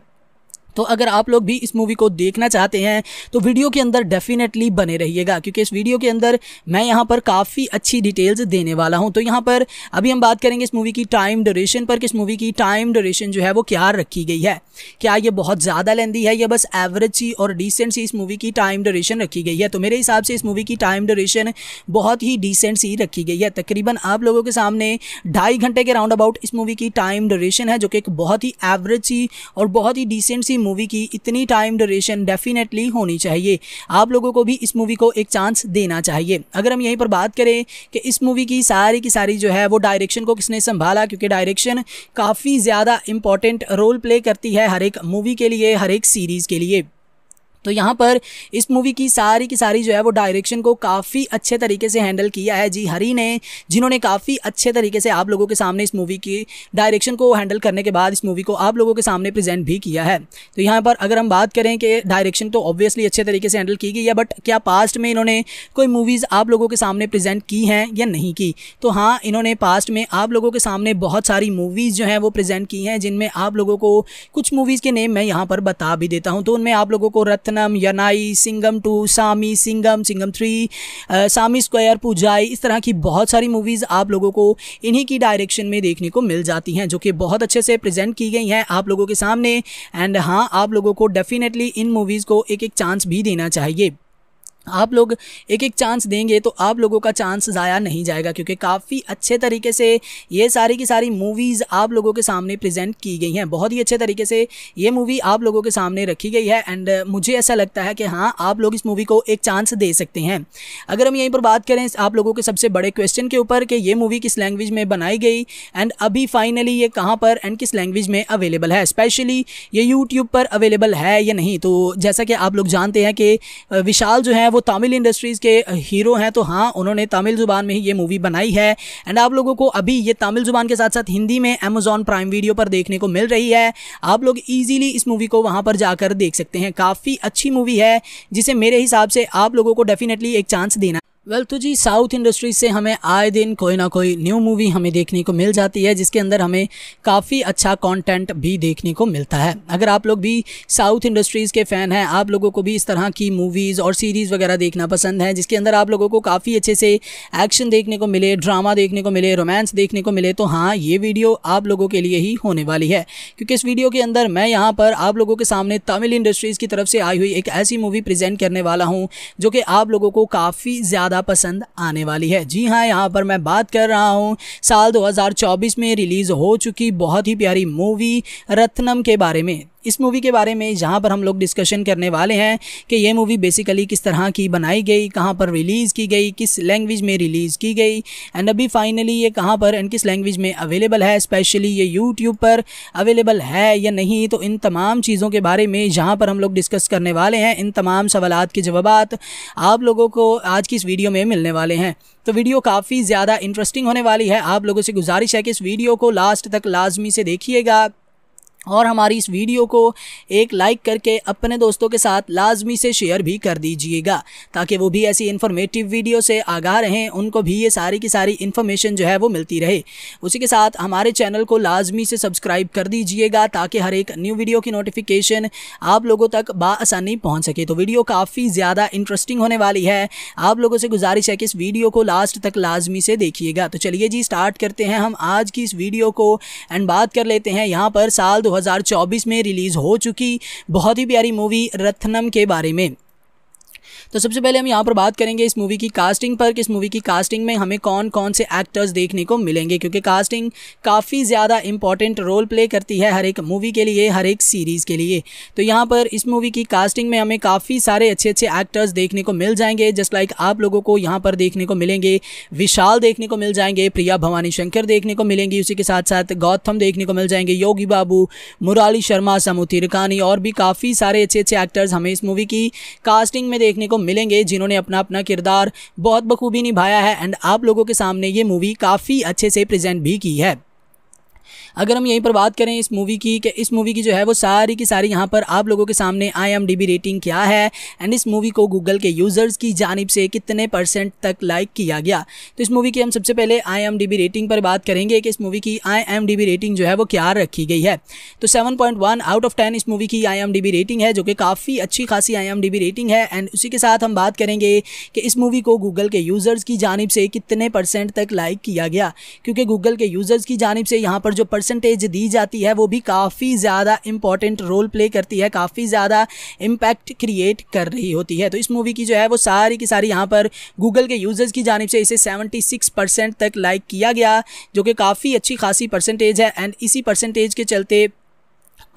तो अगर आप लोग भी इस मूवी को देखना चाहते हैं तो वीडियो के अंदर डेफिनेटली बने रहिएगा क्योंकि इस वीडियो के अंदर मैं यहाँ पर काफ़ी अच्छी डिटेल्स देने वाला हूँ तो यहाँ पर अभी हम बात करेंगे इस मूवी की टाइम ड्यूरेशन पर कि इस मूवी की टाइम ड्यूरेशन जो है वो क्या रखी गई है क्या ये बहुत ज़्यादा लेंदी है या बस एवरेज सी और डिसेंट सी इस मूवी की टाइम ड्यूरेशन रखी गई है तो मेरे हिसाब से इस मूवी की टाइम ड्यूरेशन बहुत ही डिसेंट सी रखी गई है तकरीबन आप लोगों के सामने ढाई घंटे के राउंड अबाउट इस मूवी की टाइम ड्यूरेशन है जो कि एक बहुत ही एवरेज सी और बहुत ही डिसेंट सी मूवी की इतनी टाइम ड्यूरेशन डेफिनेटली होनी चाहिए आप लोगों को भी इस मूवी को एक चांस देना चाहिए अगर हम यहीं पर बात करें कि इस मूवी की सारी की सारी जो है वो डायरेक्शन को किसने संभाला क्योंकि डायरेक्शन काफ़ी ज़्यादा इंपॉर्टेंट रोल प्ले करती है हर एक मूवी के लिए हर एक सीरीज़ के लिए तो यहाँ पर इस मूवी की सारी की सारी जो है वो डायरेक्शन को काफ़ी अच्छे तरीके से हैंडल किया है जी हरी ने जिन्होंने काफ़ी अच्छे तरीके से आप लोगों के सामने इस मूवी की डायरेक्शन को हैंडल करने के बाद इस मूवी को आप लोगों के सामने प्रेजेंट भी किया है तो यहाँ पर अगर हम बात करें कि डायरेक्शन तो ऑब्वियसली अच्छे तरीके से हैंडल की गई है बट क्या पास्ट में इन्होंने कोई मूवीज़ आप लोगों के सामने प्रजेंट की हैं या नहीं की तो हाँ इन्होंने पास्ट में आप लोगों के सामने बहुत सारी मूवीज़ जो हैं वो प्रेजेंट की हैं जिनमें आप लोगों को कुछ मूवीज़ के नेम मैं यहाँ पर बता भी देता हूँ तो उनमें आप लोगों को रत्न सनम Yaanai Singam two Saamy Singam Singam three Saamy square Poojai इस तरह की बहुत सारी मूवीज़ आप लोगों को इन्हीं की डायरेक्शन में देखने को मिल जाती हैं जो कि बहुत अच्छे से प्रेजेंट की गई हैं आप लोगों के सामने एंड हाँ आप लोगों को डेफिनेटली इन मूवीज़ को एक एक चांस भी देना चाहिए आप लोग एक एक चांस देंगे तो आप लोगों का चांस ज़ाया नहीं जाएगा क्योंकि काफ़ी अच्छे तरीके से ये सारी की सारी मूवीज़ आप लोगों के सामने प्रेजेंट की गई हैं बहुत ही अच्छे तरीके से ये मूवी आप लोगों के सामने रखी गई है एंड मुझे ऐसा लगता है कि हाँ आप लोग इस मूवी को एक चांस दे सकते हैं अगर हम यहीं पर बात करें आप लोगों के सबसे बड़े क्वेश्चन के ऊपर कि ये मूवी किस लैंग्वेज में बनाई गई एंड अभी फाइनली ये कहाँ पर एंड किस लैंग्वेज में अवेलेबल है स्पेशली ये यूट्यूब पर अवेलेबल है या नहीं तो जैसा कि आप लोग जानते हैं कि विशाल जो है वो तमिल इंडस्ट्रीज़ के हीरो हैं तो हाँ उन्होंने तमिल ज़ुबान में ही ये मूवी बनाई है एंड आप लोगों को अभी ये तमिल ज़ुबान के साथ साथ हिंदी में अमेजोन प्राइम वीडियो पर देखने को मिल रही है आप लोग ईजिली इस मूवी को वहाँ पर जाकर देख सकते हैं काफ़ी अच्छी मूवी है जिसे मेरे हिसाब से आप लोगों को डेफिनेटली एक चांस देना वेल तो जी साउथ इंडस्ट्री से हमें आए दिन कोई ना कोई न्यू मूवी हमें देखने को मिल जाती है जिसके अंदर हमें काफ़ी अच्छा कंटेंट भी देखने को मिलता है अगर आप लोग भी साउथ इंडस्ट्रीज़ के फ़ैन हैं आप लोगों को भी इस तरह की मूवीज़ और सीरीज़ वगैरह देखना पसंद है जिसके अंदर आप लोगों को काफ़ी अच्छे से एक्शन देखने को मिले ड्रामा देखने को मिले रोमांस देखने को मिले तो हाँ ये वीडियो आप लोगों के लिए ही होने वाली है क्योंकि इस वीडियो के अंदर मैं यहाँ पर आप लोगों के सामने तमिल इंडस्ट्रीज़ की तरफ से आई हुई एक ऐसी मूवी प्रजेंट करने वाला हूँ जो कि आप लोगों को काफ़ी ज़्यादा ज़्यादा पसंद आने वाली है जी हाँ यहाँ पर मैं बात कर रहा हूँ साल 2024 में रिलीज़ हो चुकी बहुत ही प्यारी मूवी रत्नम के बारे में इस मूवी के बारे में जहाँ पर हम लोग डिस्कशन करने वाले हैं कि ये मूवी बेसिकली किस तरह की बनाई गई कहाँ पर रिलीज़ की गई किस लैंग्वेज में रिलीज़ की गई एंड अभी फाइनली ये कहाँ पर एंड किस लैंग्वेज में अवेलेबल है स्पेशली ये यूट्यूब पर अवेलेबल है या नहीं तो इन तमाम चीज़ों के बारे में जहाँ पर हम लोग डिस्कस करने वाले हैं इन तमाम सवाल के जवाब आप लोगों को आज की इस वीडियो में मिलने वाले हैं तो वीडियो काफ़ी ज़्यादा इंटरेस्टिंग होने वाली है आप लोगों से गुजारिश है कि इस वीडियो को लास्ट तक लाजमी से देखिएगा और हमारी इस वीडियो को एक लाइक करके अपने दोस्तों के साथ लाजमी से शेयर भी कर दीजिएगा ताकि वो भी ऐसी इन्फॉर्मेटिव वीडियो से आगाह रहें उनको भी ये सारी की सारी इन्फॉर्मेशन जो है वो मिलती रहे उसी के साथ हमारे चैनल को लाजमी से सब्सक्राइब कर दीजिएगा ताकि हर एक न्यू वीडियो की नोटिफिकेशन आप लोगों तक बासानी पहुँच सके तो वीडियो काफ़ी ज़्यादा इंटरेस्टिंग होने वाली है आप लोगों से गुजारिश है कि इस वीडियो को लास्ट तक लाजमी से देखिएगा तो चलिए जी स्टार्ट करते हैं हम आज की इस वीडियो को एंड बात कर लेते हैं यहाँ पर साल दो 2024 में रिलीज़ हो चुकी बहुत ही प्यारी मूवी रत्नम के बारे में तो सबसे पहले हम यहाँ पर बात करेंगे इस मूवी की कास्टिंग पर कि इस मूवी की कास्टिंग में हमें कौन कौन से एक्टर्स देखने को मिलेंगे क्योंकि कास्टिंग काफ़ी ज़्यादा इंपॉर्टेंट रोल प्ले करती है हर एक मूवी के लिए हर एक सीरीज़ के लिए तो यहाँ पर इस मूवी की कास्टिंग में हमें काफ़ी सारे अच्छे अच्छे एक्टर्स देखने को मिल जाएंगे जस्ट लाइक आप लोगों को यहाँ पर देखने को मिलेंगे विशाल देखने को मिल जाएंगे प्रिया भवानी शंकर देखने को मिलेंगी उसी के साथ साथ गौतम देखने को मिल जाएंगे योगी बाबू मुराली शर्मा समूह तिरकानी और भी काफ़ी सारे अच्छे अच्छे एक्टर्स हमें इस मूवी की कास्टिंग में देखने को को मिलेंगे जिन्होंने अपना अपना किरदार बहुत बखूबी निभाया है एंड आप लोगों के सामने ये मूवी काफ़ी अच्छे से प्रेजेंट भी की है अगर हम यहीं पर बात करें इस मूवी की कि इस मूवी की जो है वो सारी की सारी यहाँ पर आप लोगों के सामने आई रेटिंग क्या है एंड इस मूवी को गूगल के यूज़र्स की जानब से कितने परसेंट तक लाइक किया गया तो इस मूवी की हम सबसे पहले आई रेटिंग पर बात करेंगे कि इस मूवी की आई रेटिंग जो है वो क्या रखी गई है तो सेवन आउट ऑफ टेन इस मूवी की आई रेटिंग है जो कि काफ़ी अच्छी खासी आई रेटिंग है एंड उसी के साथ हम बात करेंगे कि इस मूवी को गूगल के यूज़र्स की जानब से कितने परसेंट तक लाइक किया गया क्योंकि गूगल के यूज़र्स की जानब से यहाँ पर जो परसेंट परसेंटेज दी जाती है वो भी काफ़ी ज़्यादा इंपॉर्टेंट रोल प्ले करती है काफ़ी ज़्यादा इम्पैक्ट क्रिएट कर रही होती है तो इस मूवी की जो है वो सारी की सारी यहाँ पर गूगल के यूजर्स की जानब से इसे सेवेंटी सिक्स परसेंट तक लाइक किया गया जो कि काफ़ी अच्छी खासी परसेंटेज है एंड इसी परसेंटेज के चलते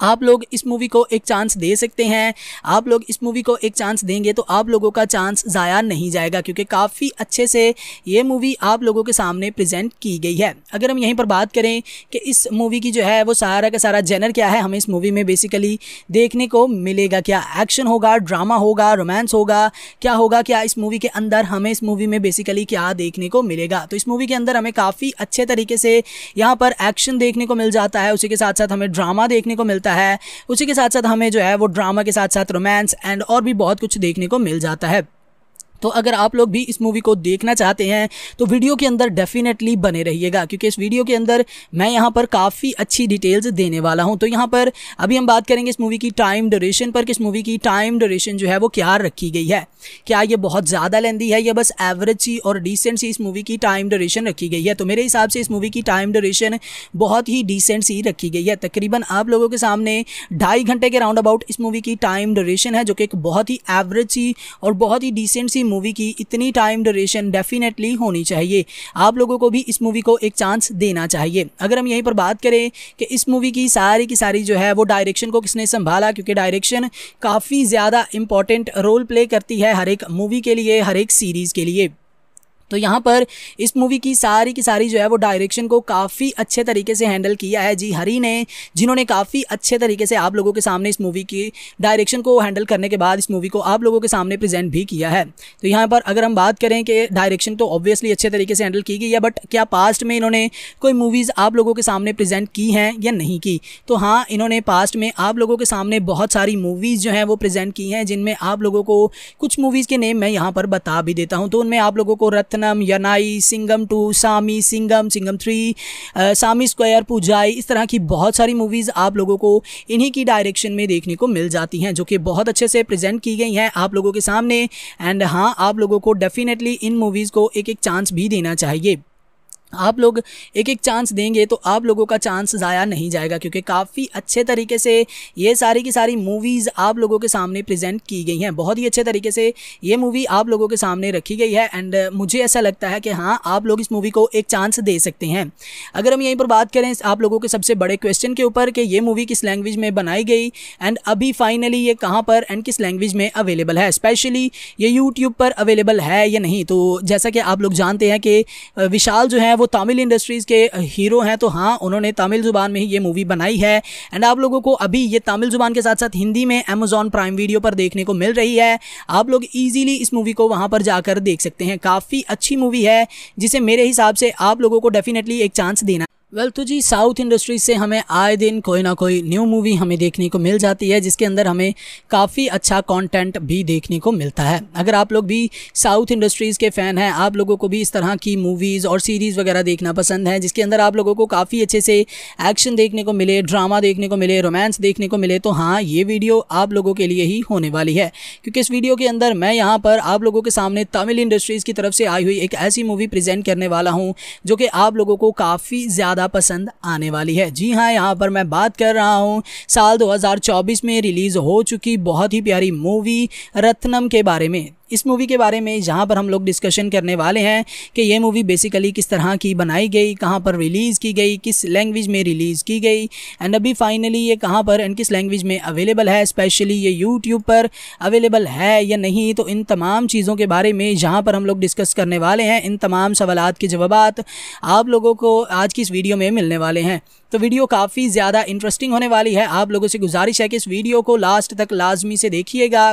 आप लोग इस मूवी को एक चांस दे सकते हैं आप लोग इस मूवी को एक चांस देंगे तो आप लोगों का चांस ज़ाया नहीं जाएगा क्योंकि काफ़ी अच्छे से ये मूवी आप लोगों के सामने प्रेजेंट की गई है अगर हम यहीं पर बात करें कि इस मूवी की जो है वो सारा का सारा जेनर क्या है हमें इस मूवी में बेसिकली देखने को मिलेगा क्या एक्शन होगा ड्रामा होगा रोमांस होगा क्या होगा क्या इस मूवी के अंदर हमें इस मूवी में बेसिकली क्या देखने को मिलेगा तो इस मूवी के अंदर हमें काफ़ी अच्छे तरीके से यहाँ पर एक्शन देखने को मिल जाता है उसी के साथ साथ हमें ड्रामा देखने को मिलता है जाता है उसी के साथ साथ हमें जो है वो ड्रामा के साथ साथ रोमांस एंड और भी बहुत कुछ देखने को मिल जाता है तो अगर आप लोग भी इस मूवी को देखना चाहते हैं तो वीडियो के अंदर डेफिनेटली बने रहिएगा क्योंकि इस वीडियो के अंदर मैं यहाँ पर काफ़ी अच्छी डिटेल्स देने वाला हूँ तो यहाँ पर अभी हम बात करेंगे इस मूवी की टाइम ड्यूरेशन पर कि इस मूवी की टाइम ड्यूरेशन जो है वो क्या रखी गई है क्या ये बहुत ज़्यादा लेंदी है या बस एवरेज सी और डिसेंट सी इस मूवी की टाइम ड्यूरेशन रखी गई है तो मेरे हिसाब से इस मूवी की टाइम ड्यूरेशन बहुत ही डिसेंट सी रखी गई है तकरीबन आप लोगों के सामने ढाई घंटे के राउंड अबाउट इस मूवी की टाइम ड्यूरेशन है जो कि एक बहुत ही एवरेज सी और बहुत ही डिसेंट सी मूवी की इतनी टाइम ड्यूरेशन डेफिनेटली होनी चाहिए आप लोगों को भी इस मूवी को एक चांस देना चाहिए अगर हम यहीं पर बात करें कि इस मूवी की सारी की सारी जो है वो डायरेक्शन को किसने संभाला क्योंकि डायरेक्शन काफ़ी ज़्यादा इंपॉर्टेंट रोल प्ले करती है हर एक मूवी के लिए हर एक सीरीज़ के लिए तो यहाँ पर इस मूवी की सारी की सारी जो है वो डायरेक्शन को काफ़ी अच्छे तरीके से हैंडल किया है जी हरी ने जिन्होंने काफ़ी अच्छे तरीके से आप लोगों के सामने इस मूवी की डायरेक्शन को हैंडल करने के बाद इस मूवी को आप लोगों के सामने प्रेजेंट भी किया है तो यहाँ पर अगर हम बात करें कि डायरेक्शन तो ऑब्वियसली अच्छे तरीके से हैंडल की गई है बट क्या पास्ट में इन्होंने कोई मूवीज़ आप लोगों के सामने प्रेजेंट की हैं या नहीं की तो हाँ इन्होंने पास्ट में आप लोगों के सामने बहुत सारी मूवीज़ जो हैं वो प्रेजेंट की हैं जिनमें आप लोगों को कुछ मूवीज़ के नेम मैं यहाँ पर बता भी देता हूँ तो उनमें आप लोगों को रत्न Rathnam Yaanai Singam two Saamy Singam Singam three Saamy square Poojai इस तरह की बहुत सारी मूवीज़ आप लोगों को इन्हीं की डायरेक्शन में देखने को मिल जाती हैं जो कि बहुत अच्छे से प्रेजेंट की गई हैं आप लोगों के सामने एंड हाँ आप लोगों को डेफिनेटली इन मूवीज़ को एक एक चांस भी देना चाहिए आप लोग एक एक चांस देंगे तो आप लोगों का चांस ज़ाया नहीं जाएगा क्योंकि काफ़ी अच्छे तरीके से ये सारी की सारी मूवीज़ आप लोगों के सामने प्रेजेंट की गई हैं बहुत ही अच्छे तरीके से ये मूवी आप लोगों के सामने रखी गई है एंड मुझे ऐसा लगता है कि हाँ आप लोग इस मूवी को एक चांस दे सकते हैं अगर हम यहीं पर बात करें आप लोगों के सबसे बड़े क्वेश्चन के ऊपर कि ये मूवी किस लैंग्वेज में बनाई गई एंड अभी फाइनली ये कहाँ पर एंड किस लैंग्वेज में अवेलेबल है स्पेशली ये यूट्यूब पर अवेलेबल है या नहीं तो जैसा कि आप लोग जानते हैं कि विशाल जो है वो तमिल इंडस्ट्रीज़ के हीरो हैं तो हाँ उन्होंने तमिल ज़ुबान में ही ये मूवी बनाई है एंड आप लोगों को अभी ये तमिल ज़ुबान के साथ साथ हिंदी में अमेजोन प्राइम वीडियो पर देखने को मिल रही है आप लोग ईजिली इस मूवी को वहाँ पर जाकर देख सकते हैं काफ़ी अच्छी मूवी है जिसे मेरे हिसाब से आप लोगों को डेफिनेटली एक चांस देना वेल well, तो जी साउथ इंडस्ट्री से हमें आए दिन कोई ना कोई न्यू मूवी हमें देखने को मिल जाती है जिसके अंदर हमें काफ़ी अच्छा कंटेंट भी देखने को मिलता है अगर आप लोग भी साउथ इंडस्ट्रीज़ के फ़ैन हैं आप लोगों को भी इस तरह की मूवीज़ और सीरीज़ वगैरह देखना पसंद है जिसके अंदर आप लोगों को काफ़ी अच्छे से एक्शन देखने को मिले ड्रामा देखने को मिले रोमांस देखने को मिले तो हाँ ये वीडियो आप लोगों के लिए ही होने वाली है क्योंकि इस वीडियो के अंदर मैं यहाँ पर आप लोगों के सामने तमिल इंडस्ट्रीज़ की तरफ से आई हुई एक ऐसी मूवी प्रजेंट करने वाला हूँ जो कि आप लोगों को काफ़ी ज़्यादा ज़्यादा पसंद आने वाली है जी हाँ यहाँ पर मैं बात कर रहा हूँ साल 2024 में रिलीज़ हो चुकी बहुत ही प्यारी मूवी रत्नम के बारे में इस मूवी के बारे में जहाँ पर हम लोग डिस्कशन करने वाले हैं कि यह मूवी बेसिकली किस तरह की बनाई गई कहाँ पर रिलीज़ की गई किस लैंग्वेज में रिलीज़ की गई एंड अभी फाइनली ये कहाँ पर एंड किस लैंग्वेज में अवेलेबल है स्पेशली ये यूट्यूब पर अवेलेबल है या नहीं तो इन तमाम चीज़ों के बारे में जहाँ पर हम लोग डिस्कस करने वाले हैं इन तमाम सवाल के जवाब आप लोगों को आज की इस वीडियो में मिलने वाले हैं तो वीडियो काफ़ी ज़्यादा इंटरेस्टिंग होने वाली है आप लोगों से गुजारिश है कि इस वीडियो को लास्ट तक लाजमी से देखिएगा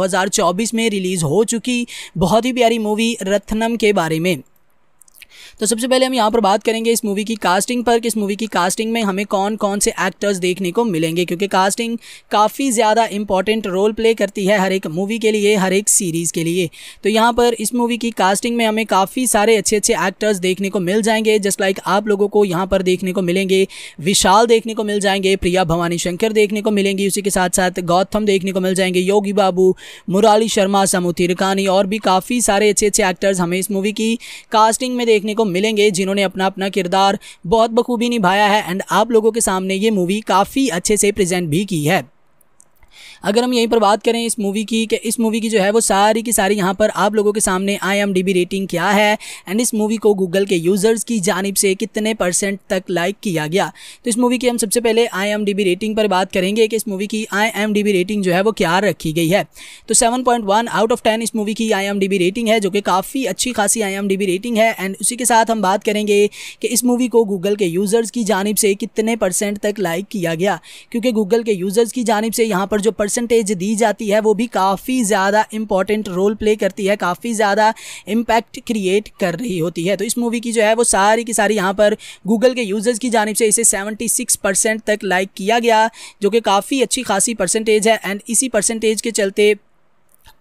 2024 में रिलीज़ हो चुकी बहुत ही प्यारी मूवी रत्नम के बारे में तो सबसे पहले हम यहाँ पर बात करेंगे इस मूवी की कास्टिंग पर कि इस मूवी की कास्टिंग में हमें कौन कौन से एक्टर्स देखने को मिलेंगे क्योंकि कास्टिंग काफ़ी ज़्यादा इंपॉर्टेंट रोल प्ले करती है हर एक मूवी के लिए हर एक सीरीज़ के लिए तो यहाँ पर इस मूवी की कास्टिंग में हमें काफ़ी सारे अच्छे अच्छे एक्टर्स देखने को मिल जाएंगे जस्ट लाइक आप लोगों को यहाँ पर देखने को मिलेंगे विशाल देखने को मिल जाएंगे प्रिया भवानी शंकर देखने को मिलेंगी उसी के साथ साथ गौतम देखने को मिल जाएंगे योगी बाबू मुराली शर्मा समूथी रिकानी और भी काफ़ी सारे अच्छे अच्छे एक्टर्स हमें इस मूवी की कास्टिंग में देखने को मिलेंगे जिन्होंने अपना अपना किरदार बहुत बखूबी निभाया है एंड आप लोगों के सामने ये मूवी काफ़ी अच्छे से प्रेजेंट भी की है अगर हम यहीं पर बात करें इस मूवी की कि इस मूवी की जो है वो सारी की सारी यहाँ पर आप लोगों के सामने आई रेटिंग क्या है एंड इस मूवी को गूगल के यूज़र्स की जानब से कितने परसेंट तक लाइक किया गया तो इस मूवी की हम सबसे पहले आई रेटिंग पर बात करेंगे कि इस मूवी की आई रेटिंग जो है वो क्या रखी गई है तो सेवन आउट ऑफ टेन इस मूवी की आई रेटिंग है जो कि काफ़ी अच्छी खासी आई रेटिंग है एंड उसी के साथ हम बात करेंगे कि इस मूवी को गूगल के यूज़र्स की जानब से कितने परसेंट तक लाइक किया गया क्योंकि गूगल के यूज़र्स की जानब से यहाँ पर जो परसेंटेज दी जाती है वो भी काफ़ी ज़्यादा इंपॉर्टेंट रोल प्ले करती है काफ़ी ज़्यादा इम्पैक्ट क्रिएट कर रही होती है तो इस मूवी की जो है वो सारी की सारी यहाँ पर गूगल के यूजर्स की जानब से इसे सेवेंटी परसेंट तक लाइक किया गया जो कि काफ़ी अच्छी खासी परसेंटेज है एंड इसी परसेंटेज के चलते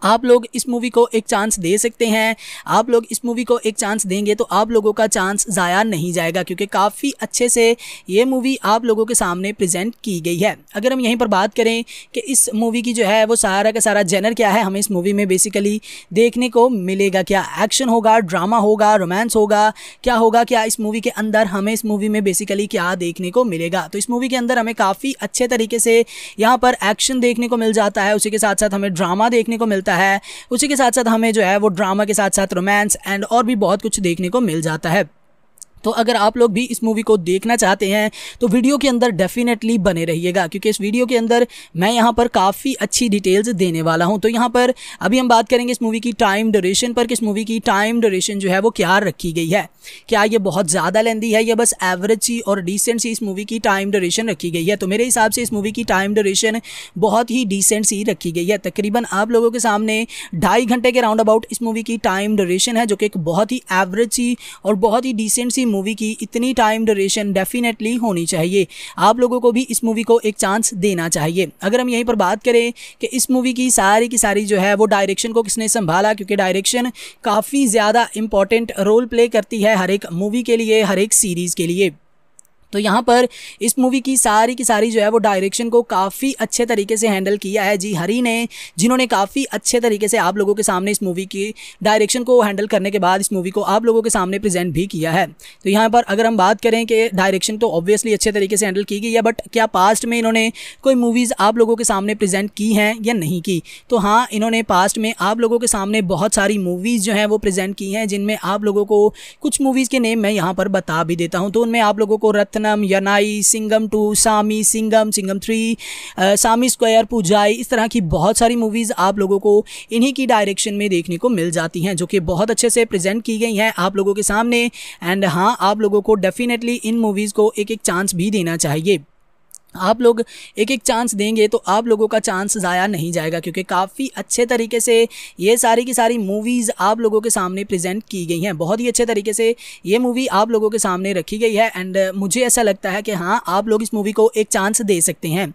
आप लोग इस मूवी को एक चांस दे सकते हैं आप लोग इस मूवी को एक चांस देंगे तो आप लोगों का चांस ज़ाया नहीं जाएगा क्योंकि काफ़ी अच्छे से ये मूवी आप लोगों के सामने प्रेजेंट की गई है अगर हम यहीं पर बात करें कि इस मूवी की जो है वो सारा का सारा जेनर क्या है हमें इस मूवी में बेसिकली देखने को मिलेगा क्या एक्शन होगा ड्रामा होगा रोमांस होगा क्या होगा क्या इस मूवी के अंदर हमें इस मूवी में बेसिकली क्या देखने को मिलेगा तो इस मूवी के अंदर हमें काफ़ी अच्छे तरीके से यहाँ पर एक्शन देखने को मिल जाता है उसी के साथ साथ हमें ड्रामा देखने को मिलता मिलता है उसी के साथ साथ हमें जो है वो ड्रामा के साथ साथ रोमांस एंड और भी बहुत कुछ देखने को मिल जाता है तो अगर आप लोग भी इस मूवी को देखना चाहते हैं तो वीडियो के अंदर डेफिनेटली बने रहिएगा क्योंकि इस वीडियो के अंदर मैं यहाँ पर काफ़ी अच्छी डिटेल्स देने वाला हूँ तो यहाँ पर अभी हम बात करेंगे इस मूवी की टाइम ड्यूरेशन पर कि इस मूवी की टाइम ड्यूरेशन जो है वो क्या रखी गई है क्या ये बहुत ज़्यादा लेंदी है या बस एवरेज सी और डिसेंट सी इस मूवी की टाइम ड्यूरेशन रखी गई है तो मेरे हिसाब से इस मूवी की टाइम ड्यूरेशन बहुत ही डिसेंट सी रखी गई है तकरीबन आप लोगों के सामने ढाई घंटे के राउंड अबाउट इस मूवी की टाइम ड्यूरेशन है जो कि एक बहुत ही एवरेज सी और बहुत ही डिसेंट सी मूवी की इतनी टाइम ड्यूरेशन डेफिनेटली होनी चाहिए आप लोगों को भी इस मूवी को एक चांस देना चाहिए अगर हम यहीं पर बात करें कि इस मूवी की सारी की सारी जो है वो डायरेक्शन को किसने संभाला क्योंकि डायरेक्शन काफ़ी ज़्यादा इंपॉर्टेंट रोल प्ले करती है हर एक मूवी के लिए हर एक सीरीज़ के लिए तो यहाँ पर इस मूवी की सारी की सारी जो है वो डायरेक्शन को काफ़ी अच्छे तरीके से हैंडल किया है जी हरी ने जिन्होंने काफ़ी अच्छे तरीके से आप लोगों के सामने इस मूवी की डायरेक्शन को हैंडल करने के बाद इस मूवी को आप लोगों के सामने प्रेजेंट भी किया है तो यहाँ पर अगर हम बात करें कि डायरेक्शन तो ऑब्वियसली अच्छे तरीके से हैंडल की गई है बट क्या पास्ट में इन्होंने कोई मूवीज़ आप लोगों के सामने प्रजेंट की हैं या नहीं की तो हाँ इन्होंने पास्ट में आप लोगों के सामने बहुत सारी मूवीज़ जो हैं वो प्रेजेंट की हैं जिनमें आप लोगों को कुछ मूवीज़ के नेम मैं यहाँ पर बता भी देता हूँ तो उनमें आप लोगों को रत्न Rathnam Yaanai Singam two Saamy Singam Singam three Saamy square Poojai इस तरह की बहुत सारी मूवीज़ आप लोगों को इन्हीं की डायरेक्शन में देखने को मिल जाती हैं जो कि बहुत अच्छे से प्रेजेंट की गई हैं आप लोगों के सामने एंड हाँ आप लोगों को डेफिनेटली इन मूवीज़ को एक एक चांस भी देना चाहिए आप लोग एक एक चांस देंगे तो आप लोगों का चांस ज़ाया नहीं जाएगा क्योंकि काफ़ी अच्छे तरीके से ये सारी की सारी मूवीज़ आप लोगों के सामने प्रेजेंट की गई हैं बहुत ही अच्छे तरीके से ये मूवी आप लोगों के सामने रखी गई है एंड मुझे ऐसा लगता है कि हाँ आप लोग इस मूवी को एक चांस दे सकते हैं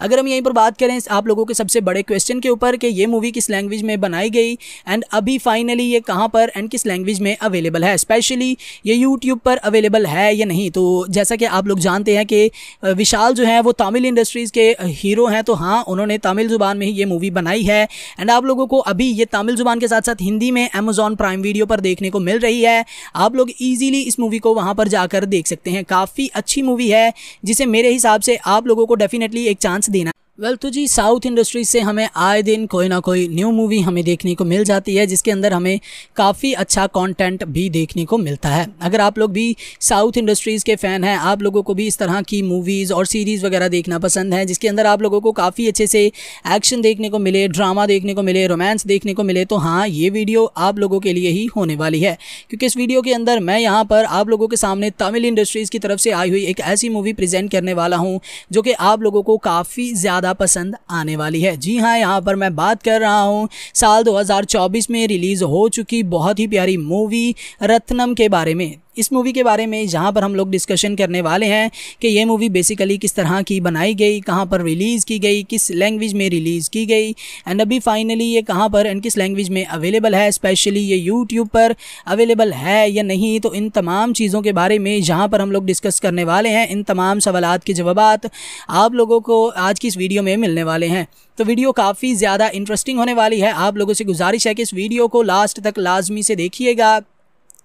अगर हम यहीं पर बात करें आप लोगों के सबसे बड़े क्वेश्चन के ऊपर कि ये मूवी किस लैंग्वेज में बनाई गई एंड अभी फाइनली ये कहाँ पर एंड किस लैंग्वेज में अवेलेबल है स्पेशली ये यूट्यूब पर अवेलेबल है या नहीं तो जैसा कि आप लोग जानते हैं कि विशाल जो है वो तमिल इंडस्ट्रीज़ के हीरो हैं तो हाँ उन्होंने तमिल ज़ुबान में ही ये मूवी बनाई है एंड आप लोगों को अभी ये तमिल ज़ुबान के साथ साथ हिंदी में अमेजोन प्राइम वीडियो पर देखने को मिल रही है आप लोग ईजिली इस मूवी को वहाँ पर जाकर देख सकते हैं काफ़ी अच्छी मूवी है जिसे मेरे हिसाब से आप लोगों को डेफिनेटली एक चांस देना वेल तो जी साउथ इंडस्ट्री से हमें आए दिन कोई ना कोई न्यू मूवी हमें देखने को मिल जाती है जिसके अंदर हमें काफ़ी अच्छा कंटेंट भी देखने को मिलता है अगर आप लोग भी साउथ इंडस्ट्रीज़ के फ़ैन हैं आप लोगों को भी इस तरह की मूवीज़ और सीरीज़ वगैरह देखना पसंद है जिसके अंदर आप लोगों को काफ़ी अच्छे से एक्शन देखने को मिले ड्रामा देखने को मिले रोमांस देखने को मिले तो हाँ ये वीडियो आप लोगों के लिए ही होने वाली है क्योंकि इस वीडियो के अंदर मैं यहाँ पर आप लोगों के सामने तमिल इंडस्ट्रीज़ की तरफ से आई हुई एक ऐसी मूवी प्रजेंट करने वाला हूँ जो कि आप लोगों को काफ़ी ज़्यादा ज़्यादा पसंद आने वाली है जी हाँ यहाँ पर मैं बात कर रहा हूँ साल 2024 में रिलीज़ हो चुकी बहुत ही प्यारी मूवी रत्नम के बारे में इस मूवी के बारे में जहाँ पर हम लोग डिस्कशन करने वाले हैं कि ये मूवी बेसिकली किस तरह की बनाई गई कहाँ पर रिलीज़ की गई किस लैंग्वेज में रिलीज़ की गई एंड अभी फाइनली ये कहाँ पर एंड किस लैंग्वेज में अवेलेबल है स्पेशली ये यूट्यूब पर अवेलेबल है या नहीं तो इन तमाम चीज़ों के बारे में जहाँ पर हम लोग डिस्कस करने वाले हैं इन तमाम सवाल के जवाब आप लोगों को आज की इस वीडियो में मिलने वाले हैं तो वीडियो काफ़ी ज़्यादा इंटरेस्टिंग होने वाली है आप लोगों से गुजारिश है कि इस वीडियो को लास्ट तक लाजमी से देखिएगा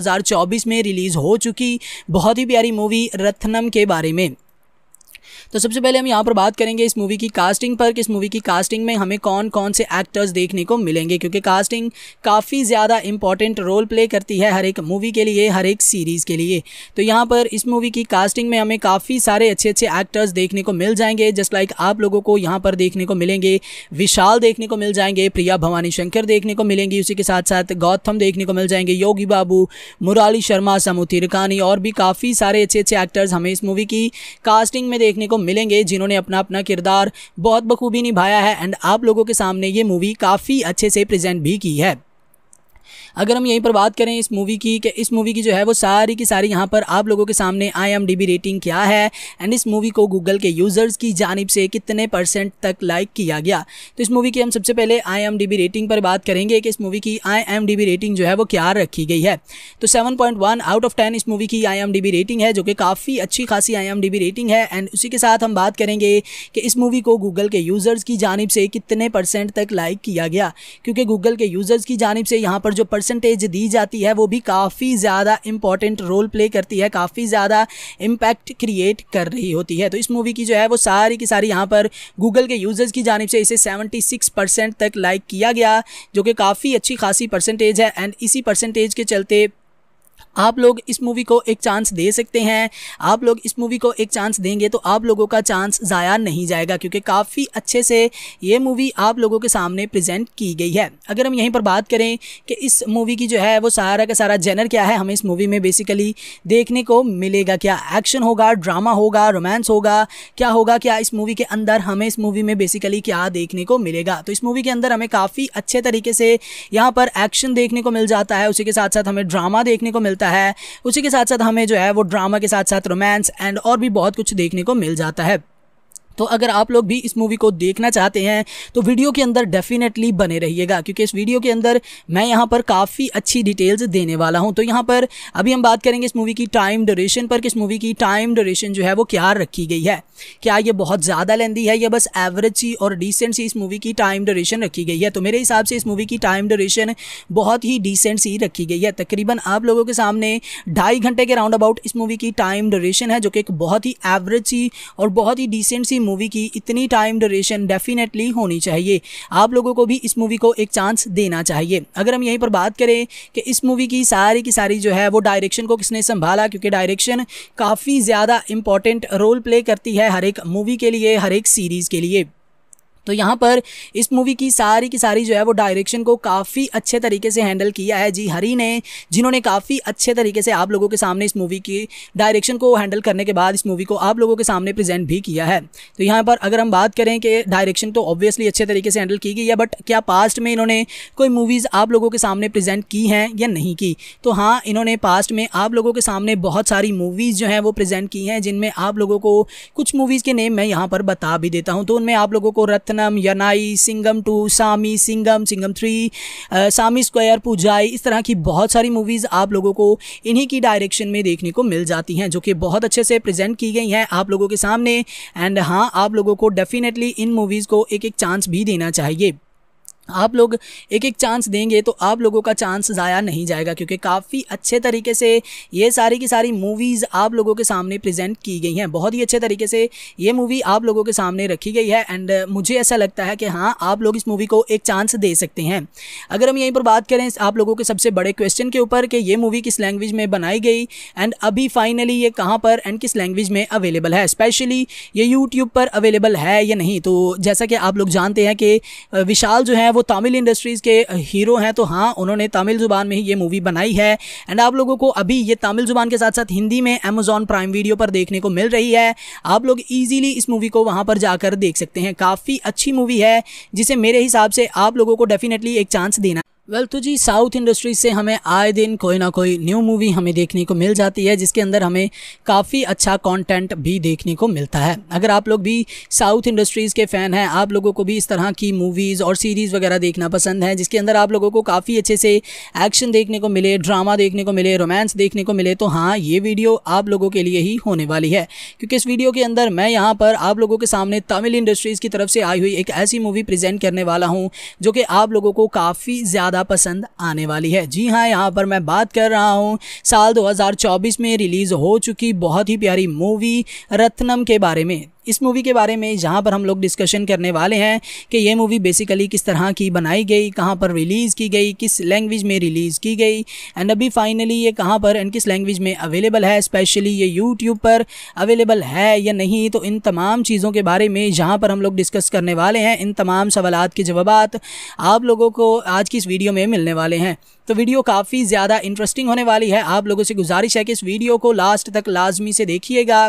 2024 में रिलीज़ हो चुकी बहुत ही प्यारी मूवी रत्नम के बारे में तो सबसे पहले हम यहाँ पर बात करेंगे इस मूवी की कास्टिंग पर कि इस मूवी की कास्टिंग में हमें कौन कौन से एक्टर्स देखने को मिलेंगे क्योंकि कास्टिंग काफ़ी ज़्यादा इंपॉर्टेंट रोल प्ले करती है हर एक मूवी के लिए हर एक सीरीज़ के लिए तो यहाँ पर इस मूवी की कास्टिंग में हमें काफ़ी सारे अच्छे अच्छे एक्टर्स देखने को मिल जाएंगे जस्ट लाइक आप लोगों को यहाँ पर देखने को मिलेंगे विशाल देखने को मिल जाएंगे प्रिया भवानी शंकर देखने को मिलेंगी उसी के साथ साथ गौतम देखने को मिल जाएंगे योगी बाबू मुराली शर्मा समूथी रिकानी और भी काफ़ी सारे अच्छे अच्छे एक्टर्स हमें इस मूवी की कास्टिंग में देखने को मिलेंगे जिन्होंने अपना अपना किरदार बहुत बखूबी निभाया है एंड आप लोगों के सामने ये मूवी काफ़ी अच्छे से प्रेजेंट भी की है अगर हम यहीं पर बात करें इस मूवी की कि इस मूवी की जो है वो सारी की सारी यहाँ पर आप लोगों के सामने आई रेटिंग क्या है एंड इस मूवी को गूगल के यूज़र्स की जानब से कितने परसेंट तक लाइक किया गया तो इस मूवी की हम सबसे पहले आई रेटिंग पर बात करेंगे कि इस मूवी की आई रेटिंग जो है वो क्या रखी गई है तो सेवन आउट ऑफ टेन इस मूवी की आई रेटिंग है जो कि काफ़ी अच्छी खासी आई रेटिंग है एंड उसी के साथ हम बात करेंगे कि इस मूवी को गूगल के यूज़र्स की जानब से कितने परसेंट तक लाइक किया गया क्योंकि गूगल के यूज़र्स की जानब से यहाँ पर जो पर परसेंटेज दी जाती है वो भी काफ़ी ज़्यादा इंपॉर्टेंट रोल प्ले करती है काफ़ी ज़्यादा इम्पैक्ट क्रिएट कर रही होती है तो इस मूवी की जो है वो सारी की सारी यहाँ पर गूगल के यूजर्स की जानब से इसे सेवेंटी परसेंट तक लाइक किया गया जो कि काफ़ी अच्छी खासी परसेंटेज है एंड इसी परसेंटेज के चलते आप लोग इस मूवी को एक चांस दे सकते हैं आप लोग इस मूवी को एक चांस देंगे तो आप लोगों का चांस ज़ाया नहीं जाएगा क्योंकि काफ़ी अच्छे से ये मूवी आप लोगों के सामने प्रेजेंट की गई है अगर हम यहीं पर बात करें कि इस मूवी की जो है वो सारा का सारा जेनर क्या है हमें इस मूवी में बेसिकली देखने को मिलेगा क्या एक्शन होगा ड्रामा होगा रोमांस होगा क्या होगा क्या इस मूवी के अंदर हमें इस मूवी में बेसिकली क्या देखने को मिलेगा तो इस मूवी के अंदर हमें काफ़ी अच्छे तरीके से यहाँ पर एक्शन देखने को मिल जाता है उसी के साथ साथ हमें ड्रामा देखने को मिलता मिलता है उसी के साथ साथ हमें जो है वो ड्रामा के साथ साथ रोमांस एंड और भी बहुत कुछ देखने को मिल जाता है तो अगर आप लोग भी इस मूवी को देखना चाहते हैं तो वीडियो के अंदर डेफिनेटली बने रहिएगा क्योंकि इस वीडियो के अंदर मैं यहाँ पर काफ़ी अच्छी डिटेल्स देने वाला हूँ तो यहाँ पर अभी हम बात करेंगे इस मूवी की टाइम ड्यूरेशन पर कि इस मूवी की टाइम ड्यूरेशन जो है वो क्या रखी गई है क्या ये बहुत ज़्यादा लेंदी है या बस एवरेज सी और डिसेंट सी इस मूवी की टाइम ड्यूरेशन रखी गई है तो मेरे हिसाब से इस मूवी की टाइम ड्यूरेशन बहुत ही डिसेंट सी रखी गई है तकरीबन आप लोगों के सामने ढाई घंटे के राउंड अबाउट इस मूवी की टाइम ड्यूरेशन है जो कि एक बहुत ही एवरेज सी और बहुत ही डिसेंट सी मूवी की इतनी टाइम ड्यूरेशन डेफिनेटली होनी चाहिए आप लोगों को भी इस मूवी को एक चांस देना चाहिए अगर हम यहीं पर बात करें कि इस मूवी की सारी की सारी जो है वो डायरेक्शन को किसने संभाला क्योंकि डायरेक्शन काफ़ी ज़्यादा इंपॉर्टेंट रोल प्ले करती है हर एक मूवी के लिए हर एक सीरीज़ के लिए तो यहाँ पर इस मूवी की सारी की सारी जो है वो डायरेक्शन को काफ़ी अच्छे तरीके से हैंडल किया है जी हरी ने जिन्होंने काफ़ी अच्छे तरीके से आप लोगों के सामने इस मूवी की डायरेक्शन को हैंडल करने के बाद इस मूवी को आप लोगों के सामने प्रेजेंट भी किया है तो यहाँ पर अगर हम बात करें कि डायरेक्शन तो ऑब्वियसली अच्छे तरीके से हैंडल की गई है बट क्या पास्ट में इन्होंने कोई मूवीज़ आप लोगों के सामने प्रजेंट की हैं या नहीं की तो हाँ इन्होंने पास्ट में आप लोगों के सामने बहुत सारी मूवीज़ जो हैं वो प्रज़ेंट की हैं जिनमें आप लोगों को कुछ मूवीज़ के नेम मैं यहाँ पर बता भी देता हूँ तो उनमें आप लोगों को रथ Rathnam Yaanai Singam two Saamy Singam Singam three Saamy square Poojai इस तरह की बहुत सारी मूवीज़ आप लोगों को इन्हीं की डायरेक्शन में देखने को मिल जाती हैं जो कि बहुत अच्छे से प्रेजेंट की गई हैं आप लोगों के सामने एंड हाँ आप लोगों को डेफिनेटली इन मूवीज़ को एक एक चांस भी देना चाहिए आप लोग एक एक चांस देंगे तो आप लोगों का चांस ज़ाया नहीं जाएगा क्योंकि काफ़ी अच्छे तरीके से ये सारी की सारी मूवीज़ आप लोगों के सामने प्रेजेंट की गई हैं बहुत ही अच्छे तरीके से ये मूवी आप लोगों के सामने रखी गई है एंड मुझे ऐसा लगता है कि हाँ आप लोग इस मूवी को एक चांस दे सकते हैं अगर हम यहीं पर बात करें आप लोगों के सबसे बड़े क्वेश्चन के ऊपर कि ये मूवी किस लैंग्वेज में बनाई गई एंड अभी फाइनली ये कहाँ पर एंड किस लैंग्वेज में अवेलेबल है स्पेशली ये यूट्यूब पर अवेलेबल है या नहीं तो जैसा कि आप लोग जानते हैं कि विशाल जो है वो तमिल इंडस्ट्रीज़ के हीरो हैं तो हाँ उन्होंने तमिल ज़ुबान में ही ये मूवी बनाई है एंड आप लोगों को अभी ये तमिल ज़ुबान के साथ साथ हिंदी में अमेजोन प्राइम वीडियो पर देखने को मिल रही है आप लोग ईजिली इस मूवी को वहाँ पर जाकर देख सकते हैं काफ़ी अच्छी मूवी है जिसे मेरे हिसाब से आप लोगों को डेफिनेटली एक चांस देना वेल well, तो जी साउथ इंडस्ट्री से हमें आए दिन कोई ना कोई न्यू मूवी हमें देखने को मिल जाती है जिसके अंदर हमें काफ़ी अच्छा कंटेंट भी देखने को मिलता है अगर आप लोग भी साउथ इंडस्ट्रीज़ के फ़ैन हैं आप लोगों को भी इस तरह की मूवीज़ और सीरीज़ वगैरह देखना पसंद है जिसके अंदर आप लोगों को काफ़ी अच्छे से एक्शन देखने को मिले ड्रामा देखने को मिले रोमांस देखने को मिले तो हाँ ये वीडियो आप लोगों के लिए ही होने वाली है क्योंकि इस वीडियो के अंदर मैं यहाँ पर आप लोगों के सामने तमिल इंडस्ट्रीज़ की तरफ से आई हुई एक ऐसी मूवी प्रजेंट करने वाला हूँ जो कि आप लोगों को काफ़ी ज़्यादा ज़्यादा पसंद आने वाली है जी हाँ यहाँ पर मैं बात कर रहा हूँ साल 2024 में रिलीज़ हो चुकी बहुत ही प्यारी मूवी रत्नम के बारे में इस मूवी के बारे में जहाँ पर हम लोग डिस्कशन करने वाले हैं कि ये मूवी बेसिकली किस तरह की बनाई गई कहाँ पर रिलीज़ की गई किस लैंग्वेज में रिलीज़ की गई एंड अभी फाइनली ये कहाँ पर एंड किस लैंग्वेज में अवेलेबल है स्पेशली ये यूट्यूब पर अवेलेबल है या नहीं तो इन तमाम चीज़ों के बारे में जहाँ पर हम लोग डिस्कस करने वाले हैं इन तमाम सवाल के जवाब आप लोगों को आज की इस वीडियो में मिलने वाले हैं तो वीडियो काफ़ी ज़्यादा इंटरेस्टिंग होने वाली है आप लोगों से गुजारिश है कि इस वीडियो को लास्ट तक लाजमी से देखिएगा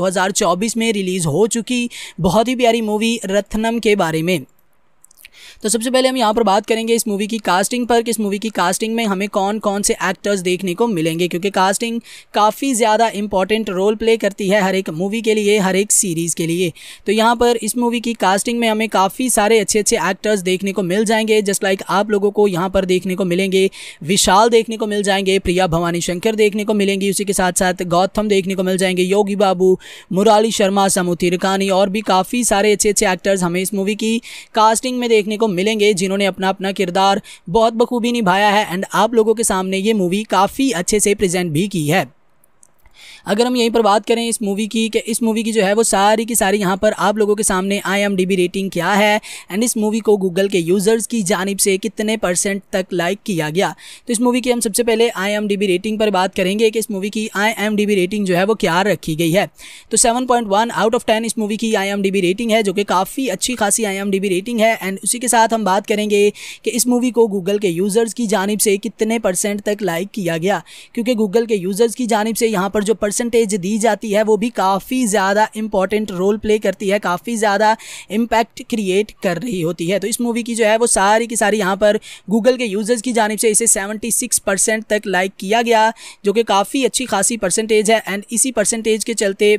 2024 में रिलीज़ हो चुकी बहुत ही प्यारी मूवी रत्नम के बारे में तो सबसे पहले हम यहाँ पर बात करेंगे इस मूवी की कास्टिंग पर कि इस मूवी की कास्टिंग में हमें कौन कौन से एक्टर्स देखने को मिलेंगे क्योंकि कास्टिंग काफ़ी ज़्यादा इंपॉर्टेंट रोल प्ले करती है हर एक मूवी के लिए हर एक सीरीज़ के लिए तो यहाँ पर इस मूवी की कास्टिंग में हमें काफ़ी सारे अच्छे अच्छे एक्टर्स देखने को मिल जाएंगे जस्ट लाइक आप लोगों को यहाँ पर देखने को मिलेंगे विशाल देखने को मिल जाएंगे प्रिया भवानी शंकर देखने को मिलेंगी उसी के साथ साथ गौतम देखने को मिल जाएंगे योगी बाबू मुराली शर्मा समुतिरकानी और भी काफ़ी सारे अच्छे अच्छे एक्टर्स हमें इस मूवी की कास्टिंग में देखने को मिलेंगे जिन्होंने अपना अपना किरदार बहुत बखूबी निभाया है एंड आप लोगों के सामने ये मूवी काफ़ी अच्छे से प्रेजेंट भी की है अगर हम यहीं पर बात करें इस मूवी की कि इस मूवी की जो है वो सारी की सारी यहाँ पर आप लोगों के सामने आई रेटिंग क्या है एंड इस मूवी को गूगल के यूज़र्स की जानब से कितने परसेंट तक लाइक किया गया तो इस मूवी की हम सबसे पहले आई रेटिंग पर बात करेंगे कि इस मूवी की आई रेटिंग जो है वो क्या रखी गई है तो सेवन आउट ऑफ टेन इस मूवी की आई रेटिंग है जो कि काफ़ी अच्छी खासी आई रेटिंग है एंड उसी के साथ हम बात करेंगे कि इस मूवी को गूगल के यूज़र्स की जानब से कितने परसेंट तक लाइक किया गया क्योंकि गूगल के यूज़र्स की जानब से यहाँ पर जो पर परसेंटेज दी जाती है वो भी काफ़ी ज़्यादा इंपॉर्टेंट रोल प्ले करती है काफ़ी ज़्यादा इम्पैक्ट क्रिएट कर रही होती है तो इस मूवी की जो है वो सारी की सारी यहाँ पर गूगल के यूजर्स की जानब से इसे सेवेंटी परसेंट तक लाइक किया गया जो कि काफ़ी अच्छी खासी परसेंटेज है एंड इसी परसेंटेज के चलते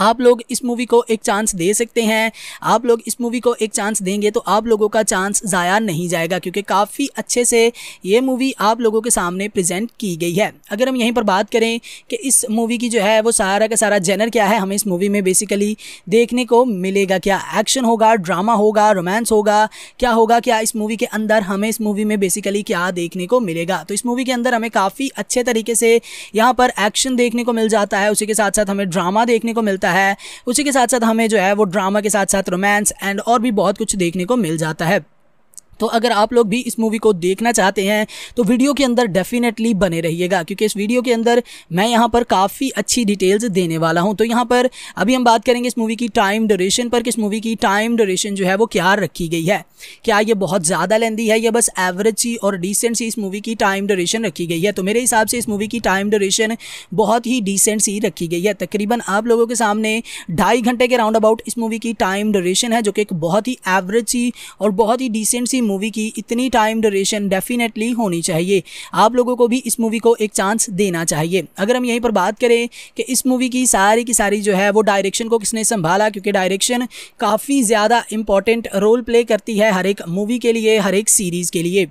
आप लोग इस मूवी को एक चांस दे सकते हैं आप लोग इस मूवी को एक चांस देंगे तो आप लोगों का चांस ज़ाया नहीं जाएगा क्योंकि काफ़ी अच्छे से ये मूवी आप लोगों के सामने प्रेजेंट की गई है अगर हम यहीं पर बात करें कि इस मूवी की जो है वो सारा का सारा जेनर क्या है हमें इस मूवी में बेसिकली देखने को मिलेगा क्या एक्शन होगा ड्रामा होगा रोमांस होगा क्या होगा क्या इस मूवी के अंदर हमें इस मूवी में बेसिकली क्या देखने को मिलेगा तो इस मूवी के अंदर हमें काफ़ी अच्छे तरीके से यहाँ पर एक्शन देखने को मिल जाता है उसी के साथ साथ हमें ड्रामा देखने को मिलता मिलता है उसी के साथ साथ हमें जो है वो ड्रामा के साथ साथ रोमांस एंड और भी बहुत कुछ देखने को मिल जाता है तो अगर आप लोग भी इस मूवी को देखना चाहते हैं तो वीडियो के अंदर डेफिनेटली बने रहिएगा क्योंकि इस वीडियो के अंदर मैं यहाँ पर काफ़ी अच्छी डिटेल्स देने वाला हूँ तो यहाँ पर अभी हम बात करेंगे इस मूवी की टाइम ड्यूरेशन पर किस मूवी की टाइम ड्यूरेशन जो है वो क्या रखी गई है क्या ये बहुत ज़्यादा लेंदी है या बस एवरेज सी और डिसेंट सी इस मूवी की टाइम ड्यूरेशन रखी गई है तो मेरे हिसाब से इस मूवी की टाइम ड्यूरेशन बहुत ही डिसेंट सी रखी गई है तकरीबन आप लोगों के सामने ढाई घंटे के राउंड अबाउट इस मूवी की टाइम ड्यूरेशन है जो कि एक बहुत ही एवरेज सी और बहुत ही डिसेंट सी मूवी की इतनी टाइम ड्यूरेशन डेफिनेटली होनी चाहिए आप लोगों को भी इस मूवी को एक चांस देना चाहिए अगर हम यहीं पर बात करें कि इस मूवी की सारी की सारी जो है वो डायरेक्शन को किसने संभाला क्योंकि डायरेक्शन काफ़ी ज़्यादा इंपॉर्टेंट रोल प्ले करती है हर एक मूवी के लिए हर एक सीरीज़ के लिए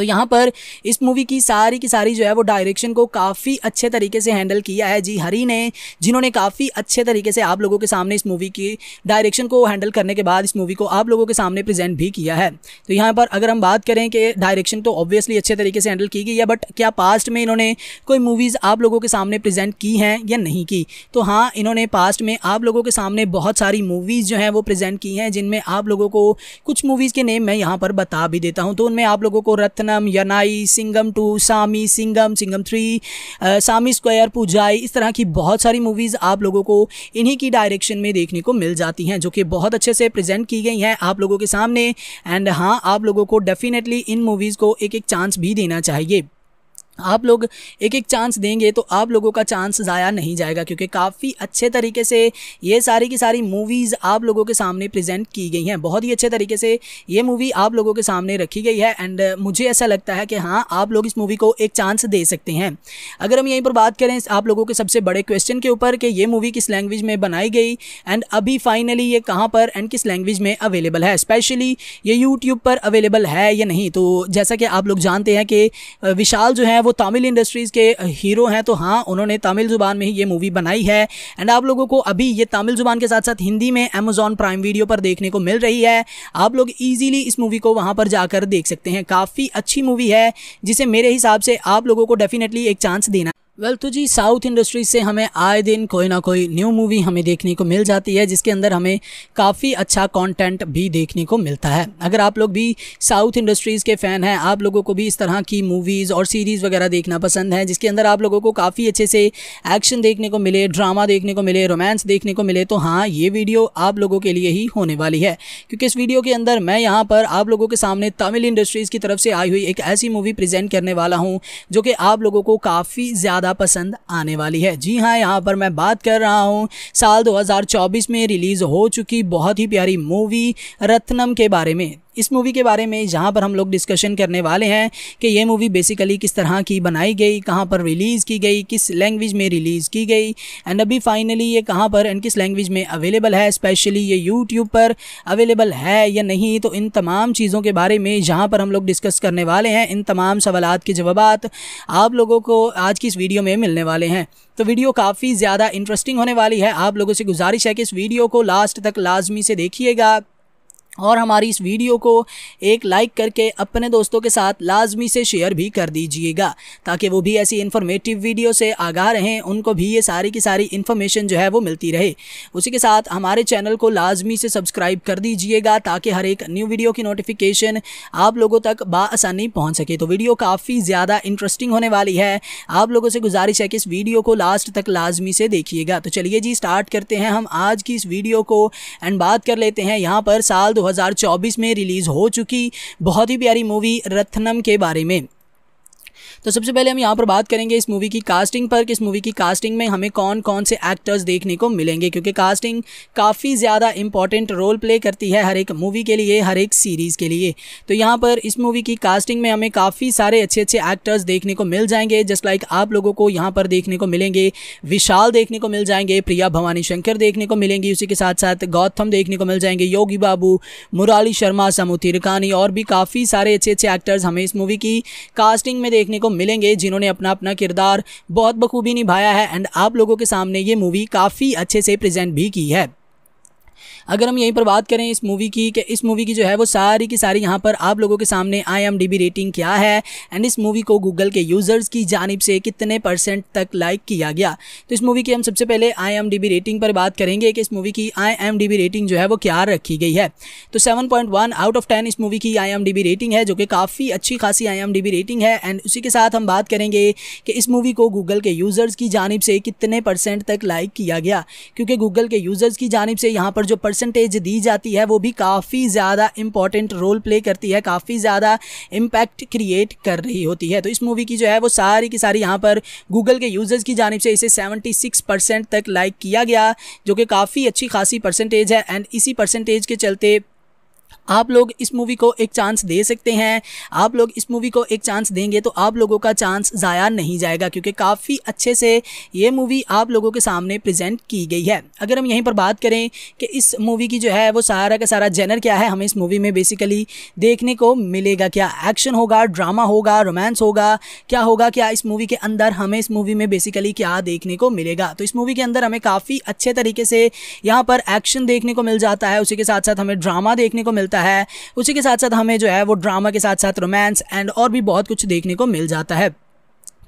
तो यहाँ पर इस मूवी की सारी की सारी जो है वो डायरेक्शन को काफ़ी अच्छे तरीके से हैंडल किया है जी हरी ने जिन्होंने काफ़ी अच्छे तरीके से आप लोगों के सामने इस मूवी की डायरेक्शन को हैंडल करने के बाद इस मूवी को आप लोगों के सामने प्रेजेंट भी किया है तो यहाँ पर अगर हम बात करें कि डायरेक्शन तो ऑब्वियसली अच्छे तरीके से हैंडल की गई है बट क्या पास्ट में इन्होंने कोई मूवीज़ आप लोगों के सामने प्रेजेंट की हैं या नहीं की तो हाँ इन्होंने पास्ट में आप लोगों के सामने बहुत सारी मूवीज़ जो हैं वो प्रेजेंट की हैं जिनमें आप लोगों को कुछ मूवीज़ के नेम मैं यहाँ पर बता भी देता हूँ तो उनमें आप लोगों को Rathnam Singam Yaanai Singam two Saamy Singam Singam three Saamy square Poojai इस तरह की बहुत सारी मूवीज़ आप लोगों को इन्हीं की डायरेक्शन में देखने को मिल जाती हैं जो कि बहुत अच्छे से प्रेजेंट की गई हैं आप लोगों के सामने एंड हाँ आप लोगों को डेफिनेटली इन मूवीज़ को एक एक चांस भी देना चाहिए आप लोग एक एक चांस देंगे तो आप लोगों का चांस ज़ाया नहीं जाएगा क्योंकि काफ़ी अच्छे तरीके से ये सारी की सारी मूवीज़ आप लोगों के सामने प्रेजेंट की गई हैं बहुत ही अच्छे तरीके से ये मूवी आप लोगों के सामने रखी गई है एंड मुझे ऐसा लगता है कि हाँ आप लोग इस मूवी को एक चांस दे सकते हैं अगर हम यहीं पर बात करें आप लोगों के सबसे बड़े क्वेश्चन के ऊपर कि ये मूवी किस लैंग्वेज में बनाई गई एंड अभी फाइनली ये कहाँ पर एंड किस लैंग्वेज में अवेलेबल है स्पेशली ये यूट्यूब पर अवेलेबल है या नहीं तो जैसा कि आप लोग जानते हैं कि विशाल जो है वो वो तमिल इंडस्ट्रीज़ के हीरो हैं तो हाँ उन्होंने तमिल ज़ुबान में ही ये मूवी बनाई है एंड आप लोगों को अभी ये तमिल ज़ुबान के साथ साथ हिंदी में अमेजोन प्राइम वीडियो पर देखने को मिल रही है आप लोग ईजिली इस मूवी को वहाँ पर जाकर देख सकते हैं काफ़ी अच्छी मूवी है जिसे मेरे हिसाब से आप लोगों को डेफिनेटली एक चांस देना वेल well, तो जी साउथ इंडस्ट्री से हमें आए दिन कोई ना कोई न्यू मूवी हमें देखने को मिल जाती है जिसके अंदर हमें काफ़ी अच्छा कंटेंट भी देखने को मिलता है अगर आप लोग भी साउथ इंडस्ट्रीज़ के फ़ैन हैं आप लोगों को भी इस तरह की मूवीज़ और सीरीज़ वगैरह देखना पसंद है जिसके अंदर आप लोगों को काफ़ी अच्छे से एक्शन देखने को मिले ड्रामा देखने को मिले रोमांस देखने को मिले तो हाँ ये वीडियो आप लोगों के लिए ही होने वाली है क्योंकि इस वीडियो के अंदर मैं यहाँ पर आप लोगों के सामने तमिल इंडस्ट्रीज़ की तरफ से आई हुई एक ऐसी मूवी प्रजेंट करने वाला हूँ जो कि आप लोगों को काफ़ी ज़्यादा ज़्यादा पसंद आने वाली है जी हाँ यहाँ पर मैं बात कर रहा हूँ साल 2024 में रिलीज़ हो चुकी बहुत ही प्यारी मूवी रत्नम के बारे में इस मूवी के बारे में जहाँ पर हम लोग डिस्कशन करने वाले हैं कि ये मूवी बेसिकली किस तरह की बनाई गई कहाँ पर रिलीज़ की गई किस लैंग्वेज में रिलीज़ की गई एंड अभी फाइनली ये कहाँ पर एंड किस लैंग्वेज में अवेलेबल है स्पेशली ये यूट्यूब पर अवेलेबल है या नहीं तो इन तमाम चीज़ों के बारे में जहाँ पर हम लोग डिस्कस करने वाले हैं इन तमाम सवाल के जवाब आप लोगों को आज की इस वीडियो में मिलने वाले हैं तो वीडियो काफ़ी ज़्यादा इंटरेस्टिंग होने वाली है आप लोगों से गुजारिश है कि इस वीडियो को लास्ट तक लाजमी से देखिएगा और हमारी इस वीडियो को एक लाइक करके अपने दोस्तों के साथ लाजमी से शेयर भी कर दीजिएगा ताकि वो भी ऐसी इन्फॉर्मेटिव वीडियो से आगाह रहें उनको भी ये सारी की सारी इन्फॉर्मेशन जो है वो मिलती रहे उसी के साथ हमारे चैनल को लाजमी से सब्सक्राइब कर दीजिएगा ताकि हर एक न्यू वीडियो की नोटिफिकेशन आप लोगों तक बासानी पहुँच सके तो वीडियो काफ़ी ज़्यादा इंटरेस्टिंग होने वाली है आप लोगों से गुजारिश है कि इस वीडियो को लास्ट तक लाजमी से देखिएगा तो चलिए जी स्टार्ट करते हैं हम आज की इस वीडियो को एंड बात कर लेते हैं यहाँ पर साल 2024 में रिलीज़ हो चुकी बहुत ही प्यारी मूवी रत्नम के बारे में तो सबसे पहले हम यहाँ पर बात करेंगे इस मूवी की कास्टिंग पर कि इस मूवी की कास्टिंग में हमें कौन कौन से एक्टर्स देखने को मिलेंगे क्योंकि कास्टिंग काफ़ी ज़्यादा इंपॉर्टेंट रोल प्ले करती है हर एक मूवी के लिए हर एक सीरीज़ के लिए तो यहाँ पर इस मूवी की कास्टिंग में हमें काफ़ी सारे अच्छे अच्छे एक्टर्स देखने को मिल जाएंगे जस्ट लाइक आप लोगों को यहाँ पर देखने को मिलेंगे विशाल देखने को मिल जाएंगे प्रिया भवानी शंकर देखने को मिलेंगी उसी के साथ साथ गौतम देखने को मिल जाएंगे योगी बाबू मुराली शर्मा समूह रिकानी और भी काफ़ी सारे अच्छे अच्छे एक्टर्स हमें इस मूवी की कास्टिंग में देखने को मिलेंगे जिन्होंने अपना अपना किरदार बहुत बखूबी निभाया है एंड आप लोगों के सामने ये मूवी काफ़ी अच्छे से प्रेजेंट भी की है अगर हम यहीं पर बात करें इस मूवी की कि इस मूवी की जो है वो सारी की सारी यहाँ पर आप लोगों के सामने आई एम रेटिंग क्या है एंड इस मूवी को गूगल के यूज़र्स की जानब से कितने परसेंट तक लाइक किया गया तो इस मूवी की हम सबसे पहले आई एम रेटिंग पर बात करेंगे कि इस मूवी की आई एम रेटिंग जो है वो क्या रखी गई है तो सेवन आउट ऑफ टेन इस मूवी की आई एम रेटिंग है जो कि काफ़ी अच्छी खासी आई एम रेटिंग है एंड उसी के साथ हम बात करेंगे कि इस मूवी को गूगल के यूज़र्स की जानब से कितने परसेंट तक लाइक किया गया क्योंकि गूगल के यूज़र्स की जानब से यहाँ पर जो परसेंट परसेंटेज दी जाती है वो भी काफ़ी ज़्यादा इंपॉर्टेंट रोल प्ले करती है काफ़ी ज़्यादा इम्पैक्ट क्रिएट कर रही होती है तो इस मूवी की जो है वो सारी की सारी यहाँ पर गूगल के यूज़र्स की जानब से इसे सेवेंटी सिक्स परसेंट तक लाइक किया गया जो कि काफ़ी अच्छी खासी परसेंटेज है एंड इसी परसेंटेज के चलते आप लोग इस मूवी को एक चांस दे सकते हैं आप लोग इस मूवी को एक चांस देंगे तो आप लोगों का चांस ज़ाया नहीं जाएगा क्योंकि काफ़ी अच्छे से ये मूवी आप लोगों के सामने प्रेजेंट की गई है अगर हम यहीं पर बात करें कि इस मूवी की जो है वो सारा का सारा जेनर क्या है हमें इस मूवी में बेसिकली देखने को मिलेगा क्या एक्शन होगा ड्रामा होगा रोमांस होगा क्या होगा क्या इस मूवी के अंदर हमें इस मूवी में बेसिकली क्या देखने को मिलेगा तो इस मूवी के अंदर हमें काफ़ी अच्छे तरीके से यहाँ पर एक्शन देखने को मिल जाता है उसी के साथ साथ हमें ड्रामा देखने को मिलता है मिलता है उसी के साथ साथ हमें जो है वो ड्रामा के साथ साथ रोमांस एंड और भी बहुत कुछ देखने को मिल जाता है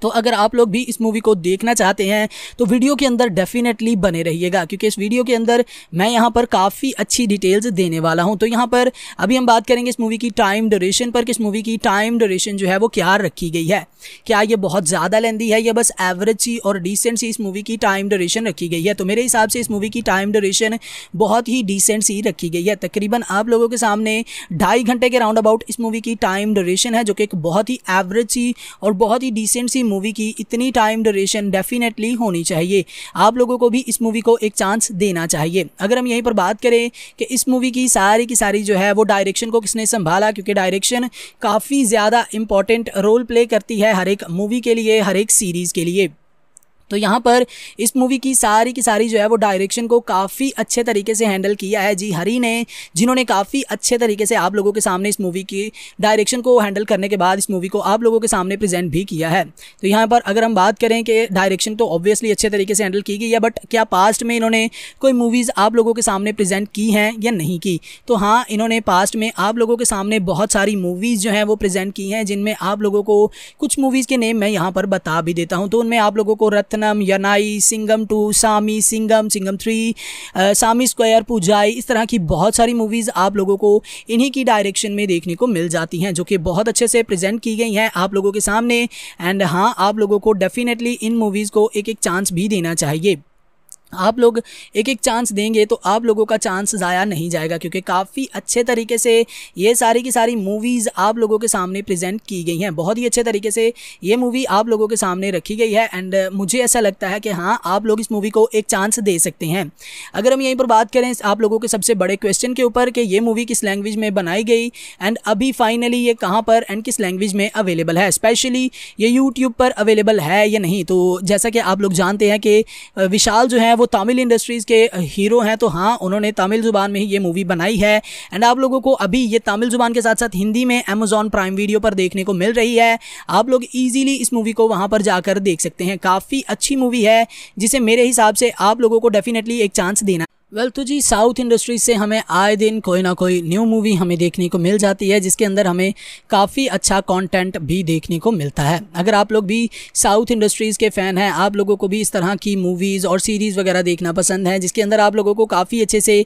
तो अगर आप लोग भी इस मूवी को देखना चाहते हैं तो वीडियो के अंदर डेफिनेटली बने रहिएगा क्योंकि इस वीडियो के अंदर मैं यहाँ पर काफ़ी अच्छी डिटेल्स देने वाला हूँ तो यहाँ पर अभी हम बात करेंगे इस मूवी की टाइम ड्यूरेशन पर कि इस मूवी की टाइम ड्यूरेशन जो है वो क्या रखी गई है क्या ये बहुत ज़्यादा लेंदी है या बस एवरेज सी और डिसेंट सी इस मूवी की टाइम ड्यूरेशन रखी गई है तो मेरे हिसाब से इस मूवी की टाइम ड्यूरेशन बहुत ही डिसेंट सी रखी गई है तकरीबन आप लोगों के सामने ढाई घंटे के राउंड अबाउट इस मूवी की टाइम ड्यूरेशन है जो कि एक बहुत ही एवरेज सी और बहुत ही डिसेंट सी मूवी की इतनी टाइम ड्यूरेशन डेफिनेटली होनी चाहिए आप लोगों को भी इस मूवी को एक चांस देना चाहिए अगर हम यहीं पर बात करें कि इस मूवी की सारी की सारी जो है वो डायरेक्शन को किसने संभाला क्योंकि डायरेक्शन काफ़ी ज़्यादा इंपॉर्टेंट रोल प्ले करती है हर एक मूवी के लिए हर एक सीरीज़ के लिए तो यहाँ पर इस मूवी की सारी की सारी जो है वो डायरेक्शन को काफ़ी अच्छे तरीके से हैंडल किया है जी हरी ने जिन्होंने काफ़ी अच्छे तरीके से आप लोगों के सामने इस मूवी की डायरेक्शन को हैंडल करने के बाद इस मूवी को आप लोगों के सामने प्रेजेंट भी किया है तो यहाँ पर अगर हम बात करें कि डायरेक्शन तो ऑब्वियसली अच्छे तरीके से हैंडल की गई है बट क्या पास्ट में इन्होंने कोई मूवीज़ आप लोगों के सामने प्रेजेंट की हैं या नहीं की तो हाँ इन्होंने पास्ट में आप लोगों के सामने बहुत सारी मूवीज़ जो हैं वो प्रेजेंट की हैं जिनमें आप लोगों को कुछ मूवीज़ के नेम मैं यहाँ पर बता भी देता हूँ तो उनमें आप लोगों को रत्न सनम Yaanai Singam two Saamy Singam Singam three Saamy square Poojai इस तरह की बहुत सारी मूवीज़ आप लोगों को इन्हीं की डायरेक्शन में देखने को मिल जाती हैं जो कि बहुत अच्छे से प्रेजेंट की गई हैं आप लोगों के सामने एंड हाँ आप लोगों को डेफिनेटली इन मूवीज़ को एक एक चांस भी देना चाहिए आप लोग एक एक चांस देंगे तो आप लोगों का चांस ज़ाया नहीं जाएगा क्योंकि काफ़ी अच्छे तरीके से ये सारी की सारी मूवीज़ आप लोगों के सामने प्रेजेंट की गई हैं बहुत ही अच्छे तरीके से ये मूवी आप लोगों के सामने रखी गई है एंड मुझे ऐसा लगता है कि हाँ आप लोग इस मूवी को एक चांस दे सकते हैं अगर हम यहीं पर बात करें आप लोगों के सबसे बड़े क्वेश्चन के ऊपर कि ये मूवी किस लैंग्वेज में बनाई गई एंड अभी फाइनली ये कहाँ पर एंड किस लैंग्वेज में अवेलेबल है स्पेशली ये यूट्यूब पर अवेलेबल है या नहीं तो जैसा कि आप लोग जानते हैं कि विशाल जो है वो तमिल इंडस्ट्रीज़ के हीरो हैं तो हाँ उन्होंने तमिल ज़ुबान में ही ये मूवी बनाई है एंड आप लोगों को अभी ये तमिल ज़ुबान के साथ साथ हिंदी में अमेजोन प्राइम वीडियो पर देखने को मिल रही है आप लोग ईजिली इस मूवी को वहाँ पर जाकर देख सकते हैं काफ़ी अच्छी मूवी है जिसे मेरे हिसाब से आप लोगों को डेफिनेटली एक चांस देना वेल तो जी साउथ इंडस्ट्री से हमें आए दिन कोई ना कोई न्यू मूवी हमें देखने को मिल जाती है जिसके अंदर हमें काफ़ी अच्छा कंटेंट भी देखने को मिलता है अगर आप लोग भी साउथ इंडस्ट्रीज़ के फ़ैन हैं आप लोगों को भी इस तरह की मूवीज़ और सीरीज़ वगैरह देखना पसंद है जिसके अंदर आप लोगों को काफ़ी अच्छे से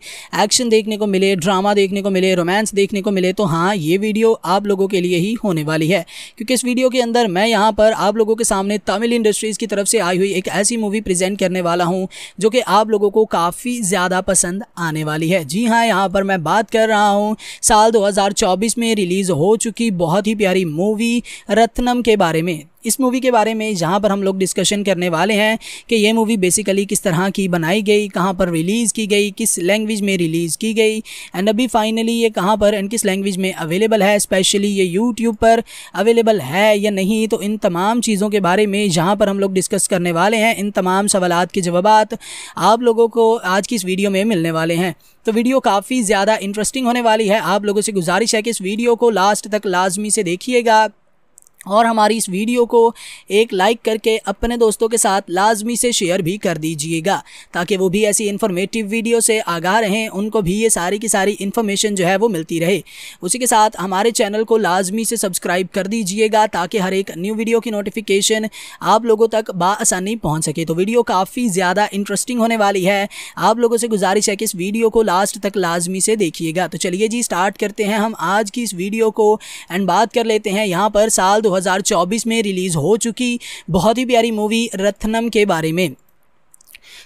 एक्शन देखने को मिले ड्रामा देखने को मिले रोमांस देखने को मिले तो हाँ ये वीडियो आप लोगों के लिए ही होने वाली है क्योंकि इस वीडियो के अंदर मैं यहाँ पर आप लोगों के सामने तमिल इंडस्ट्रीज़ की तरफ से आई हुई एक ऐसी मूवी प्रजेंट करने वाला हूँ जो कि आप लोगों को काफ़ी ज़्यादा ज़्यादा पसंद आने वाली है जी हाँ यहाँ पर मैं बात कर रहा हूँ साल 2024 में रिलीज़ हो चुकी बहुत ही प्यारी मूवी रत्नम के बारे में इस मूवी के बारे में जहाँ पर हम लोग डिस्कशन करने वाले हैं कि ये मूवी बेसिकली किस तरह की बनाई गई कहाँ पर रिलीज़ की गई किस लैंग्वेज में रिलीज़ की गई एंड अभी फाइनली ये कहाँ पर एंड किस लैंग्वेज में अवेलेबल है स्पेशली ये यूट्यूब पर अवेलेबल है या नहीं तो इन तमाम चीज़ों के बारे में जहाँ पर हम लोग डिस्कस करने वाले हैं इन तमाम सवाल के जवाब आप लोगों को आज की इस वीडियो में मिलने वाले हैं तो वीडियो काफ़ी ज़्यादा इंटरेस्टिंग होने वाली है आप लोगों से गुजारिश है कि इस वीडियो को लास्ट तक लाजमी से देखिएगा और हमारी इस वीडियो को एक लाइक करके अपने दोस्तों के साथ लाजमी से शेयर भी कर दीजिएगा ताकि वो भी ऐसी इन्फॉर्मेटिव वीडियो से आगाह रहें उनको भी ये सारी की सारी इन्फॉर्मेशन जो है वो मिलती रहे उसी के साथ हमारे चैनल को लाजमी से सब्सक्राइब कर दीजिएगा ताकि हर एक न्यू वीडियो की नोटिफिकेशन आप लोगों तक बासानी पहुँच सके तो वीडियो काफ़ी ज़्यादा इंटरेस्टिंग होने वाली है आप लोगों से गुजारिश है कि इस वीडियो को लास्ट तक लाजमी से देखिएगा तो चलिए जी स्टार्ट करते हैं हम आज की इस वीडियो को एंड बात कर लेते हैं यहाँ पर साल दो 2024 में रिलीज़ हो चुकी बहुत ही प्यारी मूवी रत्नम के बारे में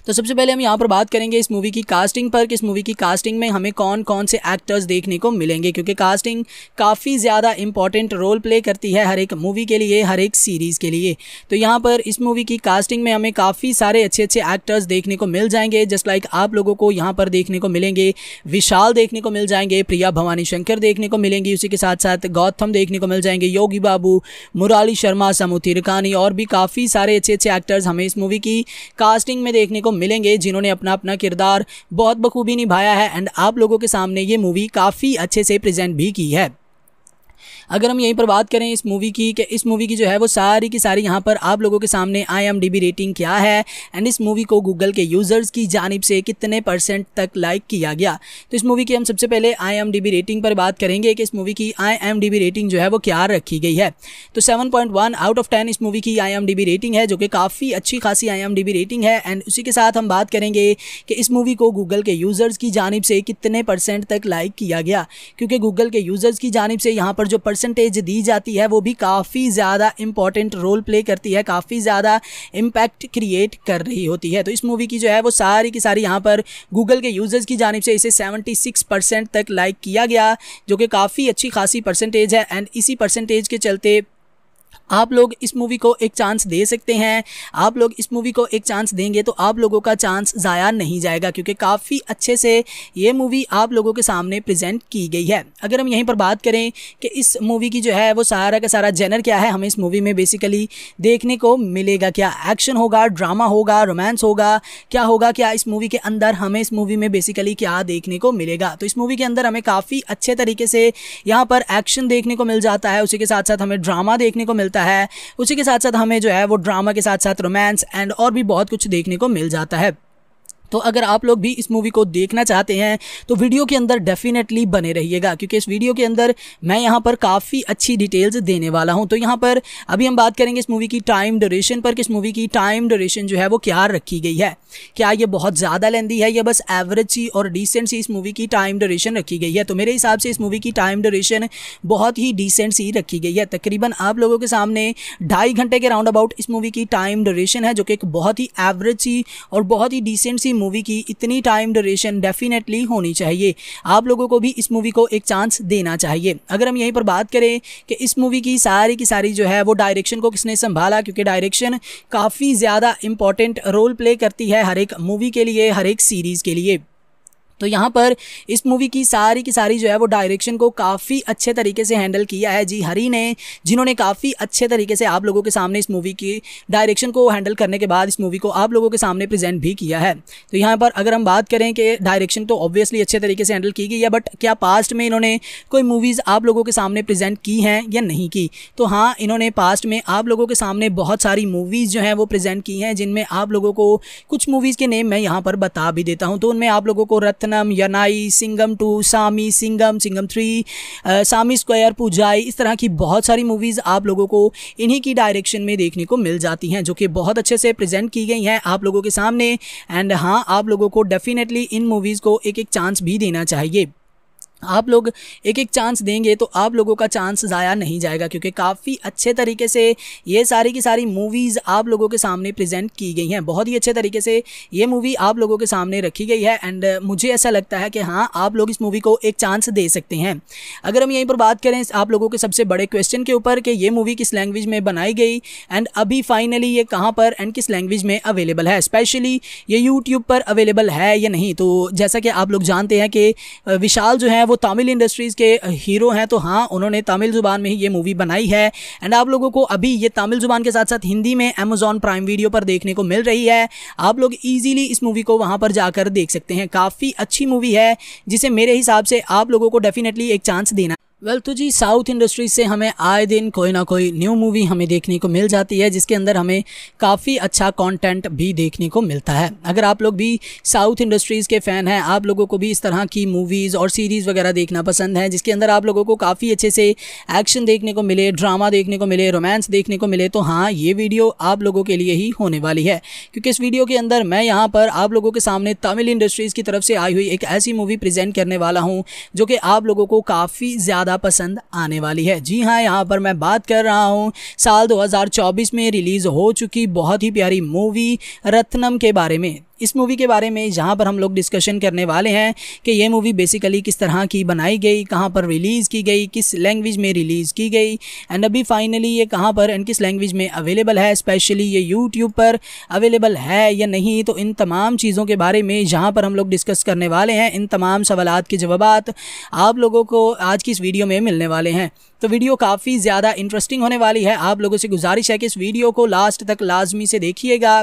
तो सबसे पहले हम यहाँ पर बात करेंगे इस मूवी की कास्टिंग पर कि इस मूवी की कास्टिंग में हमें कौन कौन से एक्टर्स देखने को मिलेंगे क्योंकि कास्टिंग काफ़ी ज़्यादा इंपॉर्टेंट रोल प्ले करती है हर एक मूवी के लिए हर एक सीरीज़ के लिए तो यहाँ पर इस मूवी की कास्टिंग में हमें काफ़ी सारे अच्छे अच्छे एक्टर्स देखने को मिल जाएंगे जस्ट लाइक आप लोगों को यहाँ पर देखने को मिलेंगे विशाल देखने को मिल जाएंगे प्रिया भवानी शंकर देखने को मिलेंगी उसी के साथ साथ गौतम देखने को मिल जाएंगे योगी बाबू मुराली शर्मा समूह तिरकानी और भी काफ़ी सारे अच्छे अच्छे एक्टर्स हमें इस मूवी की कास्टिंग में देखने को को मिलेंगे जिन्होंने अपना अपना किरदार बहुत बखूबी निभाया है एंड आप लोगों के सामने ये मूवी काफ़ी अच्छे से प्रेजेंट भी की है अगर हम यहीं पर बात करें इस मूवी की कि इस मूवी की जो है वो सारी की सारी यहाँ पर आप लोगों के सामने आई रेटिंग क्या है एंड इस मूवी को गूगल के यूज़र्स की जानब से कितने परसेंट तक लाइक किया गया तो इस मूवी की हम सबसे पहले आई रेटिंग पर बात करेंगे कि इस मूवी की आई रेटिंग जो है वो क्या रखी गई है तो सेवन आउट ऑफ टेन इस मूवी की आई रेटिंग है जो कि काफ़ी अच्छी खासी आई रेटिंग है एंड उसी के साथ हम बात करेंगे कि इस मूवी को गूगल के यूज़र्स की जानब से कितने परसेंट तक लाइक किया गया क्योंकि गूगल के यूज़र्स की जानब से यहाँ पर जो परसेंट परसेंटेज दी जाती है वो भी काफ़ी ज़्यादा इंपॉर्टेंट रोल प्ले करती है काफ़ी ज़्यादा इम्पैक्ट क्रिएट कर रही होती है तो इस मूवी की जो है वो सारी की सारी यहाँ पर गूगल के यूज़र्स की जानब से इसे सेवेंटी सिक्स परसेंट तक लाइक किया गया जो कि काफ़ी अच्छी खासी परसेंटेज है एंड इसी परसेंटेज के चलते आप लोग इस मूवी को एक चांस दे सकते हैं आप लोग इस मूवी को एक चांस देंगे तो आप लोगों का चांस ज़ाया नहीं जाएगा क्योंकि काफ़ी अच्छे से ये मूवी आप लोगों के सामने प्रेजेंट की गई है अगर हम यहीं पर बात करें कि इस मूवी की जो है वो सारा का सारा जेनर क्या है हमें इस मूवी में बेसिकली देखने को मिलेगा क्या एक्शन होगा ड्रामा होगा रोमांस होगा क्या होगा क्या इस मूवी के अंदर हमें इस मूवी में बेसिकली क्या देखने को मिलेगा तो इस मूवी के अंदर हमें काफ़ी अच्छे तरीके से यहाँ पर एक्शन देखने को मिल जाता है उसी के साथ साथ हमें ड्रामा देखने को मिलता है जाता है उसी के साथ साथ हमें जो है वो ड्रामा के साथ साथ रोमांस एंड और भी बहुत कुछ देखने को मिल जाता है तो अगर आप लोग भी इस मूवी को देखना चाहते हैं तो वीडियो के अंदर डेफिनेटली बने रहिएगा क्योंकि इस वीडियो के अंदर मैं यहाँ पर काफ़ी अच्छी डिटेल्स देने वाला हूँ तो यहाँ पर अभी हम बात करेंगे इस मूवी की टाइम ड्यूरेशन पर कि इस मूवी की टाइम ड्यूरेशन जो है वो क्या रखी गई है क्या ये बहुत ज़्यादा लेंदी है या बस एवरेज सी और डिसेंट सी इस मूवी की टाइम ड्यूरेशन रखी गई है तो मेरे हिसाब से इस मूवी की टाइम ड्यूरेशन बहुत ही डिसेंट सी रखी गई है तकरीबन आप लोगों के सामने ढाई घंटे के राउंड अबाउट इस मूवी की टाइम ड्यूरेशन है जो कि एक बहुत ही एवरेज सी और बहुत ही डिसेंट सी मूवी की इतनी टाइम ड्यूरेशन डेफिनेटली होनी चाहिए आप लोगों को भी इस मूवी को एक चांस देना चाहिए अगर हम यहीं पर बात करें कि इस मूवी की सारी की सारी जो है वो डायरेक्शन को किसने संभाला क्योंकि डायरेक्शन काफ़ी ज़्यादा इंपॉर्टेंट रोल प्ले करती है हर एक मूवी के लिए हर एक सीरीज़ के लिए तो यहाँ पर इस मूवी की सारी की सारी जो है वो डायरेक्शन को काफ़ी अच्छे तरीके से हैंडल किया है जी हरी ने जिन्होंने काफ़ी अच्छे तरीके से आप लोगों के सामने इस मूवी की डायरेक्शन को हैंडल करने के बाद इस मूवी को आप लोगों के सामने प्रेजेंट भी किया है तो यहाँ पर अगर हम बात करें कि डायरेक्शन तो ऑब्वियसली अच्छे तरीके से हैंडल की गई है बट क्या पास्ट में इन्होंने कोई मूवीज़ आप लोगों के सामने प्रजेंट की हैं या नहीं की तो हाँ इन्होंने पास्ट में आप लोगों के सामने बहुत सारी मूवीज़ जो हैं वो प्रेजेंट की हैं जिनमें आप लोगों को कुछ मूवीज़ के नेम मैं यहाँ पर बता भी देता हूँ तो उनमें आप लोगों को रत्न सनम Yaanai Singam two Saamy Singam Singam three Saamy square Poojai इस तरह की बहुत सारी मूवीज़ आप लोगों को इन्हीं की डायरेक्शन में देखने को मिल जाती हैं जो कि बहुत अच्छे से प्रेजेंट की गई हैं आप लोगों के सामने एंड हाँ आप लोगों को डेफिनेटली इन मूवीज़ को एक एक चांस भी देना चाहिए आप लोग एक एक चांस देंगे तो आप लोगों का चांस ज़ाया नहीं जाएगा क्योंकि काफ़ी अच्छे तरीके से ये सारी की सारी मूवीज़ आप लोगों के सामने प्रेजेंट की गई हैं बहुत ही अच्छे तरीके से ये मूवी आप लोगों के सामने रखी गई है एंड मुझे ऐसा लगता है कि हाँ आप लोग इस मूवी को एक चांस दे सकते हैं अगर हम यहीं पर बात करें आप लोगों के सबसे बड़े क्वेश्चन के ऊपर कि ये मूवी किस लैंग्वेज में बनाई गई एंड अभी फाइनली ये कहाँ पर एंड किस लैंग्वेज में अवेलेबल है स्पेशली ये यूट्यूब पर अवेलेबल है या नहीं तो जैसा कि आप लोग जानते हैं कि विशाल जो है वो तमिल इंडस्ट्रीज़ के हीरो हैं तो हाँ उन्होंने तमिल ज़ुबान में ही ये मूवी बनाई है एंड आप लोगों को अभी ये तमिल ज़ुबान के साथ साथ हिंदी में अमेजोन प्राइम वीडियो पर देखने को मिल रही है आप लोग ईजिली इस मूवी को वहाँ पर जाकर देख सकते हैं काफ़ी अच्छी मूवी है जिसे मेरे हिसाब से आप लोगों को डेफिनेटली एक चांस देना वेल well, तो जी साउथ इंडस्ट्री से हमें आए दिन कोई ना कोई न्यू मूवी हमें देखने को मिल जाती है जिसके अंदर हमें काफ़ी अच्छा कंटेंट भी देखने को मिलता है अगर आप लोग भी साउथ इंडस्ट्रीज़ के फ़ैन हैं आप लोगों को भी इस तरह की मूवीज़ और सीरीज़ वगैरह देखना पसंद है जिसके अंदर आप लोगों को काफ़ी अच्छे से एक्शन देखने को मिले ड्रामा देखने को मिले रोमांस देखने को मिले तो हाँ ये वीडियो आप लोगों के लिए ही होने वाली है क्योंकि इस वीडियो के अंदर मैं यहाँ पर आप लोगों के सामने तमिल इंडस्ट्रीज़ की तरफ से आई हुई एक ऐसी मूवी प्रजेंट करने वाला हूँ जो कि आप लोगों को काफ़ी ज़्यादा ज़्यादा पसंद आने वाली है जी हाँ यहाँ पर मैं बात कर रहा हूँ साल 2024 में रिलीज़ हो चुकी बहुत ही प्यारी मूवी रत्नम के बारे में इस मूवी के बारे में जहाँ पर हम लोग डिस्कशन करने वाले हैं कि ये मूवी बेसिकली किस तरह की बनाई गई कहाँ पर रिलीज़ की गई किस लैंग्वेज में रिलीज़ की गई एंड अभी फाइनली ये कहाँ पर एंड किस लैंग्वेज में अवेलेबल है स्पेशली ये यूट्यूब पर अवेलेबल है या नहीं तो इन तमाम चीज़ों के बारे में जहाँ पर हम लोग डिस्कस करने वाले हैं इन तमाम सवाल के जवाब आप लोगों को आज की इस वीडियो में मिलने वाले हैं तो वीडियो काफ़ी ज़्यादा इंटरेस्टिंग होने वाली है आप लोगों से गुजारिश है कि इस वीडियो को लास्ट तक लाजमी से देखिएगा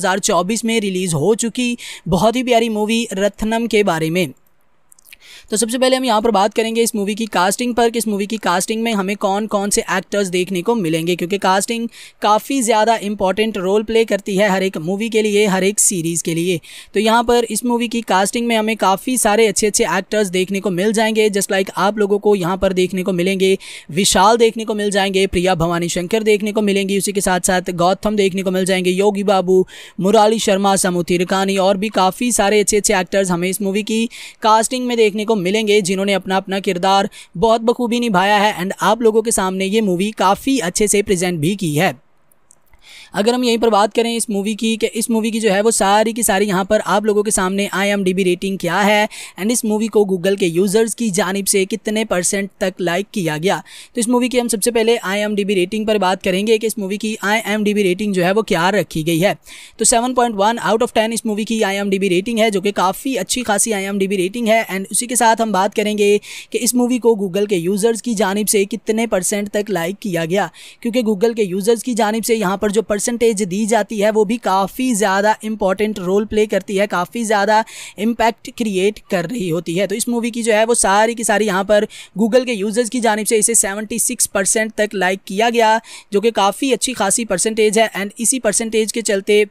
2024 में रिलीज़ हो चुकी बहुत ही प्यारी मूवी रत्नम के बारे में तो सबसे पहले हम यहाँ पर बात करेंगे इस मूवी की कास्टिंग पर कि इस मूवी की कास्टिंग में हमें कौन कौन से एक्टर्स देखने को मिलेंगे क्योंकि कास्टिंग काफ़ी ज़्यादा इंपॉर्टेंट रोल प्ले करती है हर एक मूवी के लिए हर एक सीरीज़ के लिए तो यहाँ पर इस मूवी की कास्टिंग में हमें काफ़ी सारे अच्छे अच्छे एक्टर्स देखने को मिल जाएंगे जस्ट लाइक आप लोगों को यहाँ पर देखने को मिलेंगे विशाल देखने को मिल जाएंगे प्रिया भवानी शंकर देखने को मिलेंगी उसी के साथ साथ गौतम देखने को मिल जाएंगे योगी बाबू मुराली शर्मा समुथी रिकानी और भी काफ़ी सारे अच्छे अच्छे एक्टर्स हमें इस मूवी की कास्टिंग में देखने को मिलेंगे जिन्होंने अपना अपना किरदार बहुत बखूबी निभाया है एंड आप लोगों के सामने ये मूवी काफ़ी अच्छे से प्रेजेंट भी की है अगर हम यहीं पर बात करें इस मूवी की कि इस मूवी की जो है वो सारी की सारी यहाँ पर आप लोगों के सामने आई रेटिंग क्या है एंड इस मूवी को गूगल के यूज़र्स की जानब से कितने परसेंट तक लाइक किया गया तो इस मूवी की हम सबसे पहले आई रेटिंग पर बात करेंगे कि इस मूवी की आई रेटिंग जो है वो क्या रखी गई है तो सेवन आउट ऑफ टेन इस मूवी की आई रेटिंग है जो कि काफ़ी अच्छी खासी आई रेटिंग है एंड उसी के साथ हम बात करेंगे कि इस मूवी को गूगल के यूज़र्स की जानब से कितने परसेंट तक लाइक किया गया क्योंकि गूगल के यूज़र्स की जानब से यहाँ पर जो परसेंटेज दी जाती है वो भी काफ़ी ज़्यादा इंपॉर्टेंट रोल प्ले करती है काफ़ी ज़्यादा इम्पैक्ट क्रिएट कर रही होती है तो इस मूवी की जो है वो सारी की सारी यहाँ पर गूगल के यूजर्स की जानब से इसे सेवेंटी परसेंट तक लाइक किया गया जो कि काफ़ी अच्छी खासी परसेंटेज है एंड इसी परसेंटेज के चलते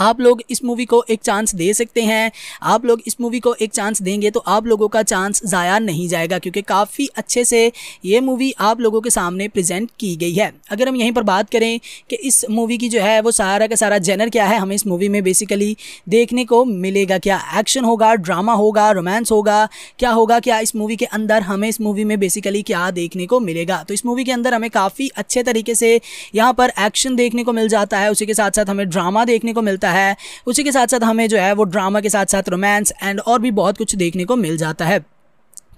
आप लोग इस मूवी को एक चांस दे सकते हैं आप लोग इस मूवी को एक चांस देंगे तो आप लोगों का चांस ज़ाया नहीं जाएगा क्योंकि काफ़ी अच्छे से ये मूवी आप लोगों के सामने प्रेजेंट की गई है अगर हम यहीं पर बात करें कि इस मूवी की जो है वो सारा का सारा जेनर क्या है हमें इस मूवी में बेसिकली देखने को मिलेगा क्या एक्शन होगा ड्रामा होगा रोमांस होगा क्या होगा क्या इस मूवी के अंदर हमें इस मूवी में बेसिकली क्या देखने को मिलेगा तो इस मूवी के अंदर हमें काफ़ी अच्छे तरीके से यहाँ पर एक्शन देखने को मिल जाता है उसी के साथ साथ हमें ड्रामा देखने को मिलता है मिलता है उसी के साथ साथ हमें जो है वो ड्रामा के साथ साथ रोमांस एंड और भी बहुत कुछ देखने को मिल जाता है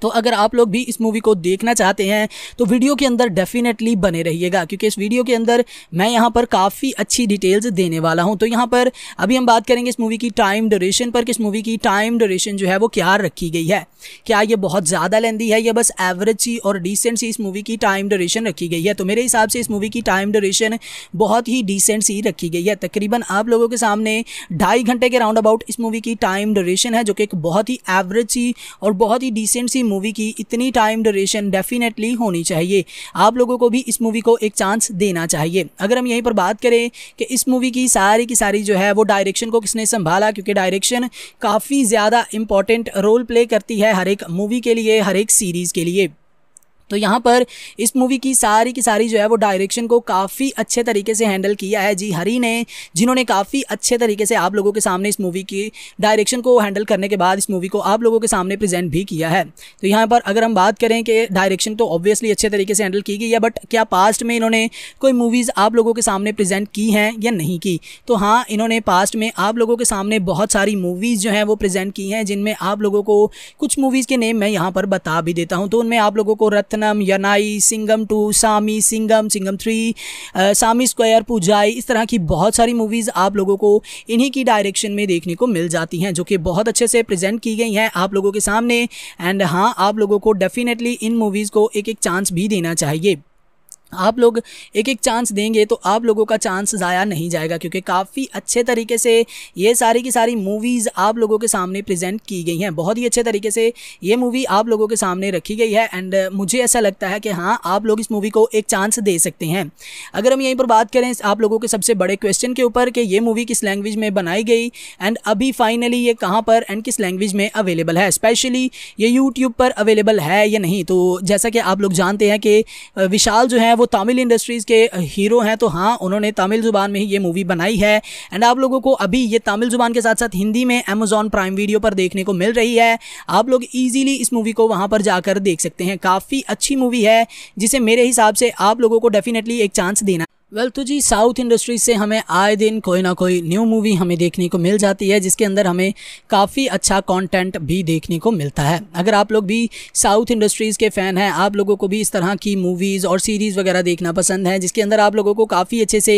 तो अगर आप लोग भी इस मूवी को देखना चाहते हैं तो वीडियो के अंदर डेफिनेटली बने रहिएगा क्योंकि इस वीडियो के अंदर मैं यहाँ पर काफ़ी अच्छी डिटेल्स देने वाला हूँ तो यहाँ पर अभी हम बात करेंगे इस मूवी की टाइम ड्यूरेशन पर कि इस मूवी की टाइम ड्यूरेशन जो है वो क्या रखी गई है क्या ये बहुत ज़्यादा लेंदी है या बस एवरेज सी और डिसेंट सी इस मूवी की टाइम ड्यूरेशन रखी गई है तो मेरे हिसाब से इस मूवी की टाइम ड्यूरेशन बहुत ही डिसेंट सी रखी गई है तकरीबन आप लोगों के सामने ढाई घंटे के राउंड अबाउट इस मूवी की टाइम ड्यूरेशन है जो कि एक बहुत ही एवरेज सी और बहुत ही डिसेंट सी मूवी की इतनी टाइम ड्यूरेशन डेफिनेटली होनी चाहिए आप लोगों को भी इस मूवी को एक चांस देना चाहिए अगर हम यहीं पर बात करें कि इस मूवी की सारी की सारी जो है वो डायरेक्शन को किसने संभाला क्योंकि डायरेक्शन काफ़ी ज़्यादा इंपॉर्टेंट रोल प्ले करती है हर एक मूवी के लिए हर एक सीरीज़ के लिए तो यहाँ पर इस मूवी की सारी की सारी जो है वो डायरेक्शन को काफ़ी अच्छे तरीके से हैंडल किया है जी हरी ने जिन्होंने काफ़ी अच्छे तरीके से आप लोगों के सामने इस मूवी की डायरेक्शन को हैंडल करने के बाद इस मूवी को आप लोगों के सामने प्रेजेंट भी किया है तो यहाँ पर अगर हम बात करें कि डायरेक्शन तो ऑब्वियसली अच्छे तरीके से हैंडल की गई है बट क्या पास्ट में इन्होंने कोई मूवीज़ आप लोगों के सामने प्रजेंट की हैं या नहीं की तो हाँ इन्होंने पास्ट में आप लोगों के सामने बहुत सारी मूवीज़ जो हैं वो प्रेजेंट की हैं जिनमें आप लोगों को कुछ मूवीज़ के नेम मैं यहाँ पर बता भी देता हूँ तो उनमें आप लोगों को रत्न Rathnam Yaanai Singam two Saamy Singam Singam three Saamy square Poojai इस तरह की बहुत सारी मूवीज़ आप लोगों को इन्हीं की डायरेक्शन में देखने को मिल जाती हैं जो कि बहुत अच्छे से प्रेजेंट की गई हैं आप लोगों के सामने एंड हाँ आप लोगों को डेफिनेटली इन मूवीज़ को एक एक चांस भी देना चाहिए आप लोग एक एक चांस देंगे तो आप लोगों का चांस ज़ाया नहीं जाएगा क्योंकि काफ़ी अच्छे तरीके से ये सारी की सारी मूवीज़ आप लोगों के सामने प्रेजेंट की गई हैं बहुत ही अच्छे तरीके से ये मूवी आप लोगों के सामने रखी गई है एंड मुझे ऐसा लगता है कि हाँ आप लोग इस मूवी को एक चांस दे सकते हैं अगर हम यहीं पर बात करें आप लोगों के सबसे बड़े क्वेश्चन के ऊपर कि ये मूवी किस लैंग्वेज में बनाई गई एंड अभी फाइनली ये कहाँ पर एंड किस लैंग्वेज में अवेलेबल है स्पेशली ये यूट्यूब पर अवेलेबल है या नहीं तो जैसा कि आप लोग जानते हैं कि विशाल जो है वो तमिल इंडस्ट्रीज़ के हीरो हैं तो हाँ उन्होंने तमिल ज़ुबान में ही ये मूवी बनाई है एंड आप लोगों को अभी ये तमिल ज़ुबान के साथ साथ हिंदी में अमेजोन प्राइम वीडियो पर देखने को मिल रही है आप लोग ईजिली इस मूवी को वहाँ पर जाकर देख सकते हैं काफ़ी अच्छी मूवी है जिसे मेरे हिसाब से आप लोगों को डेफिनेटली एक चांस देना वेल well, तो जी साउथ इंडस्ट्री से हमें आए दिन कोई ना कोई न्यू मूवी हमें देखने को मिल जाती है जिसके अंदर हमें काफ़ी अच्छा कंटेंट भी देखने को मिलता है अगर आप लोग भी साउथ इंडस्ट्रीज़ के फ़ैन हैं आप लोगों को भी इस तरह की मूवीज़ और सीरीज़ वगैरह देखना पसंद है जिसके अंदर आप लोगों को काफ़ी अच्छे से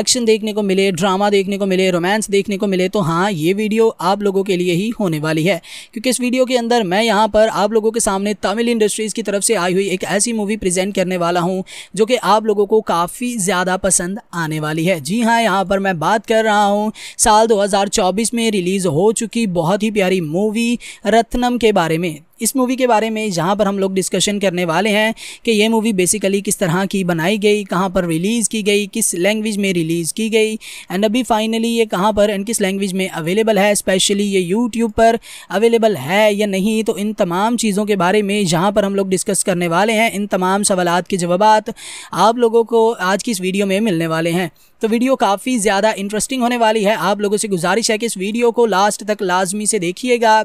एक्शन देखने को मिले ड्रामा देखने को मिले रोमांस देखने को मिले तो हाँ ये वीडियो आप लोगों के लिए ही होने वाली है क्योंकि इस वीडियो के अंदर मैं यहाँ पर आप लोगों के सामने तमिल इंडस्ट्रीज़ की तरफ से आई हुई एक ऐसी मूवी प्रजेंट करने वाला हूँ जो कि आप लोगों को काफ़ी ज़्यादा ज़्यादा पसंद आने वाली है जी हाँ यहाँ पर मैं बात कर रहा हूँ साल 2024 में रिलीज़ हो चुकी बहुत ही प्यारी मूवी रत्नम के बारे में इस मूवी के बारे में जहाँ पर हम लोग डिस्कशन करने वाले हैं कि ये मूवी बेसिकली किस तरह की बनाई गई कहाँ पर रिलीज़ की गई किस लैंग्वेज में रिलीज़ की गई एंड अभी फाइनली ये कहाँ पर एंड किस लैंग्वेज में अवेलेबल है स्पेशली ये यूट्यूब पर अवेलेबल है या नहीं तो इन तमाम चीज़ों के बारे में जहाँ पर हम लोग डिस्कस करने वाले हैं इन तमाम सवाल के जवाब आप लोगों को आज की इस वीडियो में मिलने वाले हैं तो वीडियो काफ़ी ज़्यादा इंटरेस्टिंग होने वाली है आप लोगों से गुजारिश है कि इस वीडियो को लास्ट तक लाजमी से देखिएगा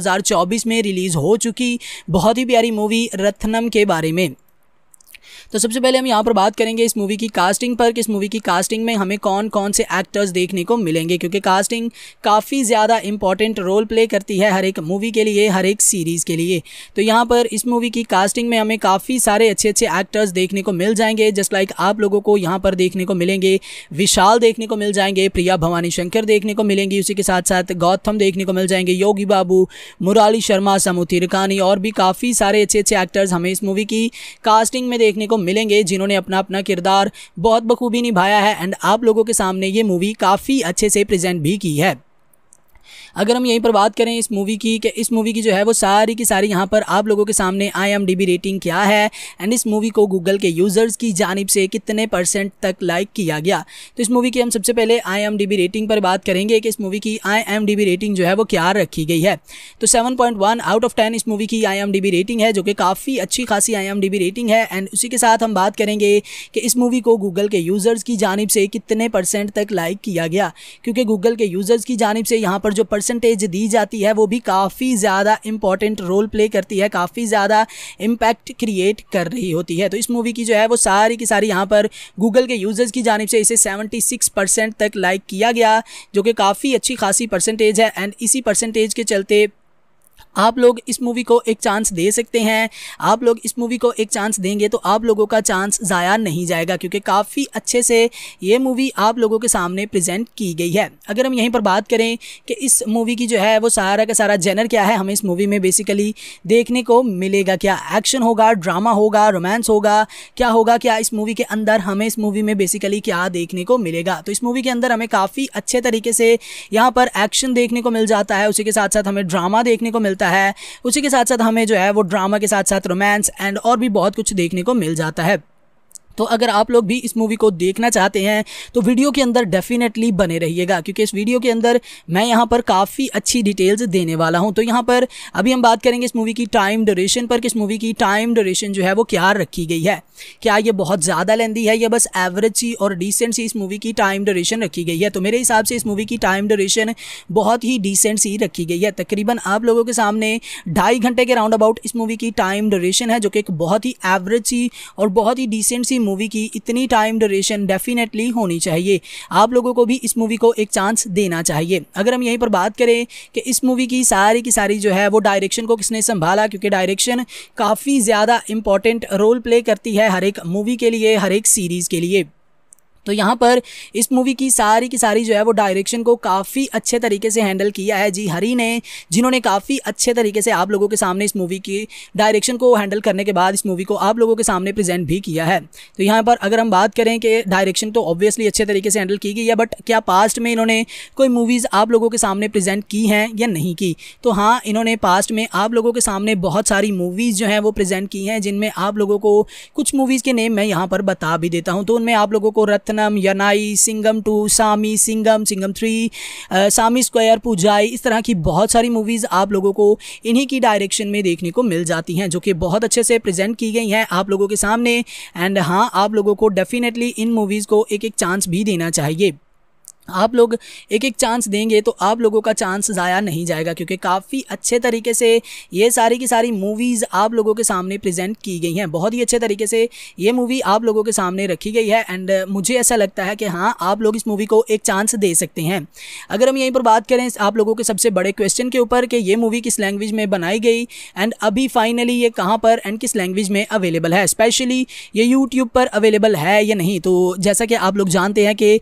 2024 में रिलीज़ हो चुकी बहुत ही प्यारी मूवी रत्नम के बारे में तो सबसे पहले हम यहाँ पर बात करेंगे इस मूवी की कास्टिंग पर कि इस मूवी की कास्टिंग में हमें कौन कौन से एक्टर्स देखने को मिलेंगे क्योंकि कास्टिंग काफ़ी ज़्यादा इंपॉर्टेंट रोल प्ले करती है हर एक मूवी के लिए हर एक सीरीज़ के लिए तो यहाँ पर इस मूवी की कास्टिंग में हमें काफ़ी सारे अच्छे अच्छे एक्टर्स देखने को मिल जाएंगे जस्ट लाइक आप लोगों को यहाँ पर देखने को मिलेंगे विशाल देखने को मिल जाएंगे प्रिया भवानी शंकर देखने को मिलेंगी उसी के साथ साथ गौतम देखने को मिल जाएंगे योगी बाबू मुराली शर्मा समूथी रिकानी और भी काफ़ी सारे अच्छे अच्छे एक्टर्स हमें इस मूवी की कास्टिंग में देखने को मिलेंगे जिन्होंने अपना अपना किरदार बहुत बखूबी निभाया है एंड आप लोगों के सामने ये मूवी काफ़ी अच्छे से प्रेजेंट भी की है अगर हम यहीं पर बात करें इस मूवी की कि इस मूवी की जो है वो सारी की सारी यहाँ पर आप लोगों के सामने आई रेटिंग क्या है एंड इस मूवी को गूगल के यूज़र्स की जानब से कितने परसेंट तक लाइक किया गया तो इस मूवी की हम सबसे पहले आई रेटिंग पर बात करेंगे कि इस मूवी की आई रेटिंग जो है वो क्या रखी गई है तो सेवन आउट ऑफ टेन इस मूवी की आई रेटिंग है जो कि काफ़ी अच्छी खासी आई रेटिंग है एंड उसी के साथ हम बात करेंगे कि इस मूवी को गूगल के यूज़र्स की जानब से कितने परसेंट तक लाइक किया गया क्योंकि गूगल के यूज़र्स की जानब से यहाँ पर जो पर परसेंटेज दी जाती है वो भी काफ़ी ज़्यादा इंपॉर्टेंट रोल प्ले करती है काफ़ी ज़्यादा इम्पैक्ट क्रिएट कर रही होती है तो इस मूवी की जो है वो सारी की सारी यहाँ पर गूगल के यूजर्स की जानब से इसे सेवेंटी परसेंट तक लाइक किया गया जो कि काफ़ी अच्छी खासी परसेंटेज है एंड इसी परसेंटेज के चलते आप लोग इस मूवी को एक चांस दे सकते हैं आप लोग इस मूवी को एक चांस देंगे तो आप लोगों का चांस ज़ाया नहीं जाएगा क्योंकि काफ़ी अच्छे से ये मूवी आप लोगों के सामने प्रेजेंट की गई है अगर हम यहीं पर बात करें कि इस मूवी की जो है वो सारा का सारा जेनर क्या है हमें इस मूवी में बेसिकली देखने को मिलेगा क्या एक्शन होगा ड्रामा होगा रोमांस होगा क्या होगा क्या इस मूवी के अंदर हमें इस मूवी में बेसिकली क्या देखने को मिलेगा तो इस मूवी के अंदर हमें काफ़ी अच्छे तरीके से यहाँ पर एक्शन देखने को मिल जाता है उसी के साथ साथ हमें ड्रामा देखने को मिलता मिलता है उसी के साथ साथ हमें जो है वो ड्रामा के साथ साथ रोमांस एंड और भी बहुत कुछ देखने को मिल जाता है तो अगर आप लोग भी इस मूवी को देखना चाहते हैं तो वीडियो के अंदर डेफिनेटली बने रहिएगा क्योंकि इस वीडियो के अंदर मैं यहाँ पर काफ़ी अच्छी डिटेल्स देने वाला हूँ तो यहाँ पर अभी हम बात करेंगे इस मूवी की टाइम ड्यूरेशन पर कि इस मूवी की टाइम ड्यूरेशन जो है वो क्या रखी गई है क्या ये बहुत ज़्यादा लेंदी है या बस एवरेज सी और डिसेंट सी इस मूवी की टाइम ड्यूरेशन रखी गई है तो मेरे हिसाब से इस मूवी की टाइम ड्यूरेशन बहुत ही डिसेंट सी रखी गई है तकरीबन आप लोगों के सामने ढाई घंटे के राउंड अबाउट इस मूवी की टाइम ड्यूरेशन है जो कि एक बहुत ही एवरेज सी और बहुत ही डिसेंट सी मूवी की इतनी टाइम ड्यूरेशन डेफिनेटली होनी चाहिए आप लोगों को भी इस मूवी को एक चांस देना चाहिए अगर हम यहीं पर बात करें कि इस मूवी की सारी की सारी जो है वो डायरेक्शन को किसने संभाला क्योंकि डायरेक्शन काफ़ी ज़्यादा इंपॉर्टेंट रोल प्ले करती है हर एक मूवी के लिए हर एक सीरीज़ के लिए तो यहाँ पर इस मूवी की सारी की सारी जो है वो डायरेक्शन को काफ़ी अच्छे तरीके से हैंडल किया है जी हरी ने जिन्होंने काफ़ी अच्छे तरीके से आप लोगों के सामने इस मूवी की डायरेक्शन को हैंडल करने के बाद इस मूवी को आप लोगों के सामने प्रेजेंट भी किया है तो यहाँ पर अगर हम बात करें कि डायरेक्शन तो ऑब्वियसली अच्छे तरीके से हैंडल की गई है बट क्या पास्ट में इन्होंने कोई मूवीज़ आप लोगों के सामने प्रजेंट की हैं या नहीं की तो हाँ इन्होंने पास्ट में आप लोगों के सामने बहुत सारी मूवीज़ जो हैं वो प्रेजेंट की हैं जिनमें आप लोगों को कुछ मूवीज़ के नेम मैं यहाँ पर बता भी देता हूँ तो उनमें आप लोगों को रथ Rathnam Yaanai Singam two Saamy Singam Singam three Saamy square Poojai इस तरह की बहुत सारी मूवीज़ आप लोगों को इन्हीं की डायरेक्शन में देखने को मिल जाती हैं जो कि बहुत अच्छे से प्रेजेंट की गई हैं आप लोगों के सामने एंड हाँ आप लोगों को डेफिनेटली इन मूवीज़ को एक एक चांस भी देना चाहिए आप लोग एक एक चांस देंगे तो आप लोगों का चांस ज़ाया नहीं जाएगा क्योंकि काफ़ी अच्छे तरीके से ये सारी की सारी मूवीज़ आप लोगों के सामने प्रेजेंट की गई हैं बहुत ही अच्छे तरीके से ये मूवी आप लोगों के सामने रखी गई है एंड मुझे ऐसा लगता है कि हाँ आप लोग इस मूवी को एक चांस दे सकते हैं अगर हम यहीं पर बात करें आप लोगों के सबसे बड़े क्वेश्चन के ऊपर कि ये मूवी किस लैंग्वेज में बनाई गई एंड अभी फाइनली ये कहाँ पर एंड किस लैंग्वेज में अवेलेबल है स्पेशली ये यूट्यूब पर अवेलेबल है या नहीं तो जैसा कि आप लोग जानते हैं कि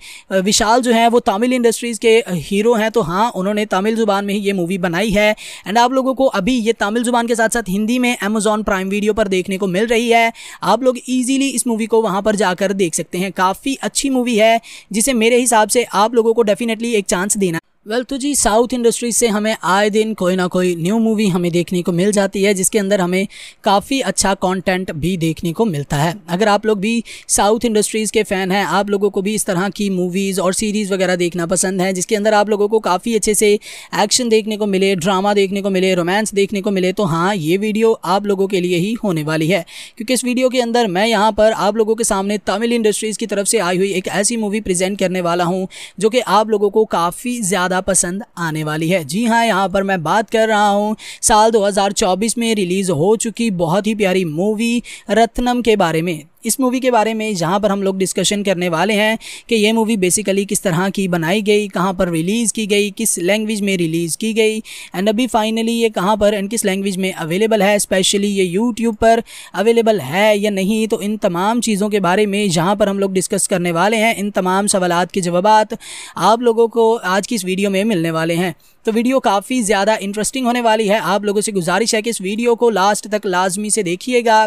विशाल जो है वो तमिल इंडस्ट्रीज़ के हीरो हैं तो हाँ उन्होंने तमिल ज़ुबान में ही ये मूवी बनाई है एंड आप लोगों को अभी ये तमिल ज़ुबान के साथ साथ हिंदी में अमेजोन प्राइम वीडियो पर देखने को मिल रही है आप लोग ईजिली इस मूवी को वहाँ पर जाकर देख सकते हैं काफ़ी अच्छी मूवी है जिसे मेरे हिसाब से आप लोगों को डेफिनेटली एक चांस देना वेल well, तो जी साउथ इंडस्ट्री से हमें आए दिन कोई ना कोई न्यू मूवी हमें देखने को मिल जाती है जिसके अंदर हमें काफ़ी अच्छा कंटेंट भी देखने को मिलता है अगर आप लोग भी साउथ इंडस्ट्रीज़ के फ़ैन हैं आप लोगों को भी इस तरह की मूवीज़ और सीरीज़ वगैरह देखना पसंद है जिसके अंदर आप लोगों को काफ़ी अच्छे से एक्शन देखने को मिले ड्रामा देखने को मिले रोमांस देखने को मिले तो हाँ ये वीडियो आप लोगों के लिए ही होने वाली है क्योंकि इस वीडियो के अंदर मैं यहाँ पर आप लोगों के सामने तमिल इंडस्ट्रीज़ की तरफ से आई हुई एक ऐसी मूवी प्रजेंट करने वाला हूँ जो कि आप लोगों को काफ़ी ज़्यादा ज़्यादा पसंद आने वाली है जी हाँ यहाँ पर मैं बात कर रहा हूँ साल 2024 में रिलीज़ हो चुकी बहुत ही प्यारी मूवी रत्नम के बारे में इस मूवी के बारे में जहाँ पर हम लोग डिस्कशन करने वाले हैं कि ये मूवी बेसिकली किस तरह की बनाई गई कहाँ पर रिलीज़ की गई किस लैंग्वेज में रिलीज़ की गई एंड अभी फाइनली ये कहाँ पर एंड किस लैंग्वेज में अवेलेबल है स्पेशली ये यूट्यूब पर अवेलेबल है या नहीं तो इन तमाम चीज़ों के बारे में जहाँ पर हम लोग डिस्कस करने वाले हैं इन तमाम सवाल के जवाब आप लोगों को आज की इस वीडियो में मिलने वाले हैं तो वीडियो काफ़ी ज़्यादा इंटरेस्टिंग होने वाली है आप लोगों से गुजारिश है कि इस वीडियो को लास्ट तक लाजमी से देखिएगा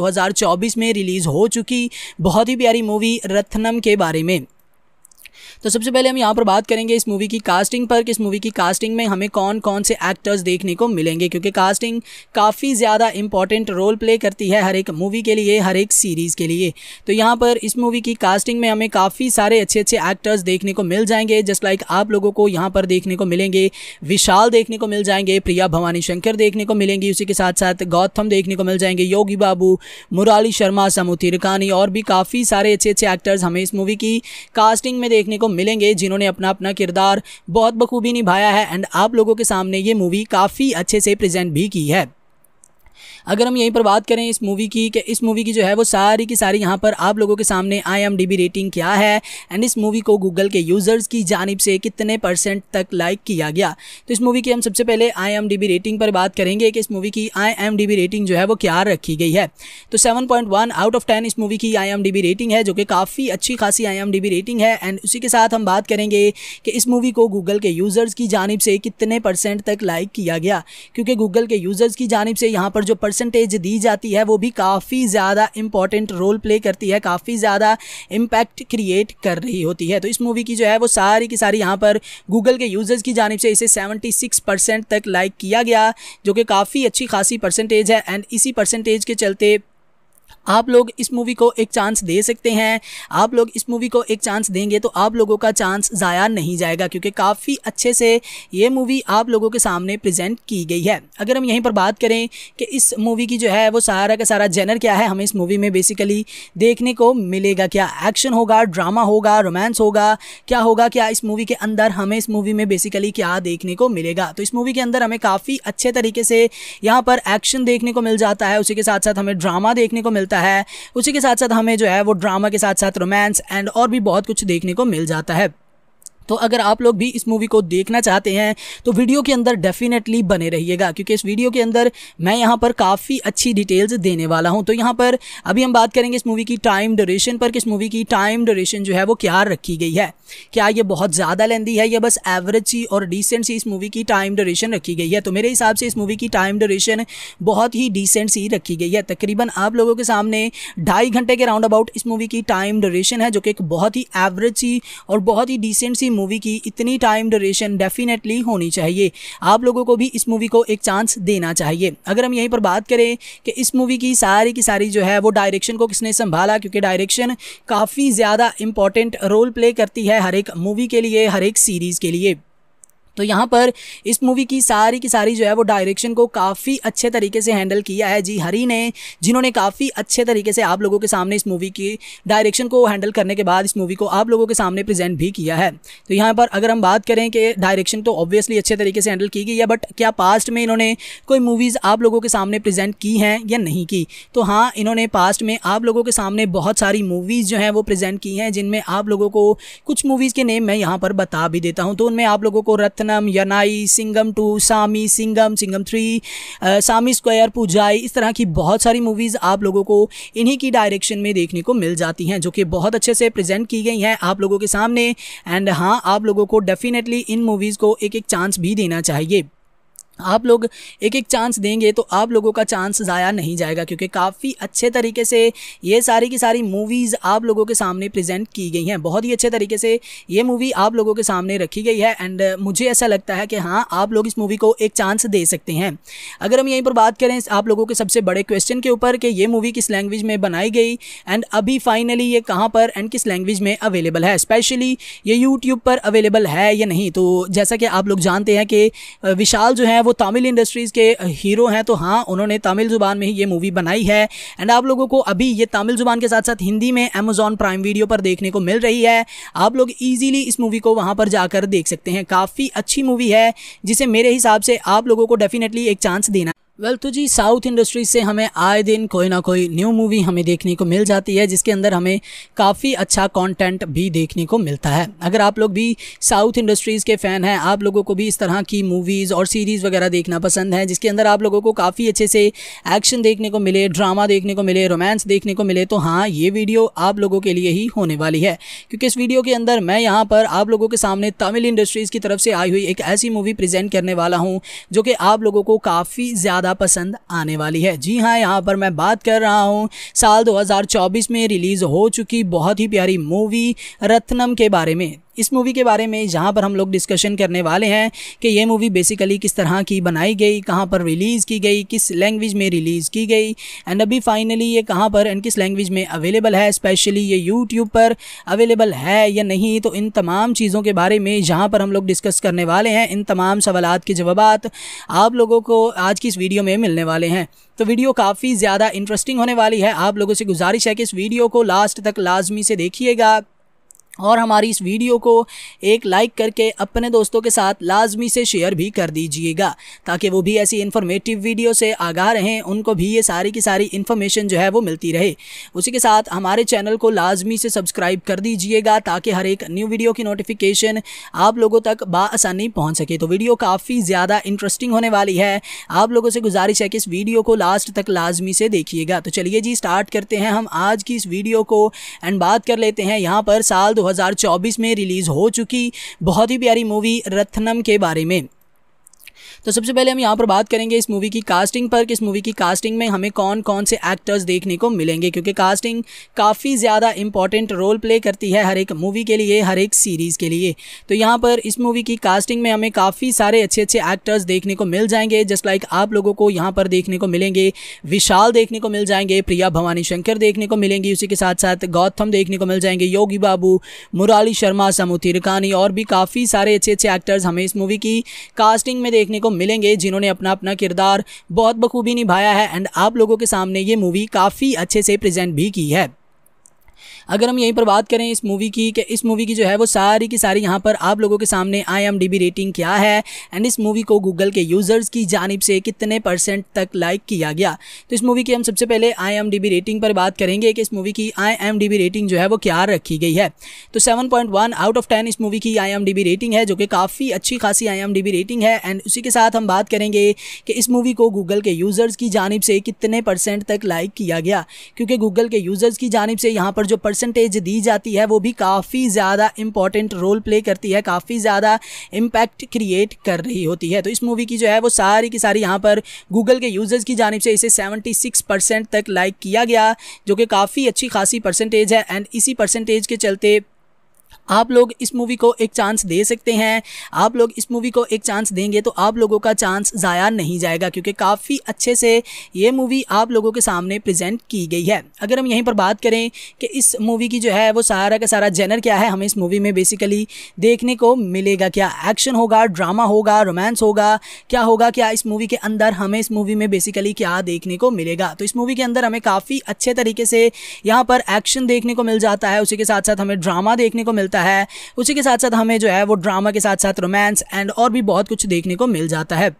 2024 में रिलीज़ हो चुकी बहुत ही प्यारी मूवी रत्नम के बारे में तो सबसे पहले हम यहाँ पर बात करेंगे इस मूवी की कास्टिंग पर कि इस मूवी की कास्टिंग में हमें कौन कौन से एक्टर्स देखने को मिलेंगे क्योंकि कास्टिंग काफ़ी ज़्यादा इंपॉर्टेंट रोल प्ले करती है हर एक मूवी के लिए हर एक सीरीज़ के लिए तो यहाँ पर इस मूवी की कास्टिंग में हमें काफ़ी सारे अच्छे अच्छे एक्टर्स देखने को मिल जाएंगे जस्ट लाइक आप लोगों को यहाँ पर देखने को मिलेंगे विशाल देखने को मिल जाएंगे प्रिया भवानी शंकर देखने को मिलेंगी उसी के साथ साथ गौतम देखने को मिल जाएंगे योगी बाबू मुराली शर्मा समुथी रिकानी और भी काफ़ी सारे अच्छे अच्छे एक्टर्स हमें इस मूवी की कास्टिंग में देखने को मिलेंगे जिन्होंने अपना अपना किरदार बहुत बखूबी निभाया है एंड आप लोगों के सामने ये मूवी काफ़ी अच्छे से प्रेजेंट भी की है अगर हम यहीं पर बात करें इस मूवी की कि इस मूवी की जो है वो सारी की सारी यहाँ पर आप लोगों के सामने आई रेटिंग क्या है एंड इस मूवी को गूगल के यूज़र्स की जानब से कितने परसेंट तक लाइक किया गया तो इस मूवी की हम सबसे पहले आई रेटिंग पर बात करेंगे कि इस मूवी की आई रेटिंग जो है वो क्या रखी गई है तो सेवन आउट ऑफ टेन इस मूवी की आई रेटिंग है जो कि काफ़ी अच्छी खासी आई रेटिंग है एंड उसी के साथ हम बात करेंगे कि इस मूवी को गूगल के यूज़र्स की जानब से कितने परसेंट तक लाइक किया गया क्योंकि गूगल के यूज़र्स की जानब से यहाँ पर जो पर परसेंटेज दी जाती है वो भी काफ़ी ज़्यादा इंपॉर्टेंट रोल प्ले करती है काफ़ी ज़्यादा इम्पैक्ट क्रिएट कर रही होती है तो इस मूवी की जो है वो सारी की सारी यहाँ पर गूगल के यूजर्स की जानब से इसे सेवेंटी परसेंट तक लाइक किया गया जो कि काफ़ी अच्छी खासी परसेंटेज है एंड इसी परसेंटेज के चलते आप लोग इस मूवी को एक चांस दे सकते हैं आप लोग इस मूवी को एक चांस देंगे तो आप लोगों का चांस ज़ाया नहीं जाएगा क्योंकि काफ़ी अच्छे से ये मूवी आप लोगों के सामने प्रेजेंट की गई है अगर हम यहीं पर बात करें कि इस मूवी की जो है वो सारा का सारा जेनर क्या है हमें इस मूवी में बेसिकली देखने को मिलेगा क्या एक्शन होगा ड्रामा होगा रोमांस होगा क्या होगा क्या इस मूवी के अंदर हमें इस मूवी में बेसिकली क्या देखने को मिलेगा तो इस मूवी के अंदर हमें काफ़ी अच्छे तरीके से यहाँ पर एक्शन देखने को मिल जाता है उसी के साथ साथ हमें ड्रामा देखने को मिलता मिलता है उसी के साथ साथ हमें जो है वो ड्रामा के साथ साथ रोमांस एंड और भी बहुत कुछ देखने को मिल जाता है तो अगर आप लोग भी इस मूवी को देखना चाहते हैं तो वीडियो के अंदर डेफिनेटली बने रहिएगा क्योंकि इस वीडियो के अंदर मैं यहाँ पर काफ़ी अच्छी डिटेल्स देने वाला हूँ तो यहाँ पर अभी हम बात करेंगे इस मूवी की टाइम ड्यूरेशन पर कि इस मूवी की टाइम ड्यूरेशन जो है वो क्या रखी गई है क्या ये बहुत ज़्यादा लेंदी है या बस एवरेज सी और डिसेंट सी इस मूवी की टाइम ड्यूरेशन रखी गई है तो मेरे हिसाब से इस मूवी की टाइम ड्यूरेशन बहुत ही डिसेंट सी रखी गई है तकरीबन आप लोगों के सामने ढाई घंटे के राउंड अबाउट इस मूवी की टाइम ड्यूरेशन है जो कि एक बहुत ही एवरेज सी और बहुत ही डिसेंट सी मूवी की इतनी टाइम ड्यूरेशन डेफिनेटली होनी चाहिए आप लोगों को भी इस मूवी को एक चांस देना चाहिए अगर हम यहीं पर बात करें कि इस मूवी की सारी की सारी जो है वो डायरेक्शन को किसने संभाला क्योंकि डायरेक्शन काफ़ी ज़्यादा इंपॉर्टेंट रोल प्ले करती है हर एक मूवी के लिए हर एक सीरीज़ के लिए तो यहाँ पर इस मूवी की सारी की सारी जो है वो डायरेक्शन को काफ़ी अच्छे तरीके से हैंडल किया है जी हरी ने जिन्होंने काफ़ी अच्छे तरीके से आप लोगों के सामने इस मूवी की डायरेक्शन को हैंडल करने के बाद इस मूवी को आप लोगों के सामने प्रेजेंट भी किया है तो यहाँ पर अगर हम बात करें कि डायरेक्शन तो ऑब्वियसली अच्छे तरीके से हैंडल की गई है बट क्या पास्ट में इन्होंने कोई मूवीज़ आप लोगों के सामने प्रजेंट की हैं या नहीं की तो हाँ इन्होंने पास्ट में आप लोगों के सामने बहुत सारी मूवीज़ जो हैं वो प्रेजेंट की हैं जिनमें आप लोगों को कुछ मूवीज़ के नेम मैं यहाँ पर बता भी देता हूँ तो उनमें आप लोगों को रथ Rathnam Yaanai Singam two Saamy Singam Singam three Saamy square Poojai इस तरह की बहुत सारी मूवीज़ आप लोगों को इन्हीं की डायरेक्शन में देखने को मिल जाती हैं जो कि बहुत अच्छे से प्रेजेंट की गई हैं आप लोगों के सामने एंड हाँ आप लोगों को डेफिनेटली इन मूवीज़ को एक एक चांस भी देना चाहिए आप लोग एक एक चांस देंगे तो आप लोगों का चांस ज़ाया नहीं जाएगा क्योंकि काफ़ी अच्छे तरीके से ये सारी की सारी मूवीज़ आप लोगों के सामने प्रेजेंट की गई हैं बहुत ही अच्छे तरीके से ये मूवी आप लोगों के सामने रखी गई है एंड मुझे ऐसा लगता है कि हाँ आप लोग इस मूवी को एक चांस दे सकते हैं अगर हम यहीं पर बात करें आप लोगों के सबसे बड़े क्वेश्चन के ऊपर कि ये मूवी किस लैंग्वेज में बनाई गई एंड अभी फाइनली ये कहाँ पर एंड किस लैंग्वेज में अवेलेबल है स्पेशली ये यूट्यूब पर अवेलेबल है या नहीं तो जैसा कि आप लोग जानते हैं कि विशाल जो है वो वो तमिल इंडस्ट्रीज़ के हीरो हैं तो हाँ उन्होंने तमिल ज़ुबान में ही ये मूवी बनाई है एंड आप लोगों को अभी ये तमिल ज़ुबान के साथ साथ हिंदी में अमेजोन प्राइम वीडियो पर देखने को मिल रही है आप लोग ईजिली इस मूवी को वहाँ पर जाकर देख सकते हैं काफ़ी अच्छी मूवी है जिसे मेरे हिसाब से आप लोगों को डेफिनेटली एक चांस देना वेल well, तो जी साउथ इंडस्ट्री से हमें आए दिन कोई ना कोई न्यू मूवी हमें देखने को मिल जाती है जिसके अंदर हमें काफ़ी अच्छा कंटेंट भी देखने को मिलता है अगर आप लोग भी साउथ इंडस्ट्रीज़ के फ़ैन हैं आप लोगों को भी इस तरह की मूवीज़ और सीरीज़ वगैरह देखना पसंद है जिसके अंदर आप लोगों को काफ़ी अच्छे से एक्शन देखने को मिले ड्रामा देखने को मिले रोमांस देखने को मिले तो हाँ ये वीडियो आप लोगों के लिए ही होने वाली है क्योंकि इस वीडियो के अंदर मैं यहाँ पर आप लोगों के सामने तमिल इंडस्ट्रीज़ की तरफ से आई हुई एक ऐसी मूवी प्रजेंट करने वाला हूँ जो कि आप लोगों को काफ़ी ज़्यादा ज़्यादा पसंद आने वाली है जी हाँ यहाँ पर मैं बात कर रहा हूँ साल 2024 में रिलीज़ हो चुकी बहुत ही प्यारी मूवी रत्नम के बारे में इस मूवी के बारे में जहाँ पर हम लोग डिस्कशन करने वाले हैं कि ये मूवी बेसिकली किस तरह की बनाई गई कहाँ पर रिलीज़ की गई किस लैंग्वेज में रिलीज़ की गई एंड अभी फाइनली ये कहाँ पर एंड किस लैंग्वेज में अवेलेबल है स्पेशली ये यूट्यूब पर अवेलेबल है या नहीं तो इन तमाम चीज़ों के बारे में जहाँ पर हम लोग डिस्कस करने वाले हैं इन तमाम सवाल के जवाब आप लोगों को आज की इस वीडियो में मिलने वाले हैं तो वीडियो काफ़ी ज़्यादा इंटरेस्टिंग होने वाली है आप लोगों से गुजारिश है कि इस वीडियो को लास्ट तक लाजमी से देखिएगा और हमारी इस वीडियो को एक लाइक करके अपने दोस्तों के साथ लाजमी से शेयर भी कर दीजिएगा ताकि वो भी ऐसी इन्फॉर्मेटिव वीडियो से आगाह रहें उनको भी ये सारी की सारी इन्फॉर्मेशन जो है वो मिलती रहे उसी के साथ हमारे चैनल को लाजमी से सब्सक्राइब कर दीजिएगा ताकि हर एक न्यू वीडियो की नोटिफिकेशन आप लोगों तक बासानी पहुँच सके तो वीडियो काफ़ी ज़्यादा इंटरेस्टिंग होने वाली है आप लोगों से गुजारिश है कि इस वीडियो को लास्ट तक लाजमी से देखिएगा तो चलिए जी स्टार्ट करते हैं हम आज की इस वीडियो को एंड बात कर लेते हैं यहाँ पर साल 2024 में रिलीज़ हो चुकी बहुत ही प्यारी मूवी रत्नम के बारे में तो सबसे पहले हम यहाँ पर बात करेंगे इस मूवी की कास्टिंग पर कि इस मूवी की कास्टिंग में हमें कौन कौन से एक्टर्स देखने को मिलेंगे क्योंकि कास्टिंग काफ़ी ज़्यादा इंपॉर्टेंट रोल प्ले करती है हर एक मूवी के लिए हर एक सीरीज़ के लिए तो यहाँ पर इस मूवी की कास्टिंग में हमें काफ़ी सारे अच्छे अच्छे एक्टर्स देखने को मिल जाएंगे जस्ट लाइक आप लोगों को यहाँ पर देखने को मिलेंगे विशाल देखने को मिल जाएंगे प्रिया भवानी शंकर देखने को मिलेंगी उसी के साथ साथ गौतम देखने को मिल जाएंगे योगी बाबू मुराली शर्मा समूह रिकानी और भी काफ़ी सारे अच्छे अच्छे एक्टर्स हमें इस मूवी की कास्टिंग में देखने को मिलेंगे जिन्होंने अपना अपना किरदार बहुत बखूबी निभाया है एंड आप लोगों के सामने ये मूवी काफ़ी अच्छे से प्रेजेंट भी की है अगर हम यहीं पर बात करें इस मूवी की कि इस मूवी की जो है वो सारी की सारी यहाँ पर आप लोगों के सामने आई एम रेटिंग क्या है एंड इस मूवी को गूगल के यूज़र्स की जानब से कितने परसेंट तक लाइक किया गया तो इस मूवी की हम सबसे पहले आई एम रेटिंग पर बात करेंगे कि इस मूवी की आई एम रेटिंग जो है वो क्या रखी गई है तो seven point one out of ten इस मूवी की आई एम रेटिंग है जो कि काफ़ी अच्छी खासी आई एम रेटिंग है एंड उसी के साथ हम बात करेंगे कि इस मूवी को गूगल के यूज़र्स की जानब से कितने परसेंट तक लाइक किया गया क्योंकि गूगल के यूज़र्स की जानब से यहाँ पर जो परसेंट परसेंटेज दी जाती है वो भी काफ़ी ज़्यादा इंपॉर्टेंट रोल प्ले करती है काफ़ी ज़्यादा इम्पैक्ट क्रिएट कर रही होती है तो इस मूवी की जो है वो सारी की सारी यहाँ पर गूगल के यूज़र्स की जानब से इसे सेवेंटी सिक्स परसेंट तक लाइक किया गया जो कि काफ़ी अच्छी खासी परसेंटेज है एंड इसी परसेंटेज के चलते आप लोग इस मूवी को एक चांस दे सकते हैं आप लोग इस मूवी को एक चांस देंगे तो आप लोगों का चांस ज़ाया नहीं जाएगा क्योंकि काफ़ी अच्छे से ये मूवी आप लोगों के सामने प्रेजेंट की गई है अगर हम यहीं पर बात करें कि इस मूवी की जो है वो सारा का सारा जेनर क्या है हमें इस मूवी में बेसिकली देखने को मिलेगा क्या एक्शन होगा ड्रामा होगा रोमांस होगा क्या होगा क्या इस मूवी के अंदर हमें इस मूवी में बेसिकली क्या देखने को मिलेगा तो इस मूवी के अंदर हमें काफ़ी अच्छे तरीके से यहाँ पर एक्शन देखने को मिल जाता है उसी के साथ साथ हमें ड्रामा देखने को मिलता है होता है उसी के साथ साथ हमें जो है वो ड्रामा के साथ साथ रोमांस एंड और भी बहुत कुछ देखने को मिल जाता है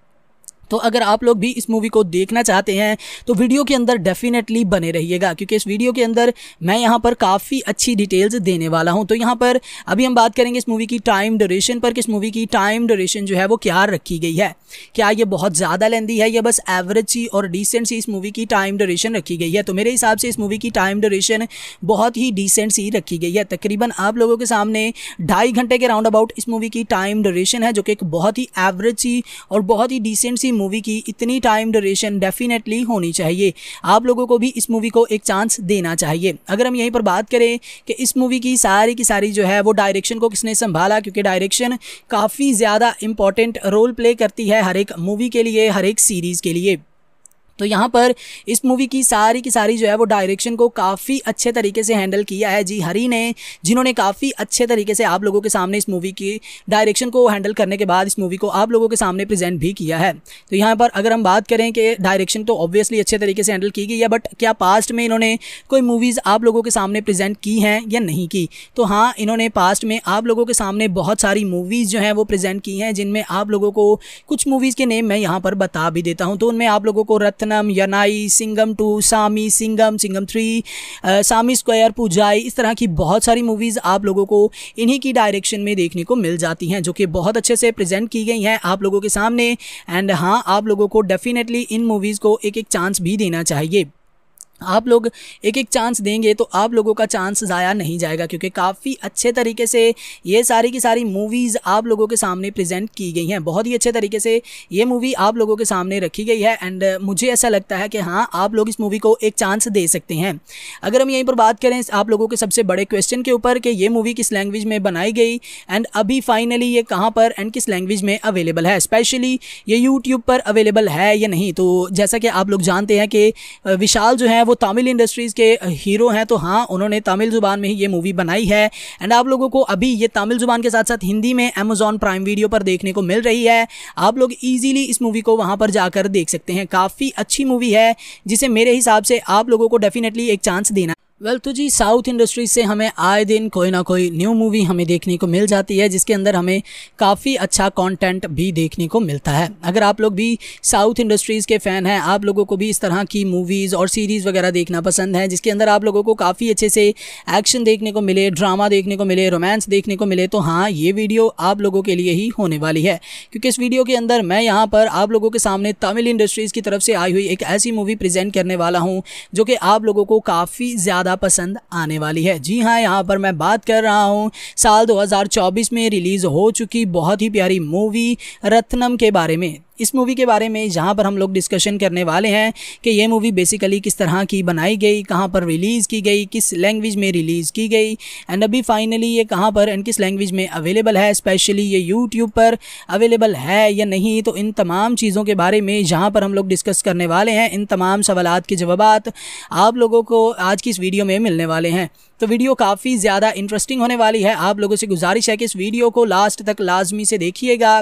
तो अगर आप लोग भी इस मूवी को देखना चाहते हैं तो वीडियो के अंदर डेफिनेटली बने रहिएगा क्योंकि इस वीडियो के अंदर मैं यहाँ पर काफ़ी अच्छी डिटेल्स देने वाला हूँ तो यहाँ पर अभी हम बात करेंगे इस मूवी की टाइम ड्यूरेशन पर किस मूवी की टाइम ड्यूरेशन जो है वो क्या रखी गई है क्या ये बहुत ज़्यादा लेंदी है या बस एवरेज सी और डिसेंट सी इस मूवी की टाइम ड्यूरेशन रखी गई है तो मेरे हिसाब से इस मूवी की टाइम ड्यूरेशन बहुत ही डिसेंट सी रखी गई है तकरीबन आप लोगों के सामने ढाई घंटे के राउंड अबाउट इस मूवी की टाइम ड्यूरेशन है जो कि एक बहुत ही एवरेज सी और बहुत ही डिसेंट सी मूवी की इतनी टाइम ड्यूरेशन डेफिनेटली होनी चाहिए आप लोगों को भी इस मूवी को एक चांस देना चाहिए अगर हम यहीं पर बात करें कि इस मूवी की सारी की सारी जो है वो डायरेक्शन को किसने संभाला क्योंकि डायरेक्शन काफ़ी ज़्यादा इंपॉर्टेंट रोल प्ले करती है हर एक मूवी के लिए हर एक सीरीज़ के लिए तो यहाँ पर इस मूवी की सारी की सारी जो है वो डायरेक्शन को काफ़ी अच्छे तरीके से हैंडल किया है जी हरी ने जिन्होंने काफ़ी अच्छे तरीके से आप लोगों के सामने इस मूवी की डायरेक्शन को हैंडल करने के बाद इस मूवी को आप लोगों के सामने प्रेजेंट भी किया है तो यहाँ पर अगर हम बात करें कि डायरेक्शन तो ऑब्वियसली अच्छे तरीके से हैंडल की गई है बट क्या पास्ट में इन्होंने कोई मूवीज़ आप लोगों के सामने प्रजेंट की हैं या नहीं की तो हाँ इन्होंने पास्ट में आप लोगों के सामने बहुत सारी मूवीज़ जो हैं वो प्रेजेंट की हैं जिनमें आप लोगों को कुछ मूवीज़ के नेम मैं यहाँ पर बता भी देता हूँ तो उनमें आप लोगों को रत Rathnam Yaanai Singam two Saamy Singam Singam three Saamy square Poojai इस तरह की बहुत सारी मूवीज़ आप लोगों को इन्हीं की डायरेक्शन में देखने को मिल जाती हैं जो कि बहुत अच्छे से प्रेजेंट की गई हैं आप लोगों के सामने एंड हाँ आप लोगों को डेफिनेटली इन मूवीज़ को एक एक चांस भी देना चाहिए आप लोग एक एक चांस देंगे तो आप लोगों का चांस ज़ाया नहीं जाएगा क्योंकि काफ़ी अच्छे तरीके से ये सारी की सारी मूवीज़ आप लोगों के सामने प्रेजेंट की गई हैं बहुत ही अच्छे तरीके से ये मूवी आप लोगों के सामने रखी गई है एंड मुझे ऐसा लगता है कि हाँ आप लोग इस मूवी को एक चांस दे सकते हैं अगर हम यहीं पर बात करें आप लोगों के सबसे बड़े क्वेश्चन के ऊपर कि ये मूवी किस लैंग्वेज में बनाई गई एंड अभी फाइनली ये कहाँ पर एंड किस लैंग्वेज में अवेलेबल है स्पेशली ये यूट्यूब पर अवेलेबल है या नहीं तो जैसा कि आप लोग जानते हैं कि विशाल जो है वो तमिल इंडस्ट्रीज़ के हीरो हैं तो हाँ उन्होंने तमिल ज़ुबान में ही ये मूवी बनाई है एंड आप लोगों को अभी ये तमिल ज़ुबान के साथ साथ हिंदी में अमेजोन प्राइम वीडियो पर देखने को मिल रही है आप लोग ईजिली इस मूवी को वहाँ पर जाकर देख सकते हैं काफ़ी अच्छी मूवी है जिसे मेरे हिसाब से आप लोगों को डेफिनेटली एक चांस देना वेल तो जी साउथ इंडस्ट्री से हमें आए दिन कोई ना कोई न्यू मूवी हमें देखने को मिल जाती है जिसके अंदर हमें काफ़ी अच्छा कंटेंट भी देखने को मिलता है अगर आप लोग भी साउथ इंडस्ट्रीज़ के फ़ैन हैं आप लोगों को भी इस तरह की मूवीज़ और सीरीज़ वगैरह देखना पसंद है जिसके अंदर आप लोगों को काफ़ी अच्छे से एक्शन देखने को मिले ड्रामा देखने को मिले रोमांस देखने को मिले तो हाँ ये वीडियो आप लोगों के लिए ही होने वाली है क्योंकि इस वीडियो के अंदर मैं यहाँ पर आप लोगों के सामने तमिल इंडस्ट्रीज़ की तरफ से आई हुई एक ऐसी मूवी प्रजेंट करने वाला हूँ जो कि आप लोगों को काफ़ी ज़्यादा ज़्यादा पसंद आने वाली है जी हाँ यहाँ पर मैं बात कर रहा हूँ साल 2024 में रिलीज़ हो चुकी बहुत ही प्यारी मूवी रत्नम के बारे में इस मूवी के बारे में जहाँ पर हम लोग डिस्कशन करने वाले हैं कि ये मूवी बेसिकली किस तरह की बनाई गई कहाँ पर रिलीज़ की गई किस लैंग्वेज में रिलीज़ की गई एंड अभी फाइनली ये कहाँ पर एंड किस लैंग्वेज में अवेलेबल है स्पेशली ये यूट्यूब पर अवेलेबल है या नहीं तो इन तमाम चीज़ों के बारे में जहाँ पर हम लोग डिस्कस करने वाले हैं इन तमाम सवाल के जवाब आप लोगों को आज की इस वीडियो में मिलने वाले हैं तो वीडियो काफ़ी ज़्यादा इंटरेस्टिंग होने वाली है आप लोगों से गुजारिश है कि इस वीडियो को लास्ट तक लाजमी से देखिएगा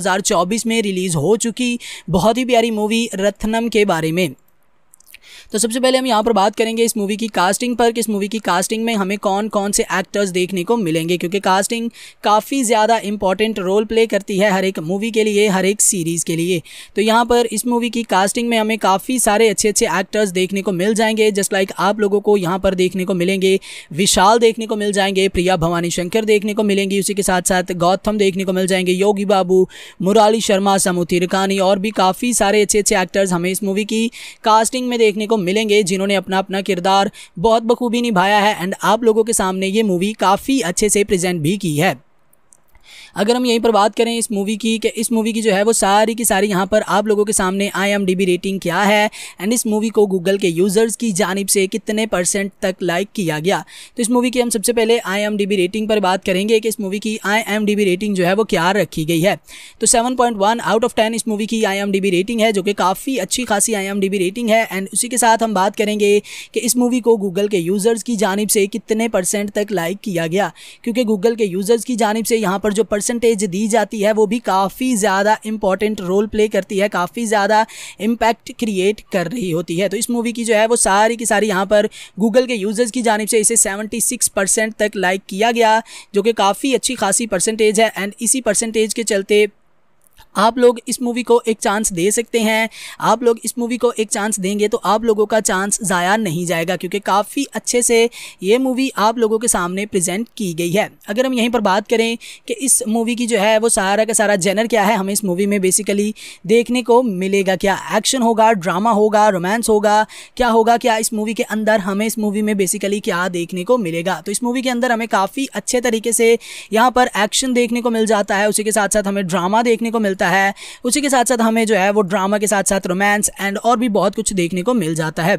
2024 में रिलीज़ हो चुकी बहुत ही प्यारी मूवी रत्नम के बारे में तो सबसे पहले हम यहाँ पर बात करेंगे इस मूवी की कास्टिंग पर कि इस मूवी की कास्टिंग में हमें कौन कौन से एक्टर्स देखने को मिलेंगे क्योंकि कास्टिंग काफ़ी ज़्यादा इंपॉर्टेंट रोल प्ले करती है हर एक मूवी के लिए हर एक सीरीज़ के लिए तो यहाँ पर इस मूवी की कास्टिंग में हमें काफ़ी सारे अच्छे अच्छे एक्टर्स देखने को मिल जाएंगे जस्ट लाइक आप लोगों को यहाँ पर देखने को मिलेंगे विशाल देखने को मिल जाएंगे प्रिया भवानी शंकर देखने को मिलेंगी उसी के साथ साथ गौतम देखने को मिल जाएंगे योगी बाबू मुराली शर्मा समूथी रिकानी और भी काफ़ी सारे अच्छे अच्छे एक्टर्स हमें इस मूवी की कास्टिंग में देखने को को मिलेंगे जिन्होंने अपना अपना किरदार बहुत बखूबी निभाया है एंड आप लोगों के सामने ये मूवी काफ़ी अच्छे से प्रेजेंट भी की है अगर हम यहीं पर बात करें इस मूवी की कि इस मूवी की जो है वो सारी की सारी यहाँ पर आप लोगों के सामने आई रेटिंग क्या है एंड इस मूवी को गूगल के यूज़र्स की जानब से कितने परसेंट तक लाइक किया गया तो इस मूवी की हम सबसे पहले आई रेटिंग पर बात करेंगे कि इस मूवी की आई रेटिंग जो है वो क्या रखी गई है तो सेवन आउट ऑफ टेन इस मूवी की आई रेटिंग है जो कि काफ़ी अच्छी खासी आई रेटिंग है एंड उसी के साथ हम बात करेंगे कि इस मूवी को गूगल के यूज़र्स की जानब से कितने परसेंट तक लाइक किया गया क्योंकि गूगल के यूज़र्स की जानब से यहाँ पर जो परसेंट परसेंटेज दी जाती है वो भी काफ़ी ज़्यादा इंपॉर्टेंट रोल प्ले करती है काफ़ी ज़्यादा इम्पैक्ट क्रिएट कर रही होती है तो इस मूवी की जो है वो सारी की सारी यहाँ पर गूगल के यूज़र्स की जानब से इसे सेवेंटी सिक्स परसेंट तक लाइक किया गया जो कि काफ़ी अच्छी खासी परसेंटेज है एंड इसी परसेंटेज के चलते आप लोग इस मूवी को एक चांस दे सकते हैं आप लोग इस मूवी को एक चांस देंगे तो आप लोगों का चांस ज़ाया नहीं जाएगा क्योंकि काफ़ी अच्छे से ये मूवी आप लोगों के सामने प्रेजेंट की गई है अगर हम यहीं पर बात करें कि इस मूवी की जो है वो सारा का सारा जेनर क्या है हमें इस मूवी में बेसिकली देखने को मिलेगा क्या एक्शन होगा ड्रामा होगा रोमांस होगा क्या होगा क्या इस मूवी के अंदर हमें इस मूवी में बेसिकली क्या देखने को मिलेगा तो इस मूवी के अंदर हमें काफ़ी अच्छे तरीके से यहाँ पर एक्शन देखने को मिल जाता है उसी के साथ साथ हमें ड्रामा देखने को मिलता है जाता है उसी के साथ साथ हमें जो है वो ड्रामा के साथ साथ रोमांस एंड और भी बहुत कुछ देखने को मिल जाता है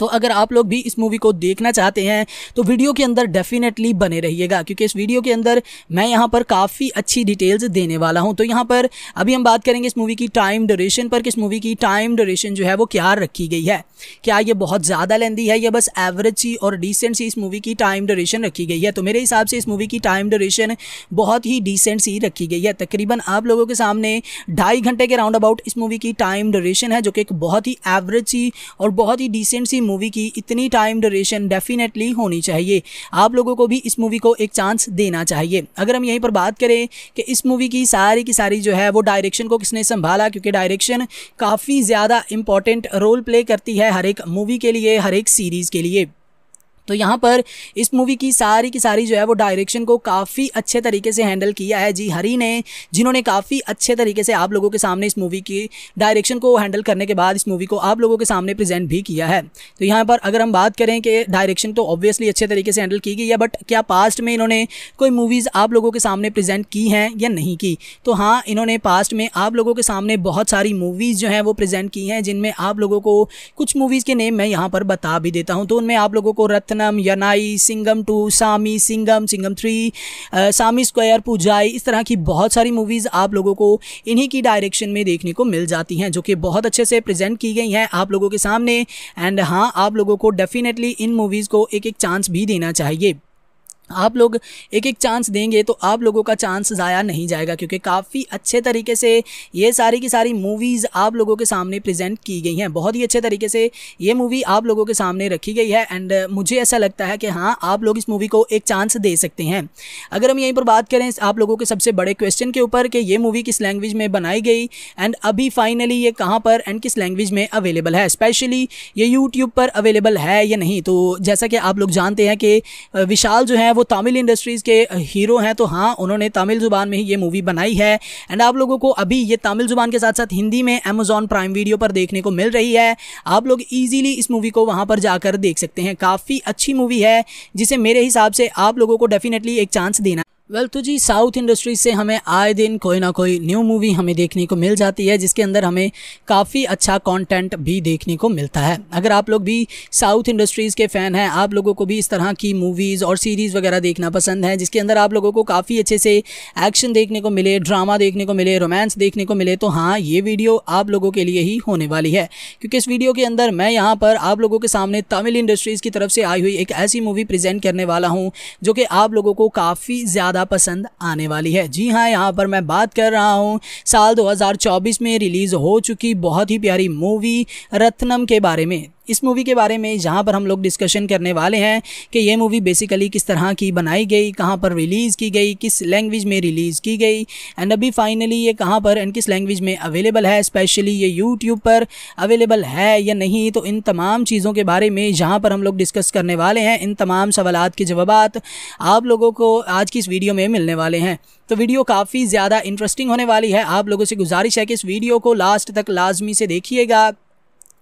तो अगर आप लोग भी इस मूवी को देखना चाहते हैं तो वीडियो के अंदर डेफिनेटली बने रहिएगा क्योंकि इस वीडियो के अंदर मैं यहाँ पर काफ़ी अच्छी डिटेल्स देने वाला हूँ तो यहाँ पर अभी हम बात करेंगे इस मूवी की टाइम ड्यूरेशन पर कि इस मूवी की टाइम ड्यूरेशन जो है वो क्या रखी गई है क्या ये बहुत ज़्यादा लेंदी है या बस एवरेज सी और डिसेंट सी इस मूवी की टाइम ड्यूरेशन रखी गई है तो मेरे हिसाब से इस मूवी की टाइम ड्यूरेशन बहुत ही डिसेंट सी रखी गई है तकरीबन आप लोगों के सामने ढाई घंटे के राउंड अबाउट इस मूवी की टाइम ड्यूरेशन है जो कि एक बहुत ही एवरेज सी और बहुत ही डिसेंट सी मूवी की इतनी टाइम ड्यूरेशन डेफिनेटली होनी चाहिए आप लोगों को भी इस मूवी को एक चांस देना चाहिए अगर हम यहीं पर बात करें कि इस मूवी की सारी की सारी जो है वो डायरेक्शन को किसने संभाला क्योंकि डायरेक्शन काफ़ी ज़्यादा इंपॉर्टेंट रोल प्ले करती है हर एक मूवी के लिए हर एक सीरीज़ के लिए तो यहाँ पर इस मूवी की सारी की सारी जो है वो डायरेक्शन को काफ़ी अच्छे तरीके से हैंडल किया है जी हरी ने जिन्होंने काफ़ी अच्छे तरीके से आप लोगों के सामने इस मूवी की डायरेक्शन को हैंडल करने के बाद इस मूवी को आप लोगों के सामने प्रेजेंट भी किया है तो यहाँ पर अगर हम बात करें कि डायरेक्शन तो ऑब्वियसली अच्छे तरीके से हैंडल की गई है बट क्या पास्ट में इन्होंने कोई मूवीज़ आप लोगों के सामने प्रजेंट की हैं या नहीं की तो हाँ इन्होंने पास्ट में आप लोगों के सामने बहुत सारी मूवीज़ जो हैं वो प्रेजेंट की हैं जिनमें आप लोगों को कुछ मूवीज़ के नेम मैं यहाँ पर बता भी देता हूँ तो उनमें आप लोगों को रत्न सनम Yaanai Singam two Saamy Singam Singam three Saamy square Poojai इस तरह की बहुत सारी मूवीज़ आप लोगों को इन्हीं की डायरेक्शन में देखने को मिल जाती हैं जो कि बहुत अच्छे से प्रेजेंट की गई हैं आप लोगों के सामने एंड हाँ आप लोगों को डेफिनेटली इन मूवीज़ को एक एक चांस भी देना चाहिए आप लोग एक एक चांस देंगे तो आप लोगों का चांस ज़ाया नहीं जाएगा क्योंकि काफ़ी अच्छे तरीके से ये सारी की सारी मूवीज़ आप लोगों के सामने प्रेजेंट की गई हैं बहुत ही अच्छे तरीके से ये मूवी आप लोगों के सामने रखी गई है एंड मुझे ऐसा लगता है कि हाँ आप लोग इस मूवी को एक चांस दे सकते हैं अगर हम यहीं पर बात करें आप लोगों के सबसे बड़े क्वेश्चन के ऊपर कि ये मूवी किस लैंग्वेज में बनाई गई एंड अभी फाइनली ये कहाँ पर एंड किस लैंग्वेज में अवेलेबल है स्पेशली ये यूट्यूब पर अवेलेबल है या नहीं तो जैसा कि आप लोग जानते हैं कि विशाल जो है वो तमिल इंडस्ट्रीज़ के हीरो हैं तो हाँ उन्होंने तमिल ज़ुबान में ही ये मूवी बनाई है एंड आप लोगों को अभी ये तमिल ज़ुबान के साथ साथ हिंदी में अमेजोन प्राइम वीडियो पर देखने को मिल रही है आप लोग ईजिली इस मूवी को वहाँ पर जाकर देख सकते हैं काफ़ी अच्छी मूवी है जिसे मेरे हिसाब से आप लोगों को डेफिनेटली एक चांस देना वेल well, तो जी साउथ इंडस्ट्री से हमें आए दिन कोई ना कोई न्यू मूवी हमें देखने को मिल जाती है जिसके अंदर हमें काफ़ी अच्छा कंटेंट भी देखने को मिलता है अगर आप लोग भी साउथ इंडस्ट्रीज़ के फ़ैन हैं आप लोगों को भी इस तरह की मूवीज़ और सीरीज़ वगैरह देखना पसंद है जिसके अंदर आप लोगों को काफ़ी अच्छे से एक्शन देखने को मिले ड्रामा देखने को मिले रोमांस देखने को मिले तो हाँ ये वीडियो आप लोगों के लिए ही होने वाली है क्योंकि इस वीडियो के अंदर मैं यहाँ पर आप लोगों के सामने तमिल इंडस्ट्रीज़ की तरफ से आई हुई एक ऐसी मूवी प्रजेंट करने वाला हूँ जो कि आप लोगों को काफ़ी ज़्यादा ज़्यादा पसंद आने वाली है जी हाँ यहाँ पर मैं बात कर रहा हूँ साल 2024 में रिलीज़ हो चुकी बहुत ही प्यारी मूवी रत्नम के बारे में इस मूवी के बारे में जहाँ पर हम लोग डिस्कशन करने वाले हैं कि ये मूवी बेसिकली किस तरह की बनाई गई कहाँ पर रिलीज़ की गई किस लैंग्वेज में रिलीज़ की गई एंड अभी फाइनली ये कहाँ पर एंड किस लैंग्वेज में अवेलेबल है स्पेशली ये यूट्यूब पर अवेलेबल है या नहीं तो इन तमाम चीज़ों के बारे में जहाँ पर हम लोग डिस्कस करने वाले हैं इन तमाम सवाल के जवाब आप लोगों को आज की इस वीडियो में मिलने वाले हैं तो वीडियो काफ़ी ज़्यादा इंटरेस्टिंग होने वाली है आप लोगों से गुजारिश है कि इस वीडियो को लास्ट तक लाजमी से देखिएगा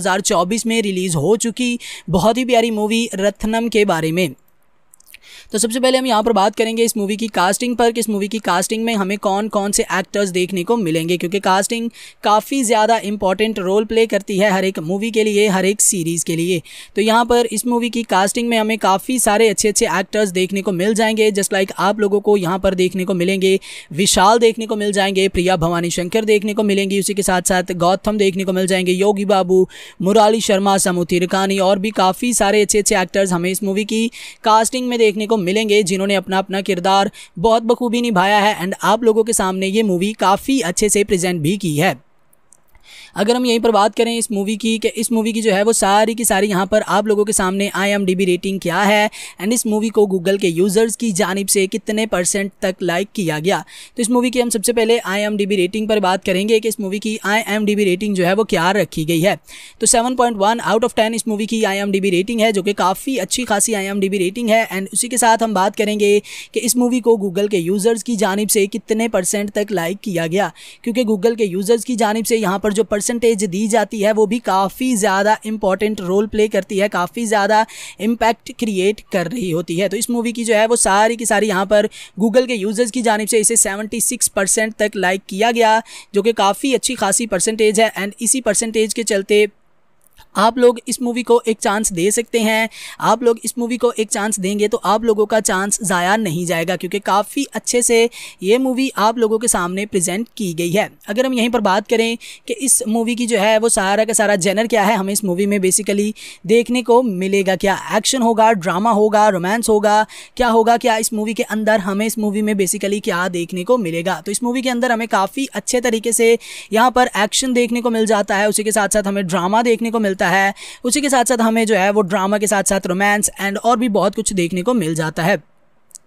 2024 में रिलीज़ हो चुकी बहुत ही प्यारी मूवी रत्नम के बारे में तो सबसे पहले हम यहाँ पर बात करेंगे इस मूवी की कास्टिंग पर कि इस मूवी की कास्टिंग में हमें कौन कौन से एक्टर्स देखने को मिलेंगे क्योंकि कास्टिंग काफ़ी ज़्यादा इंपॉर्टेंट रोल प्ले करती है हर एक मूवी के लिए हर एक सीरीज़ के लिए तो यहाँ पर इस मूवी की कास्टिंग में हमें काफ़ी सारे अच्छे अच्छे एक्टर्स देखने को मिल जाएंगे जस्ट लाइक आप लोगों को यहाँ पर देखने को मिलेंगे विशाल देखने को मिल जाएंगे प्रिया भवानी शंकर देखने को मिलेंगी उसी के साथ साथ गौतम देखने को मिल जाएंगे योगी बाबू मुराली शर्मा समूथी रिकानी और भी काफ़ी सारे अच्छे अच्छे एक्टर्स हमें इस मूवी की कास्टिंग में देखने को मिलेंगे जिन्होंने अपना अपना किरदार बहुत बखूबी निभाया है एंड आप लोगों के सामने ये मूवी काफ़ी अच्छे से प्रेजेंट भी की है अगर हम यहीं पर बात करें इस मूवी की कि इस मूवी की जो है वो सारी की सारी यहाँ पर आप लोगों के सामने आई रेटिंग क्या है एंड इस मूवी को गूगल के यूज़र्स की जानब से कितने परसेंट तक लाइक किया गया तो इस मूवी की हम सबसे पहले आई रेटिंग पर बात करेंगे कि इस मूवी की आई रेटिंग जो है वो क्या रखी गई है तो सेवन आउट ऑफ टेन इस मूवी की आई रेटिंग है जो कि काफ़ी अच्छी खासी आई रेटिंग है एंड उसी के साथ हम बात करेंगे कि इस मूवी को गूगल के यूज़र्स की जानब से कितने परसेंट तक लाइक किया गया क्योंकि गूगल के यूज़र्स की जानब से यहाँ पर जो परसेंटेज दी जाती है वो भी काफ़ी ज़्यादा इंपॉर्टेंट रोल प्ले करती है काफ़ी ज़्यादा इम्पैक्ट क्रिएट कर रही होती है तो इस मूवी की जो है वो सारी की सारी यहाँ पर गूगल के यूजर्स की जानब से इसे सेवेंटी परसेंट तक लाइक किया गया जो कि काफ़ी अच्छी खासी परसेंटेज है एंड इसी परसेंटेज के चलते आप लोग इस मूवी को एक चांस दे सकते हैं आप लोग इस मूवी को एक चांस देंगे तो आप लोगों का चांस ज़ाया नहीं जाएगा क्योंकि काफ़ी अच्छे से ये मूवी आप लोगों के सामने प्रेजेंट की गई है अगर हम यहीं पर बात करें कि इस मूवी की जो है वो सारा का सारा जेनर क्या है हमें इस मूवी में बेसिकली देखने को मिलेगा क्या एक्शन होगा ड्रामा होगा रोमांस होगा क्या होगा क्या इस मूवी के अंदर हमें इस मूवी में बेसिकली क्या देखने को मिलेगा तो इस मूवी के अंदर हमें काफ़ी अच्छे तरीके से यहाँ पर एक्शन देखने को मिल जाता है उसी के साथ साथ हमें ड्रामा देखने को मिलता है उसी के साथ साथ हमें जो है वो ड्रामा के साथ साथ रोमांस एंड और भी बहुत कुछ देखने को मिल जाता है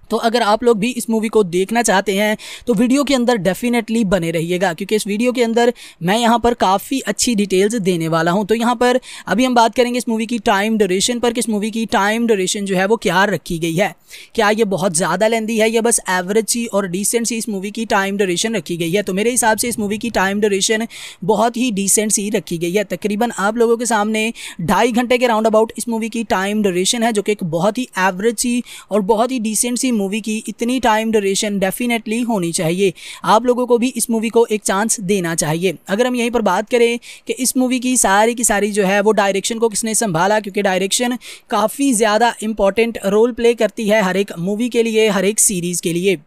तो अगर आप लोग भी इस मूवी को देखना चाहते हैं तो वीडियो के अंदर डेफिनेटली बने रहिएगा क्योंकि इस वीडियो के अंदर मैं यहाँ पर काफ़ी अच्छी डिटेल्स देने वाला हूँ तो यहाँ पर अभी हम बात करेंगे इस मूवी की टाइम ड्यूरेशन पर कि इस मूवी की टाइम ड्यूरेशन जो है वो क्या रखी गई है क्या ये बहुत ज़्यादा लेंदी है या बस एवरेज सी और डिसेंट सी इस मूवी की टाइम ड्यूरेशन रखी गई है तो मेरे हिसाब से इस मूवी की टाइम ड्यूरेशन बहुत ही डिसेंट सी रखी गई है तकरीबन आप लोगों के सामने ढाई घंटे के राउंड अबाउट इस मूवी की टाइम ड्यूरेशन है जो कि एक बहुत ही एवरेज सी और बहुत ही डिसेंट सी मूवी की इतनी टाइम ड्यूरेशन डेफिनेटली होनी चाहिए आप लोगों को भी इस मूवी को एक चांस देना चाहिए अगर हम यहीं पर बात करें कि इस मूवी की सारी की सारी जो है वो डायरेक्शन को किसने संभाला क्योंकि डायरेक्शन काफ़ी ज़्यादा इंपॉर्टेंट रोल प्ले करती है हर एक मूवी के लिए हर एक सीरीज़ के लिए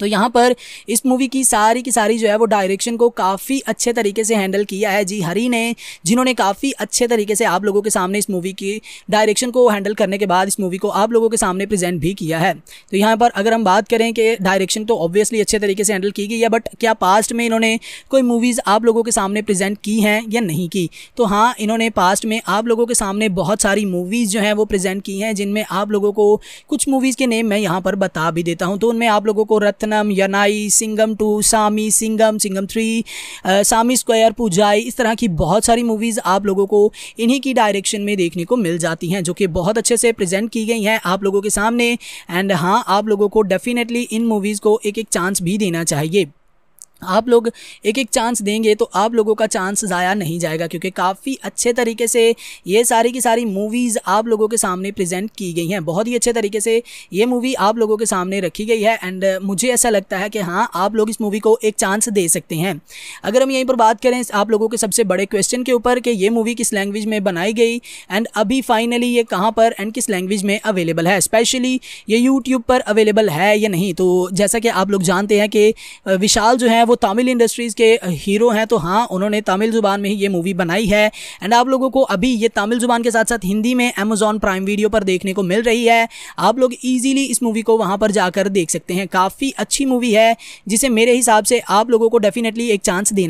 तो यहाँ पर इस मूवी की सारी की सारी जो है वो डायरेक्शन को काफ़ी अच्छे तरीके से हैंडल किया है जी हरी ने जिन्होंने काफ़ी अच्छे तरीके से आप लोगों के सामने इस मूवी की डायरेक्शन को हैंडल करने के बाद इस मूवी को आप लोगों के सामने प्रेजेंट भी किया है तो यहाँ पर अगर हम बात करें कि डायरेक्शन तो ऑब्वियसली अच्छे तरीके से हैंडल की गई है बट क्या पास्ट में इन्होंने कोई मूवीज़ आप लोगों के सामने प्रजेंट की हैं या नहीं की तो हाँ इन्होंने पास्ट में आप लोगों के सामने बहुत सारी मूवीज़ जो हैं वो प्रेजेंट की हैं जिनमें आप लोगों को कुछ मूवीज़ के नेम मैं यहाँ पर बता भी देता हूँ तो उनमें आप लोगों को रत्न सनम Yaanai Singam two Saamy Singam Singam three Saamy square Poojai इस तरह की बहुत सारी मूवीज़ आप लोगों को इन्हीं की डायरेक्शन में देखने को मिल जाती हैं जो कि बहुत अच्छे से प्रेजेंट की गई हैं आप लोगों के सामने एंड हाँ आप लोगों को डेफिनेटली इन मूवीज़ को एक एक चांस भी देना चाहिए आप लोग एक एक चांस देंगे तो आप लोगों का चांस ज़ाया नहीं जाएगा क्योंकि काफ़ी अच्छे तरीके से ये सारी की सारी मूवीज़ आप लोगों के सामने प्रेजेंट की गई हैं बहुत ही अच्छे तरीके से ये मूवी आप लोगों के सामने रखी गई है एंड मुझे ऐसा लगता है कि हाँ आप लोग इस मूवी को एक चांस दे सकते हैं अगर हम यहीं पर बात करें आप लोगों के सबसे बड़े क्वेश्चन के ऊपर कि ये मूवी किस लैंग्वेज में बनाई गई एंड अभी फाइनली ये कहाँ पर एंड किस लैंग्वेज में अवेलेबल है स्पेशली ये यूट्यूब पर अवेलेबल है या नहीं तो जैसा कि आप लोग जानते हैं कि विशाल जो है वो तमिल इंडस्ट्रीज़ के हीरो हैं तो हाँ उन्होंने तमिल ज़ुबान में ही ये मूवी बनाई है एंड आप लोगों को अभी ये तमिल ज़ुबान के साथ साथ हिंदी में अमेजॉन प्राइम वीडियो पर देखने को मिल रही है आप लोग ईजिली इस मूवी को वहाँ पर जाकर देख सकते हैं काफ़ी अच्छी मूवी है जिसे मेरे हिसाब से आप लोगों को डेफिनेटली एक चांस देना